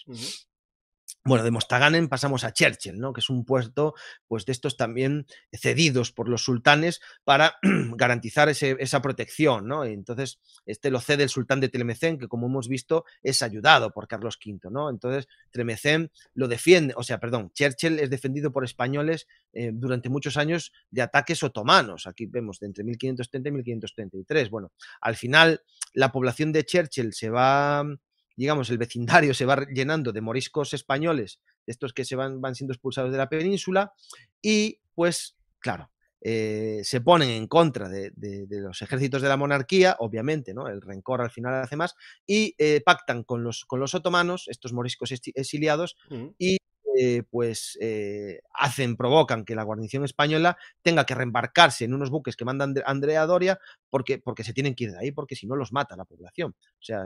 bueno, de Mostaganem pasamos a Churchill, ¿no? que es un puerto pues, de estos también cedidos por los sultanes para garantizar esa protección. ¿no? entonces, este lo cede el sultán de Tlemcen, que como hemos visto es ayudado por Carlos V. ¿no? Entonces, tremecén lo defiende, o sea, perdón, Churchill es defendido por españoles eh, durante muchos años de ataques otomanos. Aquí vemos de entre 1530 y 1533. Bueno, al final la población de Churchill se va digamos, el vecindario se va llenando de moriscos españoles, de estos que se van, van siendo expulsados de la península, y pues, claro, eh, se ponen en contra de, los ejércitos de la monarquía, obviamente, ¿no? El rencor al final hace más, y eh, pactan con los, con los otomanos, estos moriscos exiliados, mm. y eh, pues eh, hacen, provocan que la guarnición española tenga que reembarcarse en unos buques que manda Andrea Doria porque, porque se tienen que ir de ahí, porque si no los mata la población. O sea,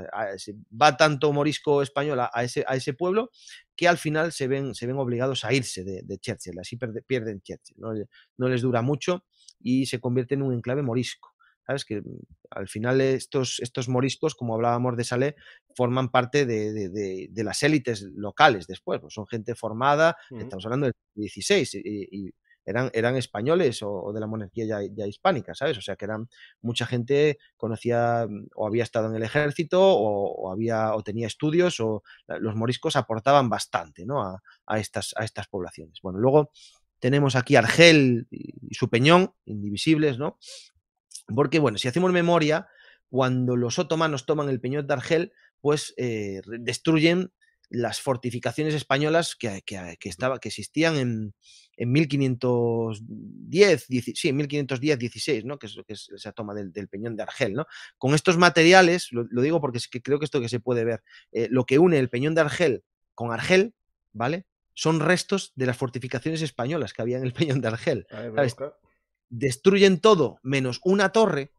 va tanto morisco español a ese, a ese pueblo que al final se ven, se ven obligados a irse de, de Churchill, así pierden Churchill, no les dura mucho y se convierte en un enclave morisco. ¿sabes? Que mm, al final estos, estos moriscos, como hablábamos de Salé, forman parte de, las élites locales después, pues son gente formada, estamos hablando del 16, y, eran, eran, españoles o, de la monarquía ya, hispánica, ¿sabes? O sea, que eran mucha gente conocía mm, o había estado en el ejército o, había o tenía estudios o los moriscos aportaban bastante, ¿no? A, estas, a estas poblaciones. Bueno, luego tenemos aquí Argel y su peñón, indivisibles, ¿no? Porque, bueno, si hacemos memoria, cuando los otomanos toman el Peñón de Argel, pues eh, destruyen las fortificaciones españolas que, estaba, que existían en, en 1510, sí, en 1510, 16, ¿no? que, es, lo que es esa toma del, Peñón de Argel. ¿no? Con estos materiales, lo, digo porque creo que esto que se puede ver, eh, lo que une el Peñón de Argel con Argel, ¿vale? Son restos de las fortificaciones españolas que había en el Peñón de Argel. ¿Sabes destruyen todo menos una torre,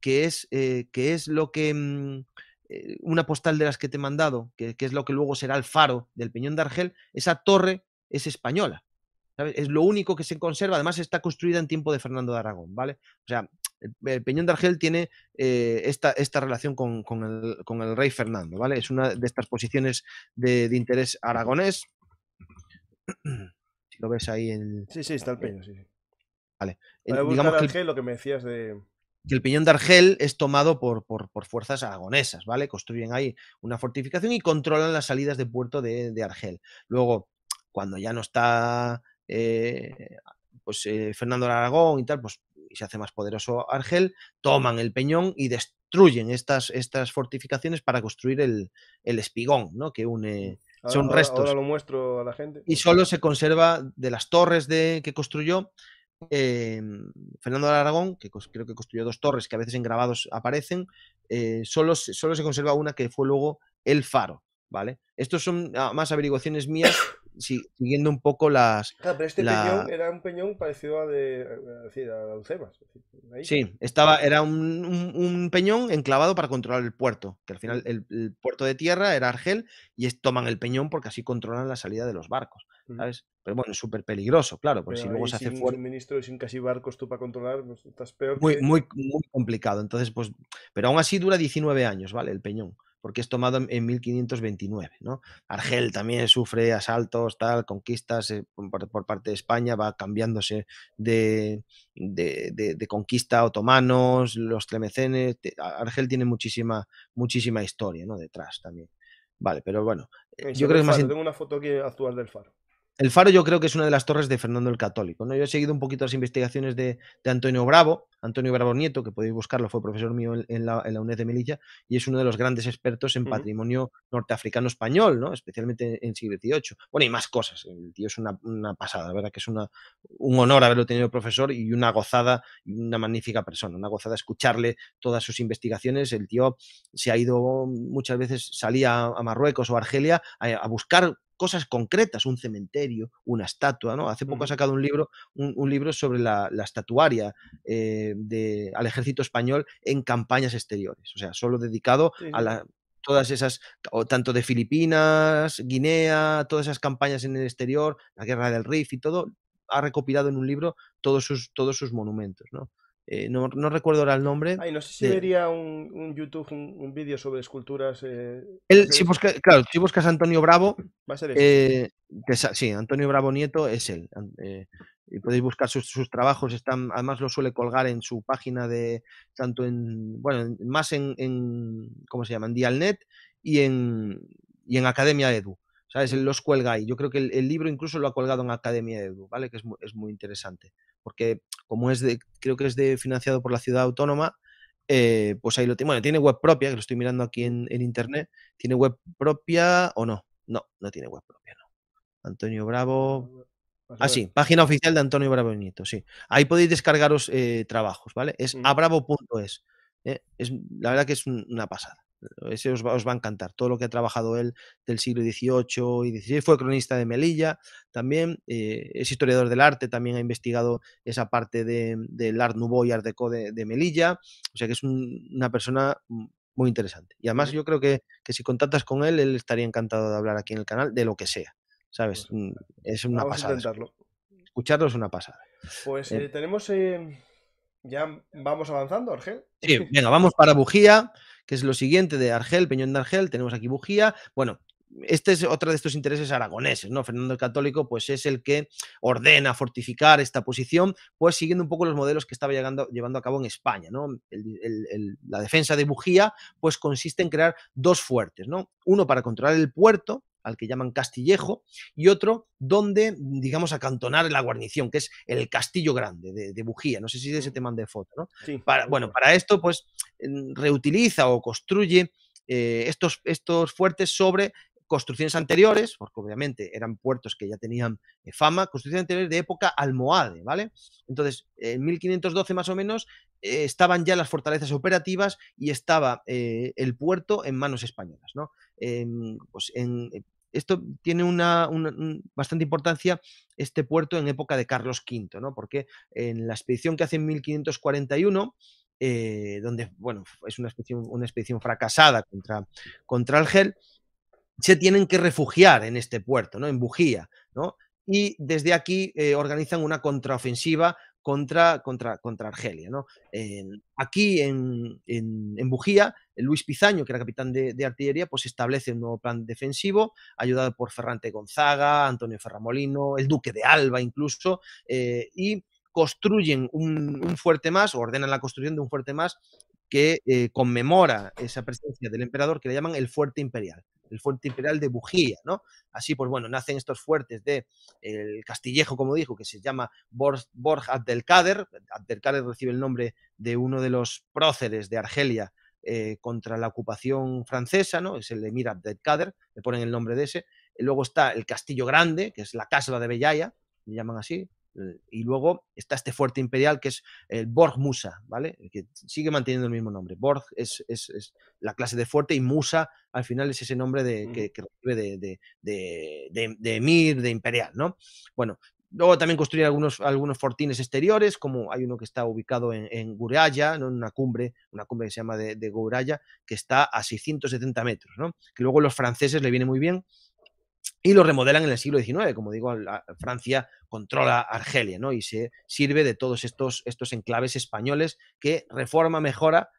que es, eh, que es lo que... Mm, eh, una postal de las que te he mandado, que, es lo que luego será el faro del Peñón de Argel, esa torre es española. Es lo único que se conserva. Además está construida en tiempo de Fernando de Aragón, ¿vale? O sea, el Peñón de Argel tiene eh, esta, esta, relación con, el, rey Fernando, ¿vale? Es una de estas posiciones de, interés aragonés. Si lo ves ahí en... Sí, sí, está el peñón, sí. Eh, que el, lo que me decías de... el Peñón de Argel es tomado por, fuerzas aragonesas, ¿vale? Construyen ahí una fortificación y controlan las salidas de puerto de, Argel. Luego, cuando ya no está eh, pues, eh, Fernando de Aragón y tal, pues se hace más poderoso Argel, toman el Peñón y destruyen estas, estas fortificaciones para construir el, espigón, ¿no? Que mm. une... son restos. Y solo se conserva de las torres de, que construyó, eh, Fernando de Aragón, que creo que construyó dos torres que a veces en grabados aparecen, eh, solo, se conserva una que fue luego el faro, ¿vale? Estos son ah, más averiguaciones mías siguiendo un poco las... pero este peñón era un peñón parecido a de Sí, estaba, era un, peñón enclavado para controlar el puerto, que al final el, puerto de tierra era Argel y toman el peñón porque así controlan la salida de los barcos. Pero bueno, es súper peligroso, claro, porque si luego se hace sin fuerte. ministro y sin casi barcos tú para controlar, pues estás peor. Muy, muy, complicado. Entonces, pues. Pero aún así dura 19 años, ¿vale? El peñón porque es tomado en 1529. ¿no? Argel también sufre asaltos, tal, conquistas eh, por, parte de España, va cambiándose de, de, de, conquista otomanos, los tremecenes, Argel tiene muchísima, muchísima historia ¿no? detrás también. Vale, pero bueno, eh, yo creo que más... Tengo una foto aquí actual del faro. El faro yo creo que es una de las torres de Fernando el Católico. ¿no? Yo he seguido un poquito las investigaciones de, Antonio Bravo, Antonio Bravo Nieto, que podéis buscarlo, fue profesor mío en, la, UNED de Melilla y es uno de los grandes expertos en patrimonio norteafricano español, ¿no? especialmente en, siglo XVIII. Bueno, y más cosas. El tío es una, pasada, verdad que es una, un honor haberlo tenido profesor y una gozada una magnífica persona, una gozada escucharle todas sus investigaciones. El tío se ha ido muchas veces, salía a Marruecos o Argelia a buscar cosas concretas, un cementerio, una estatua, ¿no? Hace poco ha sacado un libro, un, libro sobre la, estatuaria eh, de, al ejército español en campañas exteriores, o sea, solo dedicado a la, todas esas, tanto de Filipinas, Guinea, todas esas campañas en el exterior, la guerra del Rif y todo, ha recopilado en un libro todos sus, todos sus monumentos, ¿no? Eh, no, recuerdo ahora el nombre. no sé si sería un, YouTube, un, vídeo sobre esculturas. Eh, claro, si buscas Antonio Bravo, va a ser eh, sí, Antonio Bravo Nieto es él. y podéis buscar sus, trabajos, están, además lo suele colgar en su página de, tanto en, bueno, más en, ¿cómo se llama? En Dialnet y en, en Academia Edu. ¿Sabes? Él los cuelga ahí. Yo creo que el, libro incluso lo ha colgado en Academia Edu, ¿vale? Que es muy, es muy interesante porque como es de, creo que es de financiado por la ciudad autónoma, eh, pues ahí lo tiene. Bueno, tiene web propia, que lo estoy mirando aquí en, internet. ¿Tiene web propia o no? No, no tiene web propia, no. Antonio Bravo. Ah, sí, página oficial de Antonio Bravo Nieto, sí. Ahí podéis descargaros eh, trabajos, ¿vale? Es mm. abravo.es. ¿eh? es, la verdad que es una pasada ese os va, a encantar. Todo lo que ha trabajado él del siglo XVIII y XVI. Fue cronista de Melilla también, eh, es historiador del arte, también ha investigado esa parte del Art Nouveau y Art Deco de, de Melilla. O sea que es una persona muy interesante. Y además yo creo que, si contactas con él, él estaría encantado de hablar aquí en el canal de lo que sea. ¿Sabes? Pues mm, es una pasada. Escucharlo es una pasada. Pues eh eh, tenemos... Ya vamos avanzando, Argel. Sí, venga, vamos para bujía que es lo siguiente de Argel, Peñón de Argel, tenemos aquí Bujía, bueno, este es otro de estos intereses aragoneses, ¿no? Fernando el Católico, pues es el que ordena fortificar esta posición, pues siguiendo un poco los modelos que estaba llegando, llevando a cabo en España, ¿no? la defensa de Bujía, pues consiste en crear dos fuertes, ¿no? Uno para controlar el puerto al que llaman Castillejo, y otro donde, digamos, acantonar la guarnición, que es el Castillo Grande de, Bujía. No sé si de ese te de foto, ¿no? Para, bueno, para esto, pues, reutiliza o construye eh, estos, estos fuertes sobre construcciones anteriores, porque obviamente eran puertos que ya tenían eh, fama, construcciones anteriores de época almohade, ¿vale? Entonces, en 1512 más o menos eh, estaban ya las fortalezas operativas y estaba el puerto en manos españolas, ¿no? pues en, esto tiene una, bastante importancia este puerto en época de Carlos V, ¿no? porque en la expedición que hace en 1541, eh, donde bueno, es una expedición, una expedición fracasada contra, contra se tienen que refugiar en este puerto, ¿no? en Bujía, y desde aquí eh, organizan una contraofensiva contra, contra, contra Argelia. ¿no? aquí en, Bujía, Luis Pizaño, que era capitán de, artillería, pues establece un nuevo plan defensivo, ayudado por Ferrante Gonzaga, Antonio Ferramolino, el duque de Alba incluso, eh, y construyen un, fuerte más, ordenan la construcción de un fuerte más que eh, conmemora esa presencia del emperador que le llaman el fuerte imperial, el fuerte imperial de Bujía, ¿no? Así pues bueno, nacen estos fuertes de el Castillejo, como dijo, que se llama Borj, Abdelkader, Abdelkader recibe el nombre de uno de los próceres de Argelia eh, contra la ocupación francesa, ¿no? Es el emir Abdelkader, le ponen el nombre de ese. Luego está el Castillo Grande, que es la casa de Bellaya, le llaman así, eh, y luego está este fuerte imperial que es el Borg Musa, ¿vale? Que sigue manteniendo el mismo nombre. Borg es, la clase de fuerte y Musa al final es ese nombre de, que, recibe de, de, de, Emir, de imperial, ¿no? Bueno, Luego también construir algunos, algunos fortines exteriores, como hay uno que está ubicado en, Guraya, en una cumbre, una cumbre que se llama de, Guraya, que está a 670 metros, ¿no? que luego los franceses le viene muy bien y lo remodelan en el siglo XIX. Como digo, Francia controla Argelia ¿no? y se sirve de todos estos, estos enclaves españoles que reforma, mejora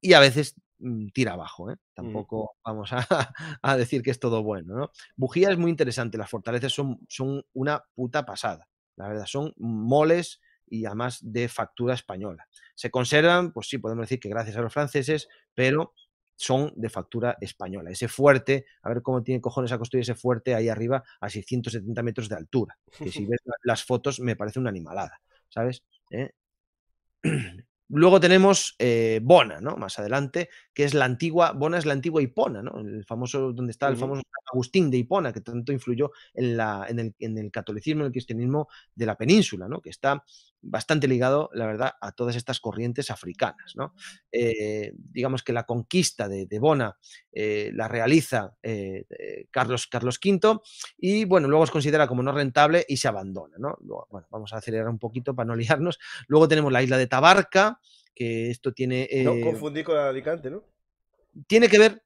y a veces mm, tira abajo. ¿eh? Mm. Tampoco vamos a, decir que es todo bueno. ¿no? Bujía es muy interesante. Las fortalezas son, son una puta pasada. La verdad, son moles y además de factura española. Se conservan, pues sí, podemos decir que gracias a los franceses, pero son de factura española. Ese fuerte, a ver cómo tiene cojones a construir ese fuerte ahí arriba a 670 metros de altura, que si ves las fotos me parece una animalada, ¿sabes? ¿Eh? Luego tenemos eh, Bona, ¿no? Más adelante, que es la antigua, Bona es la antigua Hipona, ¿no? El famoso, donde está el famoso Agustín de Hipona, que tanto influyó en, el, en el, catolicismo, en el cristianismo de la península, Que está bastante ligado, la verdad, a todas estas corrientes africanas, ¿no? Eh, digamos que la conquista de, Bona eh, la realiza Carlos, Carlos V y, bueno, luego se considera como no rentable y se abandona, vamos a acelerar un poquito para no liarnos. Luego tenemos la isla de Tabarca, que esto tiene... no eh, confundí con Alicante, ¿no? Tiene que ver,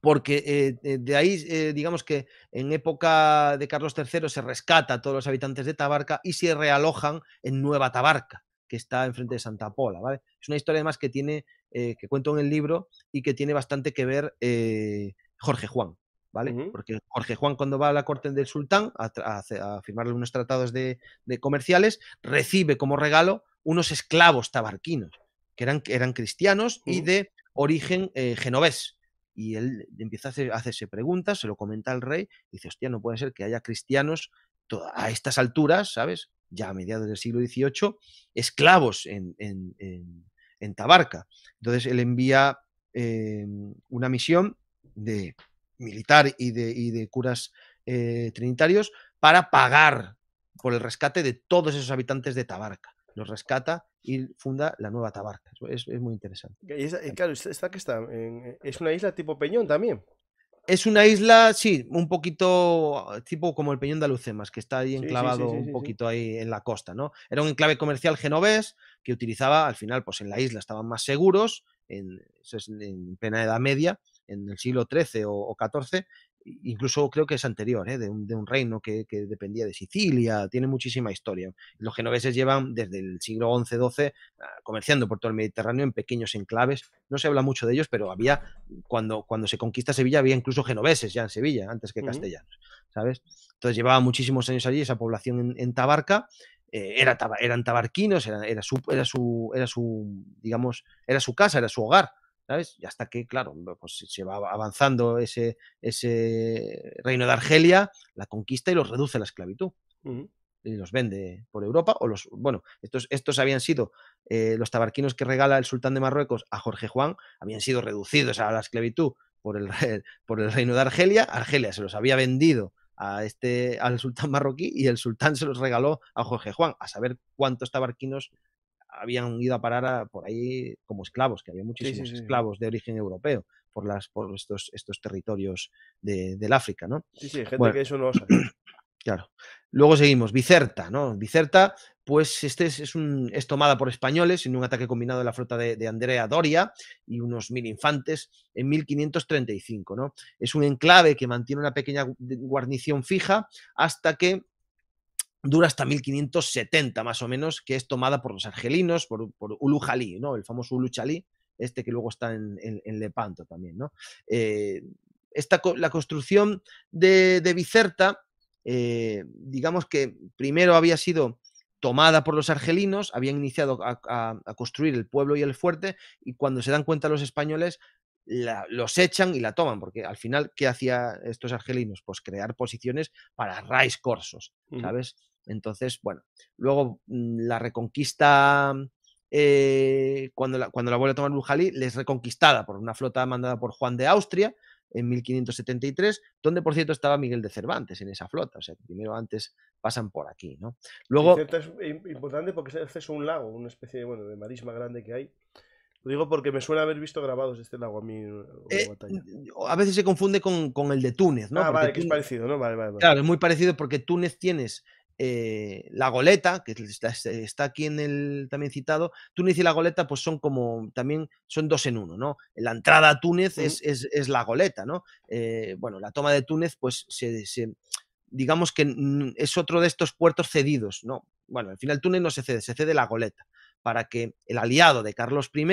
porque eh, eh, de ahí, digamos que en época de Carlos III se rescata a todos los habitantes de Tabarca y se realojan en Nueva Tabarca, que está enfrente de Santa Pola. ¿vale? Es una historia además que tiene, que cuento en el libro y que tiene bastante que ver Jorge Juan. ¿Vale? Porque Jorge Juan cuando va a la corte del sultán a, a, firmarle unos tratados de comerciales, recibe como regalo unos esclavos tabarquinos que eran, cristianos y mm. de origen eh, genovés. Y él empieza a, hacerse preguntas, se lo comenta al rey, dice, hostia, no puede ser que haya cristianos a estas alturas, ¿sabes? Ya a mediados del siglo XVIII, esclavos en, Tabarca. Entonces él envía eh, una misión de militar y de, curas eh, trinitarios para pagar por el rescate de todos esos habitantes de Tabarca. Los rescata y funda la nueva Tabarca. Es, muy interesante. Y claro, esta que está, eh, es una isla tipo Peñón también. Es una isla, sí, un poquito eh, tipo como el Peñón de Alucemas, que está ahí enclavado un poquito ahí en la costa, ¿no? Era un enclave comercial genovés que utilizaba, al final, pues en la isla estaban más seguros, en, plena Edad Media, en el siglo XIII o XIV, incluso creo que es anterior, ¿eh? de, un, reino que, dependía de Sicilia, tiene muchísima historia. Los genoveses llevan desde el siglo XI-XII ah, comerciando por todo el Mediterráneo en pequeños enclaves. No se habla mucho de ellos, pero había, cuando, cuando se conquista Sevilla, había incluso genoveses ya en Sevilla, antes que castellanos, ¿sabes? Entonces llevaba muchísimos años allí esa población en, Tabarca. Eh, era, eran tabarquinos, era, su, era, su, era su, digamos, era su casa, era su hogar. ¿sabes? Y hasta que, claro, pues se va avanzando ese, ese reino de Argelia, la conquista y los reduce a la esclavitud. Y los vende por Europa, o los, bueno, estos, estos habían sido, eh, los tabarquinos que regala el sultán de Marruecos a Jorge Juan, habían sido reducidos a la esclavitud por el, por el reino de Argelia, Argelia se los había vendido a este, al sultán marroquí y el sultán se los regaló a Jorge Juan, a saber cuántos tabarquinos habían ido a parar por ahí como esclavos, que había muchísimos esclavos de origen europeo por, las, por estos, estos territorios de, del África, ¿no? Sí, sí, gente que eso no sabe. Claro. Luego seguimos, Bicerta, ¿no? Bicerta, pues este es, un, es tomada por españoles en un ataque combinado de la flota de, de, Andrea Doria y unos mil infantes en 1535, ¿no? Es un enclave que mantiene una pequeña guarnición fija hasta que dura hasta 1570 más o menos, que es tomada por los argelinos, por, por Ulu ¿no? el famoso Ulu este que luego está en, Lepanto también. ¿no? Eh, esta, la construcción de, de Bicerta, eh, digamos que primero había sido tomada por los argelinos, habían iniciado a, construir el pueblo y el fuerte, y cuando se dan cuenta los españoles, los echan y la toman, porque al final, ¿qué hacía estos argelinos? Pues crear posiciones para raíz corsos, ¿sabes? Entonces, bueno, luego mm, la reconquista, eh, cuando, la, cuando la vuelve a tomar bujalí, es reconquistada por una flota mandada por Juan de Austria en 1573, donde por cierto estaba Miguel de Cervantes en esa flota, o sea, primero antes pasan por aquí, ¿no? Luego... Es importante porque es acceso un lago, una especie de, bueno, de marisma grande que hay, lo digo porque me suena haber visto grabados este lago a mí. Eh, eh, a veces se confunde con, el de Túnez, ¿no? Ah, vale, que es parecido, ¿no? Claro, es muy parecido porque Túnez tienes eh, la goleta, que está, aquí en el también citado, Túnez y la goleta, pues son como también son dos en uno, ¿no? La entrada a Túnez es, la goleta, ¿no? Eh, bueno, la toma de Túnez, pues se, digamos que es otro de estos puertos cedidos, ¿no? Bueno, al final Túnez no se cede, se cede la goleta, para que el aliado de Carlos I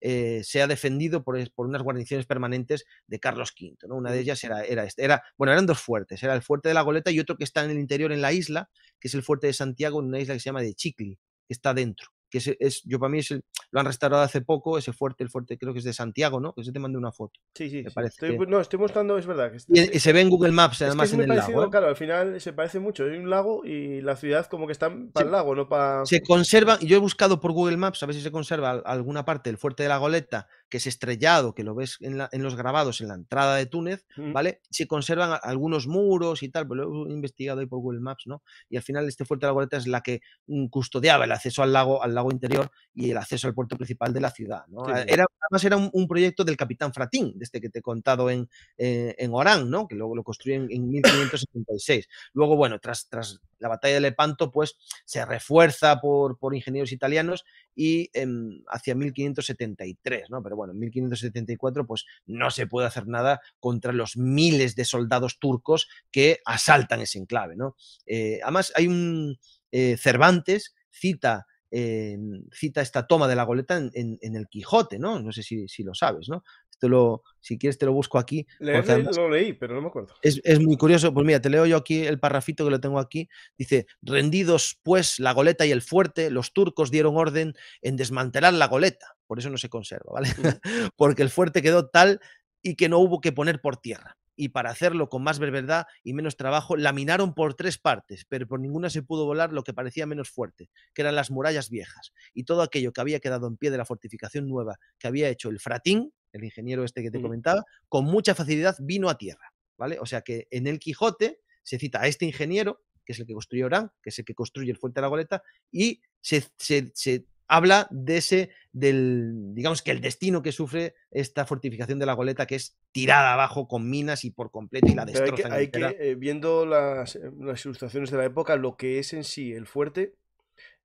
eh, se ha defendido por, unas guarniciones permanentes de Carlos V. ¿no? Una de mm, ellas era, era, este, era, bueno, eran dos fuertes, era el fuerte de la Goleta y otro que está en el interior en la isla, que es el fuerte de Santiago, en una isla que se llama de Chicli, que está dentro que es, yo para mí es lo han restaurado hace poco, ese fuerte, el fuerte creo que es de Santiago, ¿no? Que se te mandé una foto. Sí, sí, Parece no, estoy mostrando, es verdad. Que se ve en Google Maps, además en el lago. ¿eh? Claro, al final se parece mucho, Hay un lago y la ciudad como que está para el lago, no para... Se conserva, yo he buscado por Google Maps a ver si se conserva alguna parte del fuerte de la goleta, que es estrellado, que lo ves en, los grabados en la entrada de Túnez, mm. ¿vale? Se conservan algunos muros y tal, pero pues lo he investigado ahí por Google Maps, ¿no? Y al final este fuerte de la goleta es la que mm, custodiaba el acceso al lago, lago interior y el acceso al puerto principal de la ciudad. Eh, era, además era un, proyecto del capitán Fratín, de este que te he contado eh, en, Orán, ¿no? que luego lo construyen en 1576. Luego, bueno, tras, tras la batalla de Lepanto, pues se refuerza por, ingenieros italianos y em, hacia 1573, ¿no? Pero bueno, en 1574 pues no se puede hacer nada contra los miles de soldados turcos que asaltan ese enclave, ¿no? Eh, además hay un Cervantes cita cita esta toma de la goleta en, el Quijote, ¿no? No sé si, lo sabes, ¿no? esto lo, si quieres te lo busco aquí. lo leí, pero no me acuerdo. Es, muy curioso, pues mira, te leo yo aquí el parrafito que lo tengo aquí. Dice, rendidos pues la goleta y el fuerte, los turcos dieron orden en desmantelar la goleta, por eso no se conserva, ¿vale? Porque el fuerte quedó tal y que no hubo que poner por tierra y para hacerlo con más brevedad y menos trabajo, laminaron por tres partes, pero por ninguna se pudo volar lo que parecía menos fuerte, que eran las murallas viejas y todo aquello que había quedado en pie de la fortificación nueva que había hecho el Fratín, el ingeniero este que te comentaba, con mucha facilidad vino a tierra, ¿vale? O sea que en el Quijote se cita a este ingeniero, que es el que construyó Orán, que es el que construye el Fuerte de la Goleta, y se, se habla de ese, del, digamos que el destino que sufre esta fortificación de la goleta, que es tirada abajo con minas y por completo y la destrozan. Hay que, eh, viendo eh, las, ilustraciones de la época, lo que es en sí el fuerte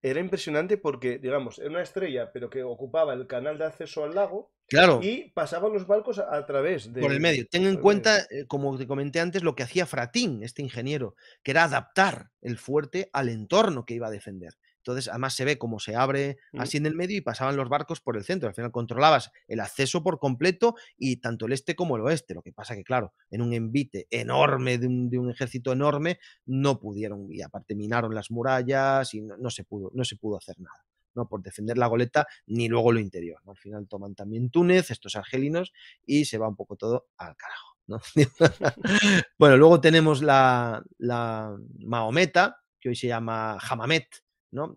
era impresionante porque, digamos, era una estrella, pero que ocupaba el canal de acceso al lago. Y pasaban los barcos a, través de. Por el medio. Ten en cuenta, eh, como te comenté antes, lo que hacía Fratín, este ingeniero, que era adaptar el fuerte al entorno que iba a defender. Entonces, además se ve cómo se abre así en el medio y pasaban los barcos por el centro. Al final controlabas el acceso por completo y tanto el este como el oeste. Lo que pasa que, claro, en un envite enorme de un, ejército enorme, no pudieron, y aparte minaron las murallas y no, se, pudo, no se pudo hacer nada. ¿no? por defender la goleta ni luego lo interior. Al final toman también Túnez, estos argelinos, y se va un poco todo al carajo. bueno, luego tenemos la, la Mahometa, que hoy se llama Hamamet,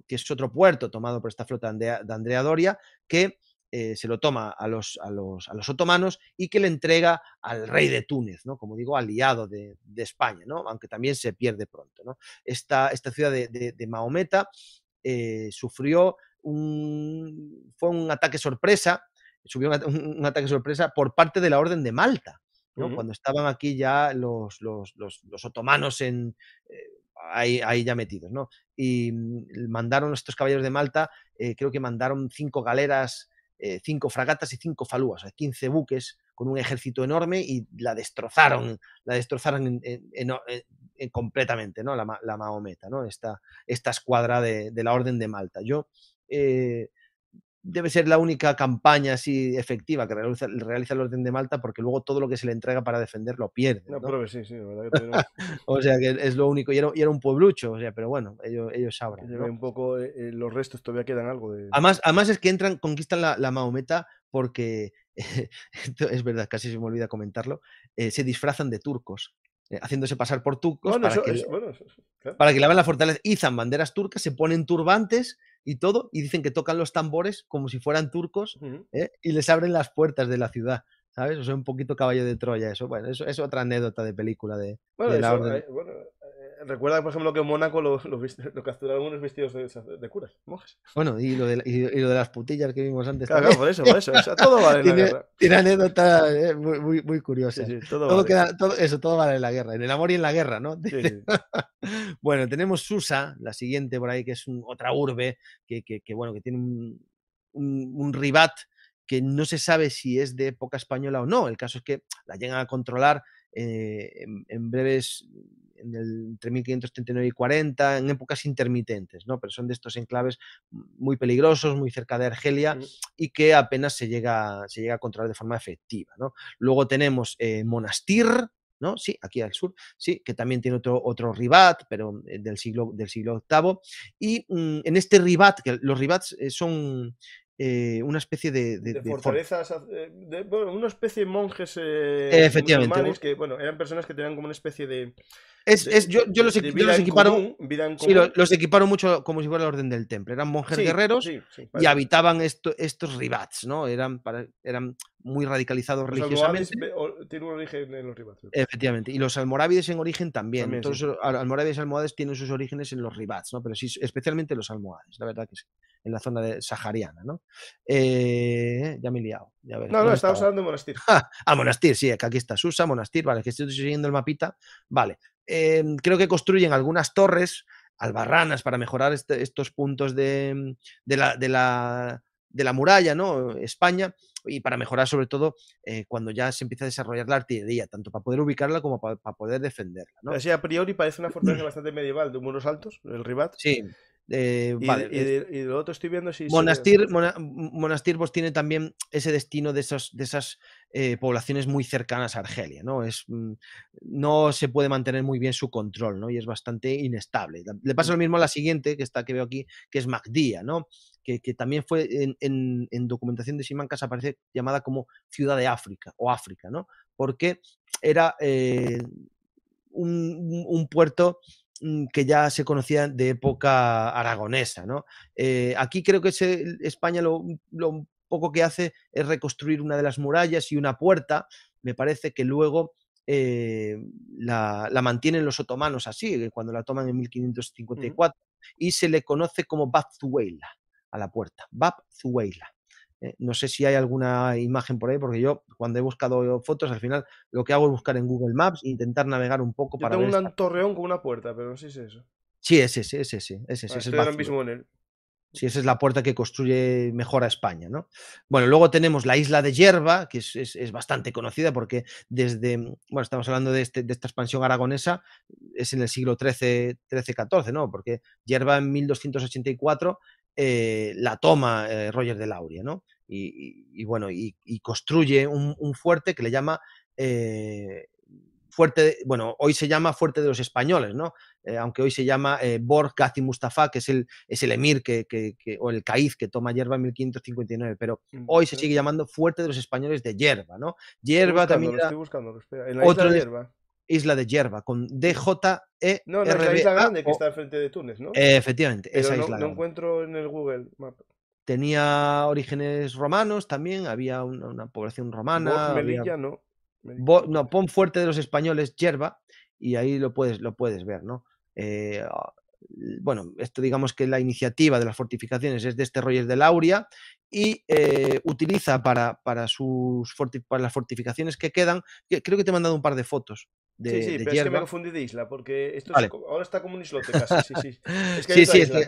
que es otro puerto tomado por esta flota de Andrea Doria, que eh, se lo toma a los, a, los, otomanos y que le entrega al rey de Túnez, ¿no? como digo, aliado de, España, ¿no? aunque también se pierde pronto. Esta, ciudad de, Mahometa eh, sufrió un, fue un ataque sorpresa, subió un, ataque sorpresa por parte de la Orden de Malta. Cuando estaban aquí ya los, los otomanos en, eh, ahí, ya metidos, ¿no? Y mm, mandaron estos caballeros de Malta, eh, creo que mandaron cinco galeras, eh, cinco fragatas y cinco falúas, o sea, 15 buques con un ejército enorme y la destrozaron, la destrozaron en, eh, completamente, ¿no? La, la Mahometa, ¿no? Esta, esta escuadra de, la Orden de Malta. Yo debe ser la única campaña así efectiva que realiza, el Orden de Malta, porque luego todo lo que se le entrega para defender lo pierde. No, sí, sí, O sea, que es lo único. Y era, un pueblucho, o sea, pero bueno, ellos, sabrán. Un poco, eh, eh, los restos todavía quedan algo de... Además, además es que entran, conquistan la, la Mahometa porque, es verdad, casi se me olvida comentarlo, eh, se disfrazan de turcos haciéndose pasar por turcos para, que, la bueno, la fortaleza. Izan banderas turcas, se ponen turbantes y todo, y dicen que tocan los tambores como si fueran turcos ¿eh? y les abren las puertas de la ciudad. ¿Sabes? O sea, un poquito caballo de Troya, eso. Bueno, eso es otra anécdota de película de, la orden. Recuerda, por ejemplo, que en Mónaco lo, capturaron unos vestidos de, de, curas, Bueno, y lo, de, las putillas que vimos antes. Claro, por eso, por eso. todo vale en la tiene, guerra. Tiene anécdota eh, muy, muy, todo, vale. eso, todo vale en la guerra, en el amor y en la guerra, ¿no? bueno, tenemos Susa, la siguiente por ahí, que es otra urbe que, bueno, que tiene un, ribat que no se sabe si es de época española o no. El caso es que la llegan a controlar eh, en breves entre 1539 y 40, en épocas intermitentes, ¿no? Pero son de estos enclaves muy peligrosos, muy cerca de Argelia y que apenas se llega, se llega a controlar de forma efectiva, Luego tenemos eh, Monastir, ¿no? Sí, aquí al sur, sí, que también tiene otro, otro ribat, pero eh, del siglo, del siglo VIII. Y mm, en este ribat, que los ribats eh, son eh, una especie de, fortalezas, eh, una especie de monjes eh, Efectivamente. que bueno, eran personas que tenían como una especie de... Es, yo, los, los los, equiparon mucho como si fuera la orden del templo, eran monjes guerreros y habitaban estos ribats, ¿no? Eran, eran muy radicalizados religiosamente. Tienen un origen en los ribats. Efectivamente, y los almorávides en origen también, entonces almorávides y almohades tienen sus orígenes en los ribats, ¿no? Pero sí, especialmente los almohades, la verdad que sí en la zona de sahariana, ¿no? Eh, ya me he liado. no, no, estamos hablando de Monastir. Ah, a Monastir, sí, que aquí está Susa, Monastir, vale, que estoy siguiendo el mapita, vale. Em, creo que construyen algunas torres, albarranas, para mejorar este, estos puntos mm, de, la, muralla, ¿no? España, y para mejorar sobre todo eh, cuando ya se empieza a desarrollar la artillería, tanto para poder ubicarla como para, poder defenderla. ¿no? Así a priori parece una fortaleza bastante medieval, de muros altos, el Ribat. Sí. Eh, y, vale. lo otro estoy viendo si. Monastir, Monastir pues, tiene también ese destino de, de esas eh, poblaciones muy cercanas a Argelia, ¿no? Es, mm, no se puede mantener muy bien su control, ¿no? Y es bastante inestable. Le pasa lo mismo a la siguiente, que está que veo aquí, que es Magdía, ¿no? Que, también fue en, documentación de Simancas aparece llamada como Ciudad de África o África, ¿no? Porque era eh, un puerto Mm, que ya se conocía de época aragonesa. ¿no? Eh, aquí creo que se, España mm, lo, poco que hace es reconstruir una de las murallas y una puerta. Me parece que luego eh, la, mantienen los otomanos así, eh, cuando la toman en 1554, y se le conoce como Bab a la puerta. Bab eh, no sé si hay alguna imagen por ahí, porque yo cuando he buscado fotos, al final lo que hago es buscar en Google Maps e intentar navegar un poco yo para. Tengo un torreón con una puerta, pero no sé si es eso. Sí, es ese, es ese, es ese. Ah, es el mismo en él. Sí, esa es la puerta que construye mejor a España, ¿no? Bueno, luego tenemos la isla de Yerba, que es, bastante conocida porque desde, mm, bueno, estamos hablando este, de, esta expansión aragonesa, es en el siglo XIII, XIII-XIV, ¿no? Porque hierba en 1284 eh, la toma eh, Roger de Lauria, ¿no? Y, bueno, y, construye un, fuerte que le llama eh, fuerte, bueno, hoy se llama fuerte de los españoles, ¿no? aunque hoy se llama Borg Gazi Mustafa, que es el, es el emir que, o el caiz que toma hierba en 1559, pero mm, hoy se sigue llamando fuerte de los españoles de hierba, ¿no? Hierba también. En hierba. Isla de Yerba, con d e No, es la isla grande que está al frente de Túnez, ¿no? efectivamente, esa isla. No encuentro en el Google Map. Tenía orígenes romanos también, había una, población romana. Melilla, no. no, pon fuerte de los españoles, Yerba, y ahí lo puedes, lo puedes ver, ¿no? Eh, ah, bueno, esto digamos que la iniciativa de las fortificaciones es de este Roger de Lauria y eh, utiliza para, para, sus, para las fortificaciones que quedan, creo que te he mandado un par de fotos sí, sí, pero es que me confundí de isla, porque ahora está como un islote casi. Sí, sí. Es que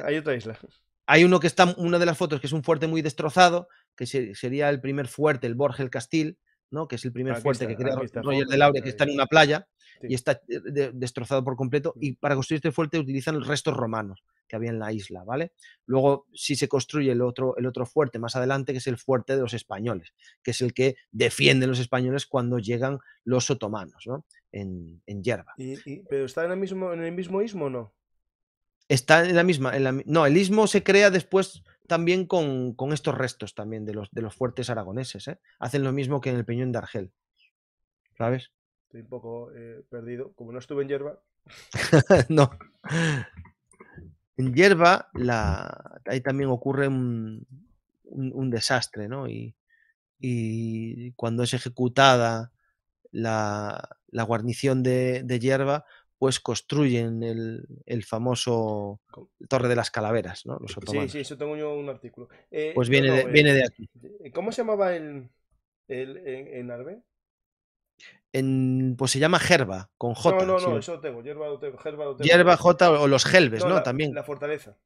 hay, otra isla, hay uno que está, una de las fotos, que es un fuerte muy destrozado, que sería el primer fuerte, el Borges el Castil, ¿no? que es el primer fuerte que crea Roger de Laure, que está en una playa y está eh, destrozado por completo. Mm. Y para construir este fuerte utilizan los restos romanos que había en la isla, ¿vale? Luego sí se construye el otro, el otro fuerte más adelante, que es el fuerte de los españoles, que es el que defienden los españoles cuando llegan los otomanos, ¿no? en, hierba. ¿Y, pero está en el, mismo, en el mismo ismo o no? Está en la misma. En la, no, el ismo se crea después también con, estos restos también de los, de los fuertes aragoneses. ¿eh? Hacen lo mismo que en el Peñón de Argel. ¿Sabes? Estoy un poco eh, perdido. Como no estuve en hierba. no. En hierba ahí también ocurre un, desastre, ¿no? Y, y cuando es ejecutada la, la guarnición de, de, hierba, pues construyen el, famoso Torre de las Calaveras, ¿no? Eh, sí, sí, eso tengo yo un artículo. Eh, pues viene, de, eh, viene de aquí. ¿Cómo se llamaba el, e, en, Arbe? pues se llama Gerba, con J. No, no, no, eso tengo, hierba, Gerba, Hierba, J o los Gelbes, ¿no? También. La fortaleza.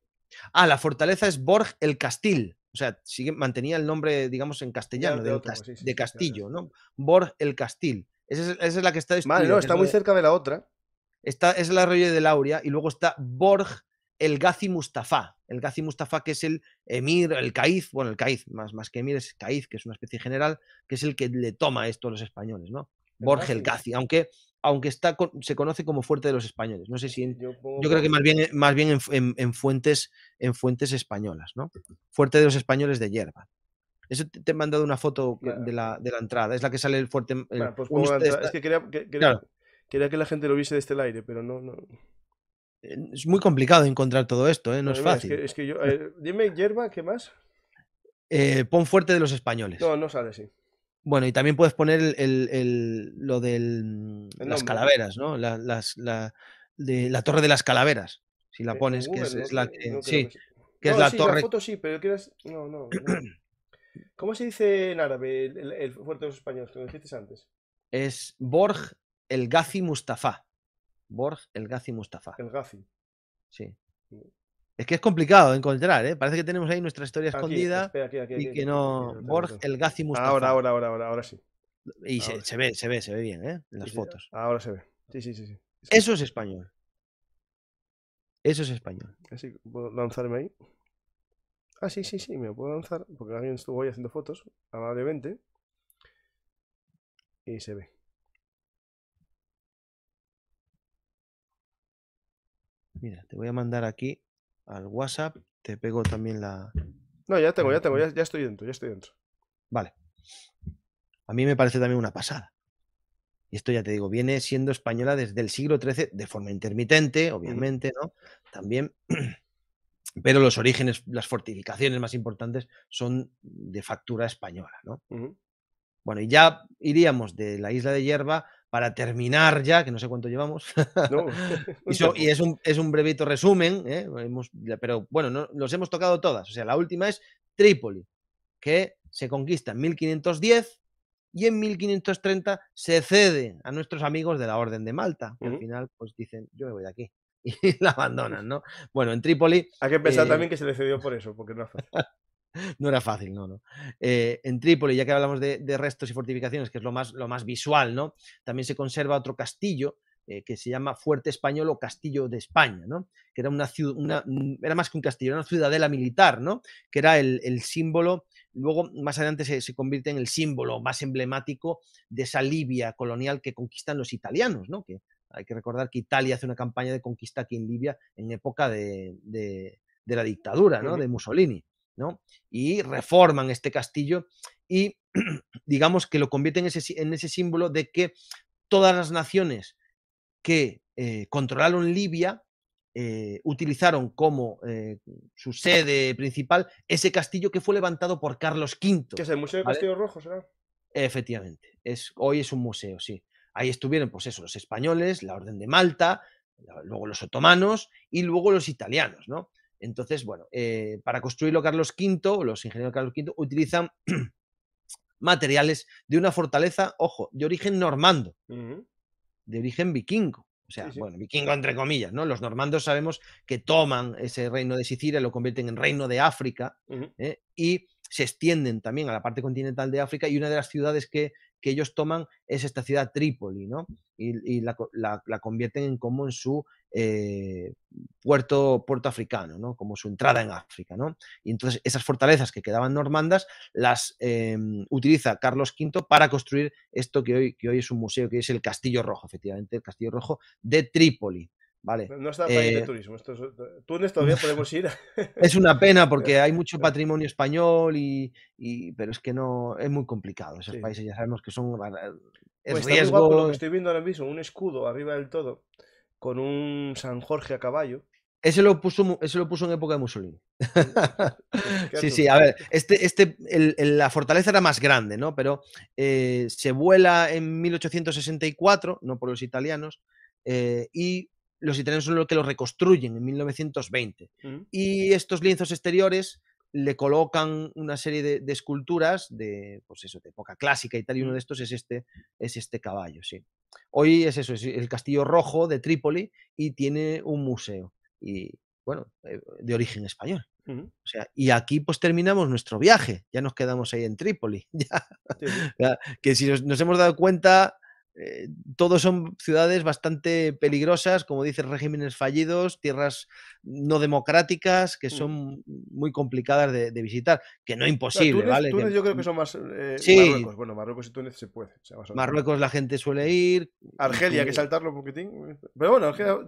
Ah, la fortaleza es Borg el Castil. O sea, sigue, mantenía el nombre, digamos, en castellano, de, de, Castillo, ¿no? Borg el Castil. Esa es, la que está destruida. no, está muy cerca de la otra. Esta es la arroyo de Lauria y luego está Borg el Gazi Mustafa. El Gazi Mustafa, que es el emir, el caíz, bueno, el caiz, más, más que emir, es caíz, que es una especie general, que es el que le toma esto a los españoles, ¿no? Borg el Gazi, aunque, aunque está, se conoce como fuerte de los españoles. No sé si. yo, creo que más bien, más bien en, fuentes, en fuentes españolas, ¿no? Fuerte de los españoles de hierba. Eso te, he mandado una foto de, la, entrada, es la que sale el fuerte. Pues este es que quería, que la gente lo viese desde el este aire, pero no. Es muy complicado encontrar todo esto, ¿eh? no, es fácil. Eh. dime, hierba, ¿qué más? Eh, pon fuerte de los españoles. No, no sale sí. Bueno, y también puedes poner lo de las calaveras, ¿no? La, de, la torre de las calaveras, si la pones, que es, la que... sí, la torre... foto sí, pero No, no, ¿Cómo se dice en árabe el, fuerte de los españoles que lo dijiste antes? Es Borg el Gazi Mustafa. Borg el Gazi Mustafa. El Gazi. Sí. Mm. Es que es complicado encontrar, ¿eh? Parece que tenemos ahí nuestra historia escondida espera, aquí, aquí, y que no. Borg el Gazi Mustafa. Ahora, ahora, ahora, ahora, ahora sí. Y se, ve, se ve, se ve bien, ¿eh? En las fotos. Ahora se ve. Sí, sí, sí, sí. Eso es español. Eso es español. Así, ¿puedo lanzarme ahí? Ah, sí, sí, sí, me puedo lanzar. Porque alguien estuvo ahí haciendo fotos, amablemente. Y se ve. Mira, te voy a mandar aquí al WhatsApp. Te pego también la. No, ya tengo, ya tengo, ya, ya estoy dentro, ya estoy dentro. Vale. A mí me parece también una pasada. Y esto ya te digo, viene siendo española desde el siglo XIII, de forma intermitente, obviamente, ¿no? También pero los orígenes, las fortificaciones más importantes son de factura española. ¿no? Bueno, y ya iríamos de la isla de Hierba para terminar ya, que no sé cuánto llevamos. y, es, un, es, un, brevito resumen, ¿eh? pero bueno, no, los hemos tocado todas. O sea, la última es Trípoli, que se conquista en 1510 y en 1530 se cede a nuestros amigos de la Orden de Malta, al final pues dicen, yo me voy de aquí. y la abandonan, ¿no? Bueno, en Trípoli... Hay que pensar eh también que se le cedió por eso, porque no No era fácil, no, eh, en Trípoli, ya que hablamos de, restos y fortificaciones, que es lo más, lo más visual, ¿no? También se conserva otro castillo eh, que se llama Fuerte Español o Castillo de España, ¿no? Que era una, era más que un castillo, era una ciudadela militar, ¿no? Que era el, símbolo, luego más adelante se, se, convierte en el símbolo más emblemático de esa Libia colonial que conquistan los italianos, ¿no? Hay que recordar que Italia hace una campaña de conquista aquí en Libia en época de, la dictadura, ¿no? De Mussolini, ¿no? Y reforman este castillo y digamos que lo convierten en ese, en ese símbolo de que todas las naciones que eh, controlaron Libia eh, utilizaron como eh, su sede principal ese castillo que fue levantado por Carlos V. ¿Qué es el Museo de Rojo, Efectivamente. Es, hoy es un museo, sí. Ahí estuvieron, pues eso, los españoles, la Orden de Malta, luego los otomanos y luego los italianos, ¿no? Entonces, bueno, eh, para construirlo Carlos V, los ingenieros Carlos V utilizan materiales de una fortaleza, ojo, de origen normando, de origen vikingo. O sea, bueno, vikingo entre comillas, ¿no? Los normandos sabemos que toman ese reino de Sicilia, lo convierten en reino de África ¿eh? y se extienden también a la parte continental de África y una de las ciudades que que ellos toman es esta ciudad Trípoli, ¿no? Y, la, convierten en como en su eh, puerto, puerto africano, ¿no? Como su entrada en África, ¿no? Y entonces esas fortalezas que quedaban normandas las em, utiliza Carlos V para construir esto que hoy, que hoy es un museo, que es el Castillo Rojo, efectivamente, el Castillo Rojo de Trípoli. Vale. No está para de eh, turismo. Túnez todavía podemos ir. es una pena porque hay mucho patrimonio español, y, pero es que no es muy complicado. Esos países ya sabemos que son. Eh, pues riesgo. lo que estoy viendo ahora mismo, un escudo arriba del todo con un San Jorge a caballo. Ese lo puso, ese lo puso en época de Mussolini. sí, sí, a ver, este, este la fortaleza era más grande, ¿no? Pero eh, se vuela en 1864, no por los italianos, y los italianos son los que lo reconstruyen en 1920. Mm. Y estos lienzos exteriores le colocan una serie de, esculturas de, pues de época clásica y tal, uno mm. de estos es este, es este caballo, sí. Hoy es eso, es el Castillo Rojo de Trípoli y tiene un museo, y bueno, eh, de origen español. Mm. O sea, y aquí pues terminamos nuestro viaje, ya nos quedamos ahí en Trípoli, que si nos hemos dado cuenta, eh, todos son ciudades bastante peligrosas, como dices, regímenes fallidos, tierras no democráticas, que mm. son muy complicadas de, visitar, que no imposible, ¿vale? Túnez yo creo que mm, son más eh, sí. Marruecos. Bueno, Marruecos y Túnez se puede. Marruecos la gente suele ir. Mm, Argelia, que eh, saltarlo un poquitín. Pero bueno, Argelia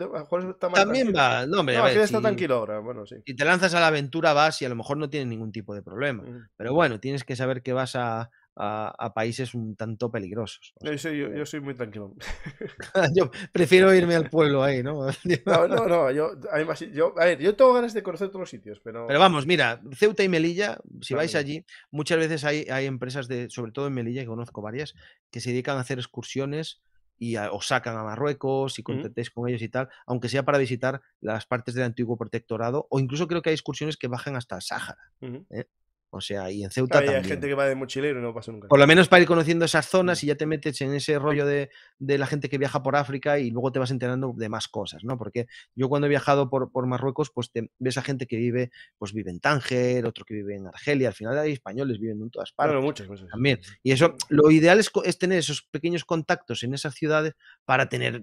está más También va, no, hombre, Argelia está tranquilo ahora, bueno, sí. Si te lanzas a la aventura vas y a lo mejor no tienes ningún tipo de problema. Pero bueno, tienes que saber que vas a, a, países un tanto peligrosos. Eh, yo, soy, muy tranquilo. yo prefiero irme al pueblo ahí, ¿no? no, no, no. Yo, tengo ganas de conocer todos los sitios, pero. Pero vamos, mira, Ceuta y Melilla, si vais allí, muchas veces hay, hay empresas, de, sobre todo en Melilla, que conozco varias, que se dedican a hacer excursiones y os sacan a Marruecos y mm. contentéis con ellos y tal, aunque sea para visitar las partes del antiguo protectorado, o incluso creo que hay excursiones que bajan hasta el Sáhara. O sea, y en Ceuta también. Hay gente que va de mochilero y no pasa nunca. Por lo menos para ir conociendo esas zonas mm. y ya te metes en ese rollo de, la gente que viaja por África y luego te vas enterando de más cosas, ¿no? Porque yo cuando he viajado por, Marruecos, pues ves a gente que vive, pues vive en Tánger, otro que vive en Argelia, al final hay españoles viven en todas partes. Claro, También. Y eso, lo ideal es, tener esos pequeños contactos en esas ciudades para tener,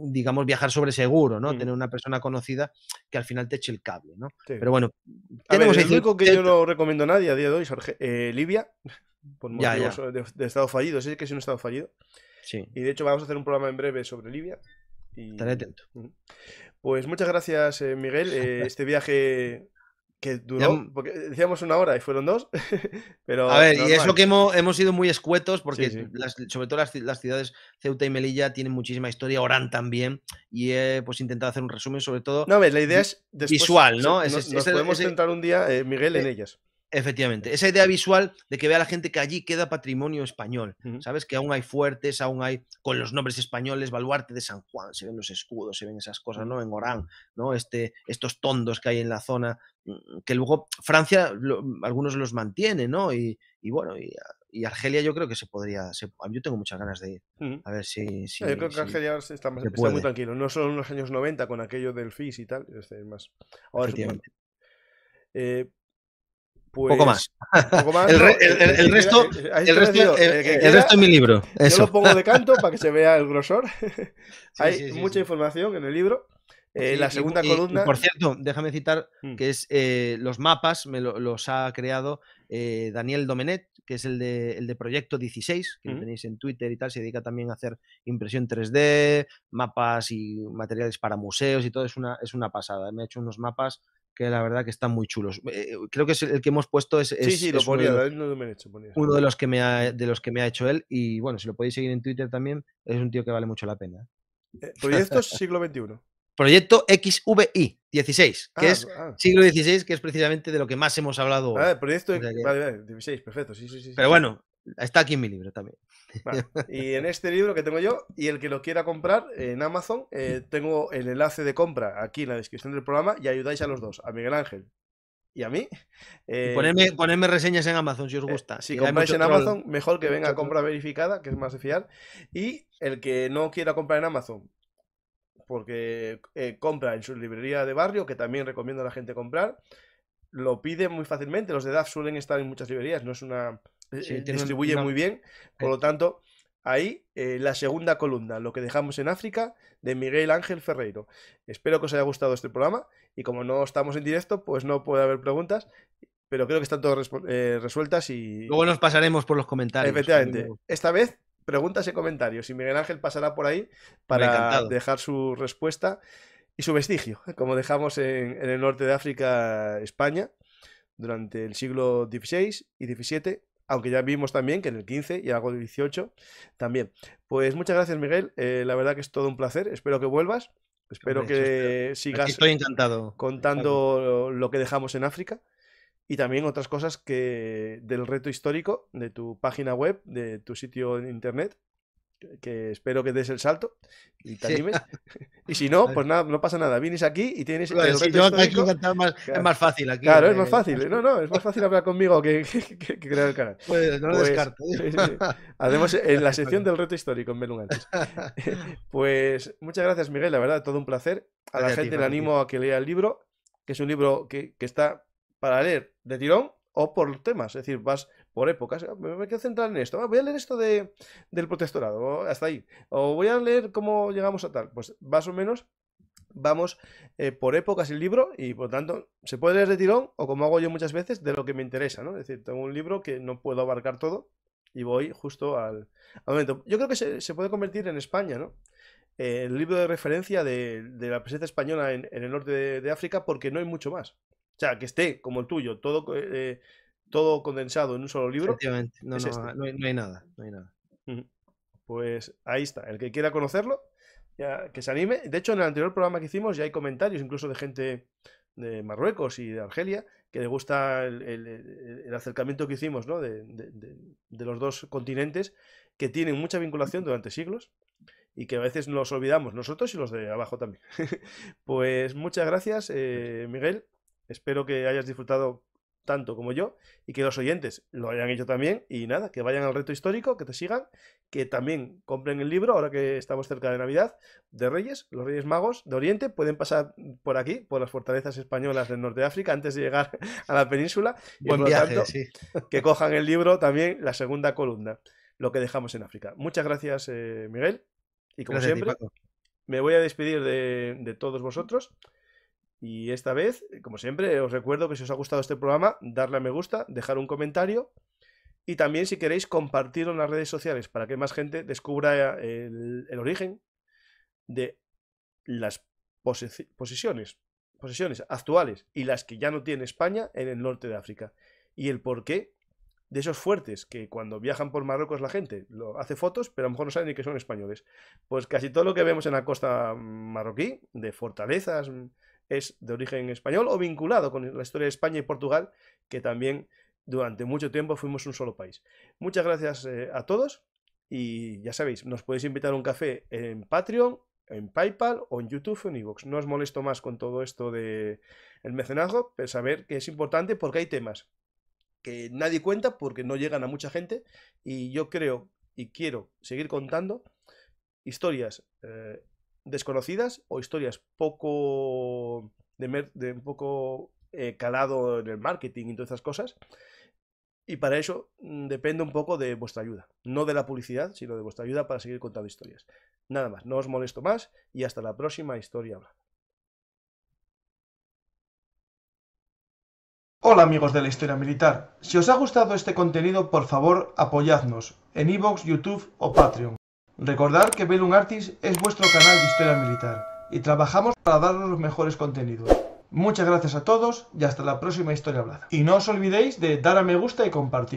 digamos, viajar sobre seguro, ¿no? Mm. Tener una persona conocida que al final te eche el cable, ¿no? Pero bueno, tenemos el único que yo no recomiendo a nadie a día de hoy, eh, Libia, por motivos De, estado fallido, sé que es un estado fallido. Y de hecho vamos a hacer un programa en breve sobre Libia. Estaré atento. Pues muchas gracias, eh, Miguel. Eh, este viaje que duró, porque decíamos una hora y fueron dos, pero... A ver, y es lo que hemos, sido muy escuetos, porque sobre todo las, ciudades Ceuta y Melilla tienen muchísima historia, Orán también, y he pues intentado hacer un resumen sobre todo... No, a la idea es... visual, ¿no? nos, podemos centrar un día, Miguel, en ellas. Efectivamente, esa idea visual de que vea la gente que allí queda patrimonio español, ¿sabes? Que aún hay fuertes, aún hay con los nombres españoles, baluarte de San Juan, se ven los escudos, se ven esas cosas, ¿no? En Orán, ¿no? Este, estos tondos que hay en la zona, mm, que luego Francia, mm, algunos los mantiene, ¿no? Y, bueno, y, Argelia yo creo que se podría, yo tengo muchas ganas de ir, a ver si... yo creo que Argelia está, está muy tranquilo, no son los años 90 con aquello del FIS y tal, este, más... Pues, poco más. el, el, resto, el, resto, es mi libro. Eso. Yo lo pongo de canto para que se vea el grosor. Hay mucha información en el libro. Eh, la segunda columna. por cierto, déjame citar mm. que es eh, los mapas, me los ha creado eh, Daniel Domenet, que es el de, el de Proyecto 16, que lo mm. tenéis en Twitter y tal. Se dedica también a hacer impresión 3D, mapas y materiales para museos y todo. Es una, es una pasada. Me ha hecho unos mapas que la verdad que están muy chulos. Eh, creo que es el que hemos puesto es, uno, de, los que me ha, de los que me ha hecho él y bueno, si lo podéis seguir en Twitter también, es un tío que vale mucho la pena. Eh, ¿Proyecto ah, ah. siglo XXI. Proyecto XVI 16, que es siglo XVI, que es precisamente de lo que más hemos hablado. Ah, proyecto 16, perfecto, sí, sí, sí. Pero bueno, Está aquí en mi libro también. Y en este libro que tengo yo, y el que lo quiera comprar en Amazon, eh, tengo el enlace de compra aquí en la descripción del programa y ayudáis a los dos, a Miguel Ángel y a mí. Eh, ponedme, reseñas en Amazon si os eh, gusta. si compráis en Amazon, mejor que venga compra verificada, que es más de fiar. Y el que no quiera comprar en Amazon, porque eh, compra en su librería de barrio, que también recomiendo a la gente comprar, lo pide muy fácilmente. Los de DAF suelen estar en muchas librerías, no es una eh, distribuye muy bien. Por lo tanto, ahí eh, la segunda columna, lo que dejamos en África, de Miguel Ángel Ferreiro. Espero que os haya gustado este programa y como no estamos en directo, pues no puede haber preguntas, pero creo que están todas eh, resueltas y... Luego nos pasaremos por los comentarios. Efectivamente. Esta vez preguntas y comentarios y Miguel Ángel pasará por ahí para dejar su respuesta y su vestigio, como dejamos en, en el norte de África, España, durante el siglo XVI y XVII aunque ya vimos también que en el 15 y algo del 18 también. Pues muchas gracias, Miguel. Eh, la verdad que es todo un placer. Espero que vuelvas. Espero que sigas estoy encantado. contando lo que dejamos en África y también otras cosas que del reto histórico de tu página web, de tu sitio en internet que espero que des el salto y te animes. Y si no, pues nada, no pasa nada. Vienes aquí y tienes. yo más, es más fácil aquí. Claro, eh, es más fácil. No, no, es más fácil hablar conmigo que, crear el canal. Pues no lo pues, descarto. Hacemos ¿eh? en la sección del reto histórico en antes Pues muchas gracias, Miguel. La verdad, todo un placer. A la gente le animo a que lea el libro, que es un libro que, que está para leer de tirón o por temas. Es decir, vas por épocas. Ah, me voy a centrar en esto. voy a leer esto de, del protectorado, hasta ahí. O voy a leer cómo llegamos a tal. Pues más o menos vamos eh, por épocas el libro y por tanto se puede leer de tirón o como hago yo muchas veces de lo que me interesa, ¿no? Es decir, tengo un libro que no puedo abarcar todo y voy justo al, momento. Yo creo que se, puede convertir en España, ¿no? Eh, el libro de referencia de, la presencia española en, el norte de, África porque no hay mucho más. O sea, que esté como el tuyo, todo eh, todo condensado en un solo libro. Este. no, hay, nada, no hay nada. Pues ahí está, el que quiera conocerlo, ya que se anime. De hecho, en el anterior programa que hicimos ya hay comentarios, incluso de gente de Marruecos y de Argelia, que le gusta el, acercamiento que hicimos ¿no? de, los dos continentes, que tienen mucha vinculación durante siglos y que a veces nos olvidamos nosotros y los de abajo también. pues muchas gracias, eh, Miguel. Espero que hayas disfrutado tanto como yo y que los oyentes lo hayan hecho también. Y nada, que vayan al reto histórico, que te sigan, que también compren el libro, ahora que estamos cerca de Navidad, de Reyes, los Reyes Magos de Oriente, pueden pasar por aquí, por las fortalezas españolas del norte de África, antes de llegar a la península. Y que cojan el libro también, la segunda columna, lo que dejamos en África. Muchas gracias, eh, Miguel. Y como siempre, me voy a despedir de todos vosotros. Y esta vez, como siempre, os recuerdo que si os ha gustado este programa, darle a me gusta, dejar un comentario y también si queréis compartirlo en las redes sociales para que más gente descubra eh, el, origen de las posesiones, actuales y las que ya no tiene España en el norte de África y el porqué de esos fuertes que cuando viajan por Marruecos la gente lo hace fotos, pero a lo mejor no saben ni que son españoles. Pues casi todo lo que vemos en la costa marroquí, de fortalezas, es de origen español o vinculado con la historia de España y Portugal, que también durante mucho tiempo fuimos un solo país. Muchas gracias eh, a todos y ya sabéis, nos podéis invitar a un café en Patreon, en PayPal o en YouTube o en iVoox. No os molesto más con todo esto del el mecenazgo, pero saber que es importante porque hay temas que nadie cuenta porque no llegan a mucha gente y yo creo y quiero seguir contando historias eh, desconocidas o historias poco de, un poco eh, calado en el marketing y todas esas cosas. Y para eso mm, depende un poco de vuestra ayuda. No de la publicidad, sino de vuestra ayuda para seguir contando historias. Nada más, no os molesto más y hasta la próxima historia Hola amigos de la historia militar. Si os ha gustado este contenido, por favor apoyadnos en eBox, YouTube o Patreon. Recordad que Belum Artis es vuestro canal de historia militar y trabajamos para daros los mejores contenidos. Muchas gracias a todos y hasta la próxima historia hablada. Y no os olvidéis de dar a me gusta y compartir.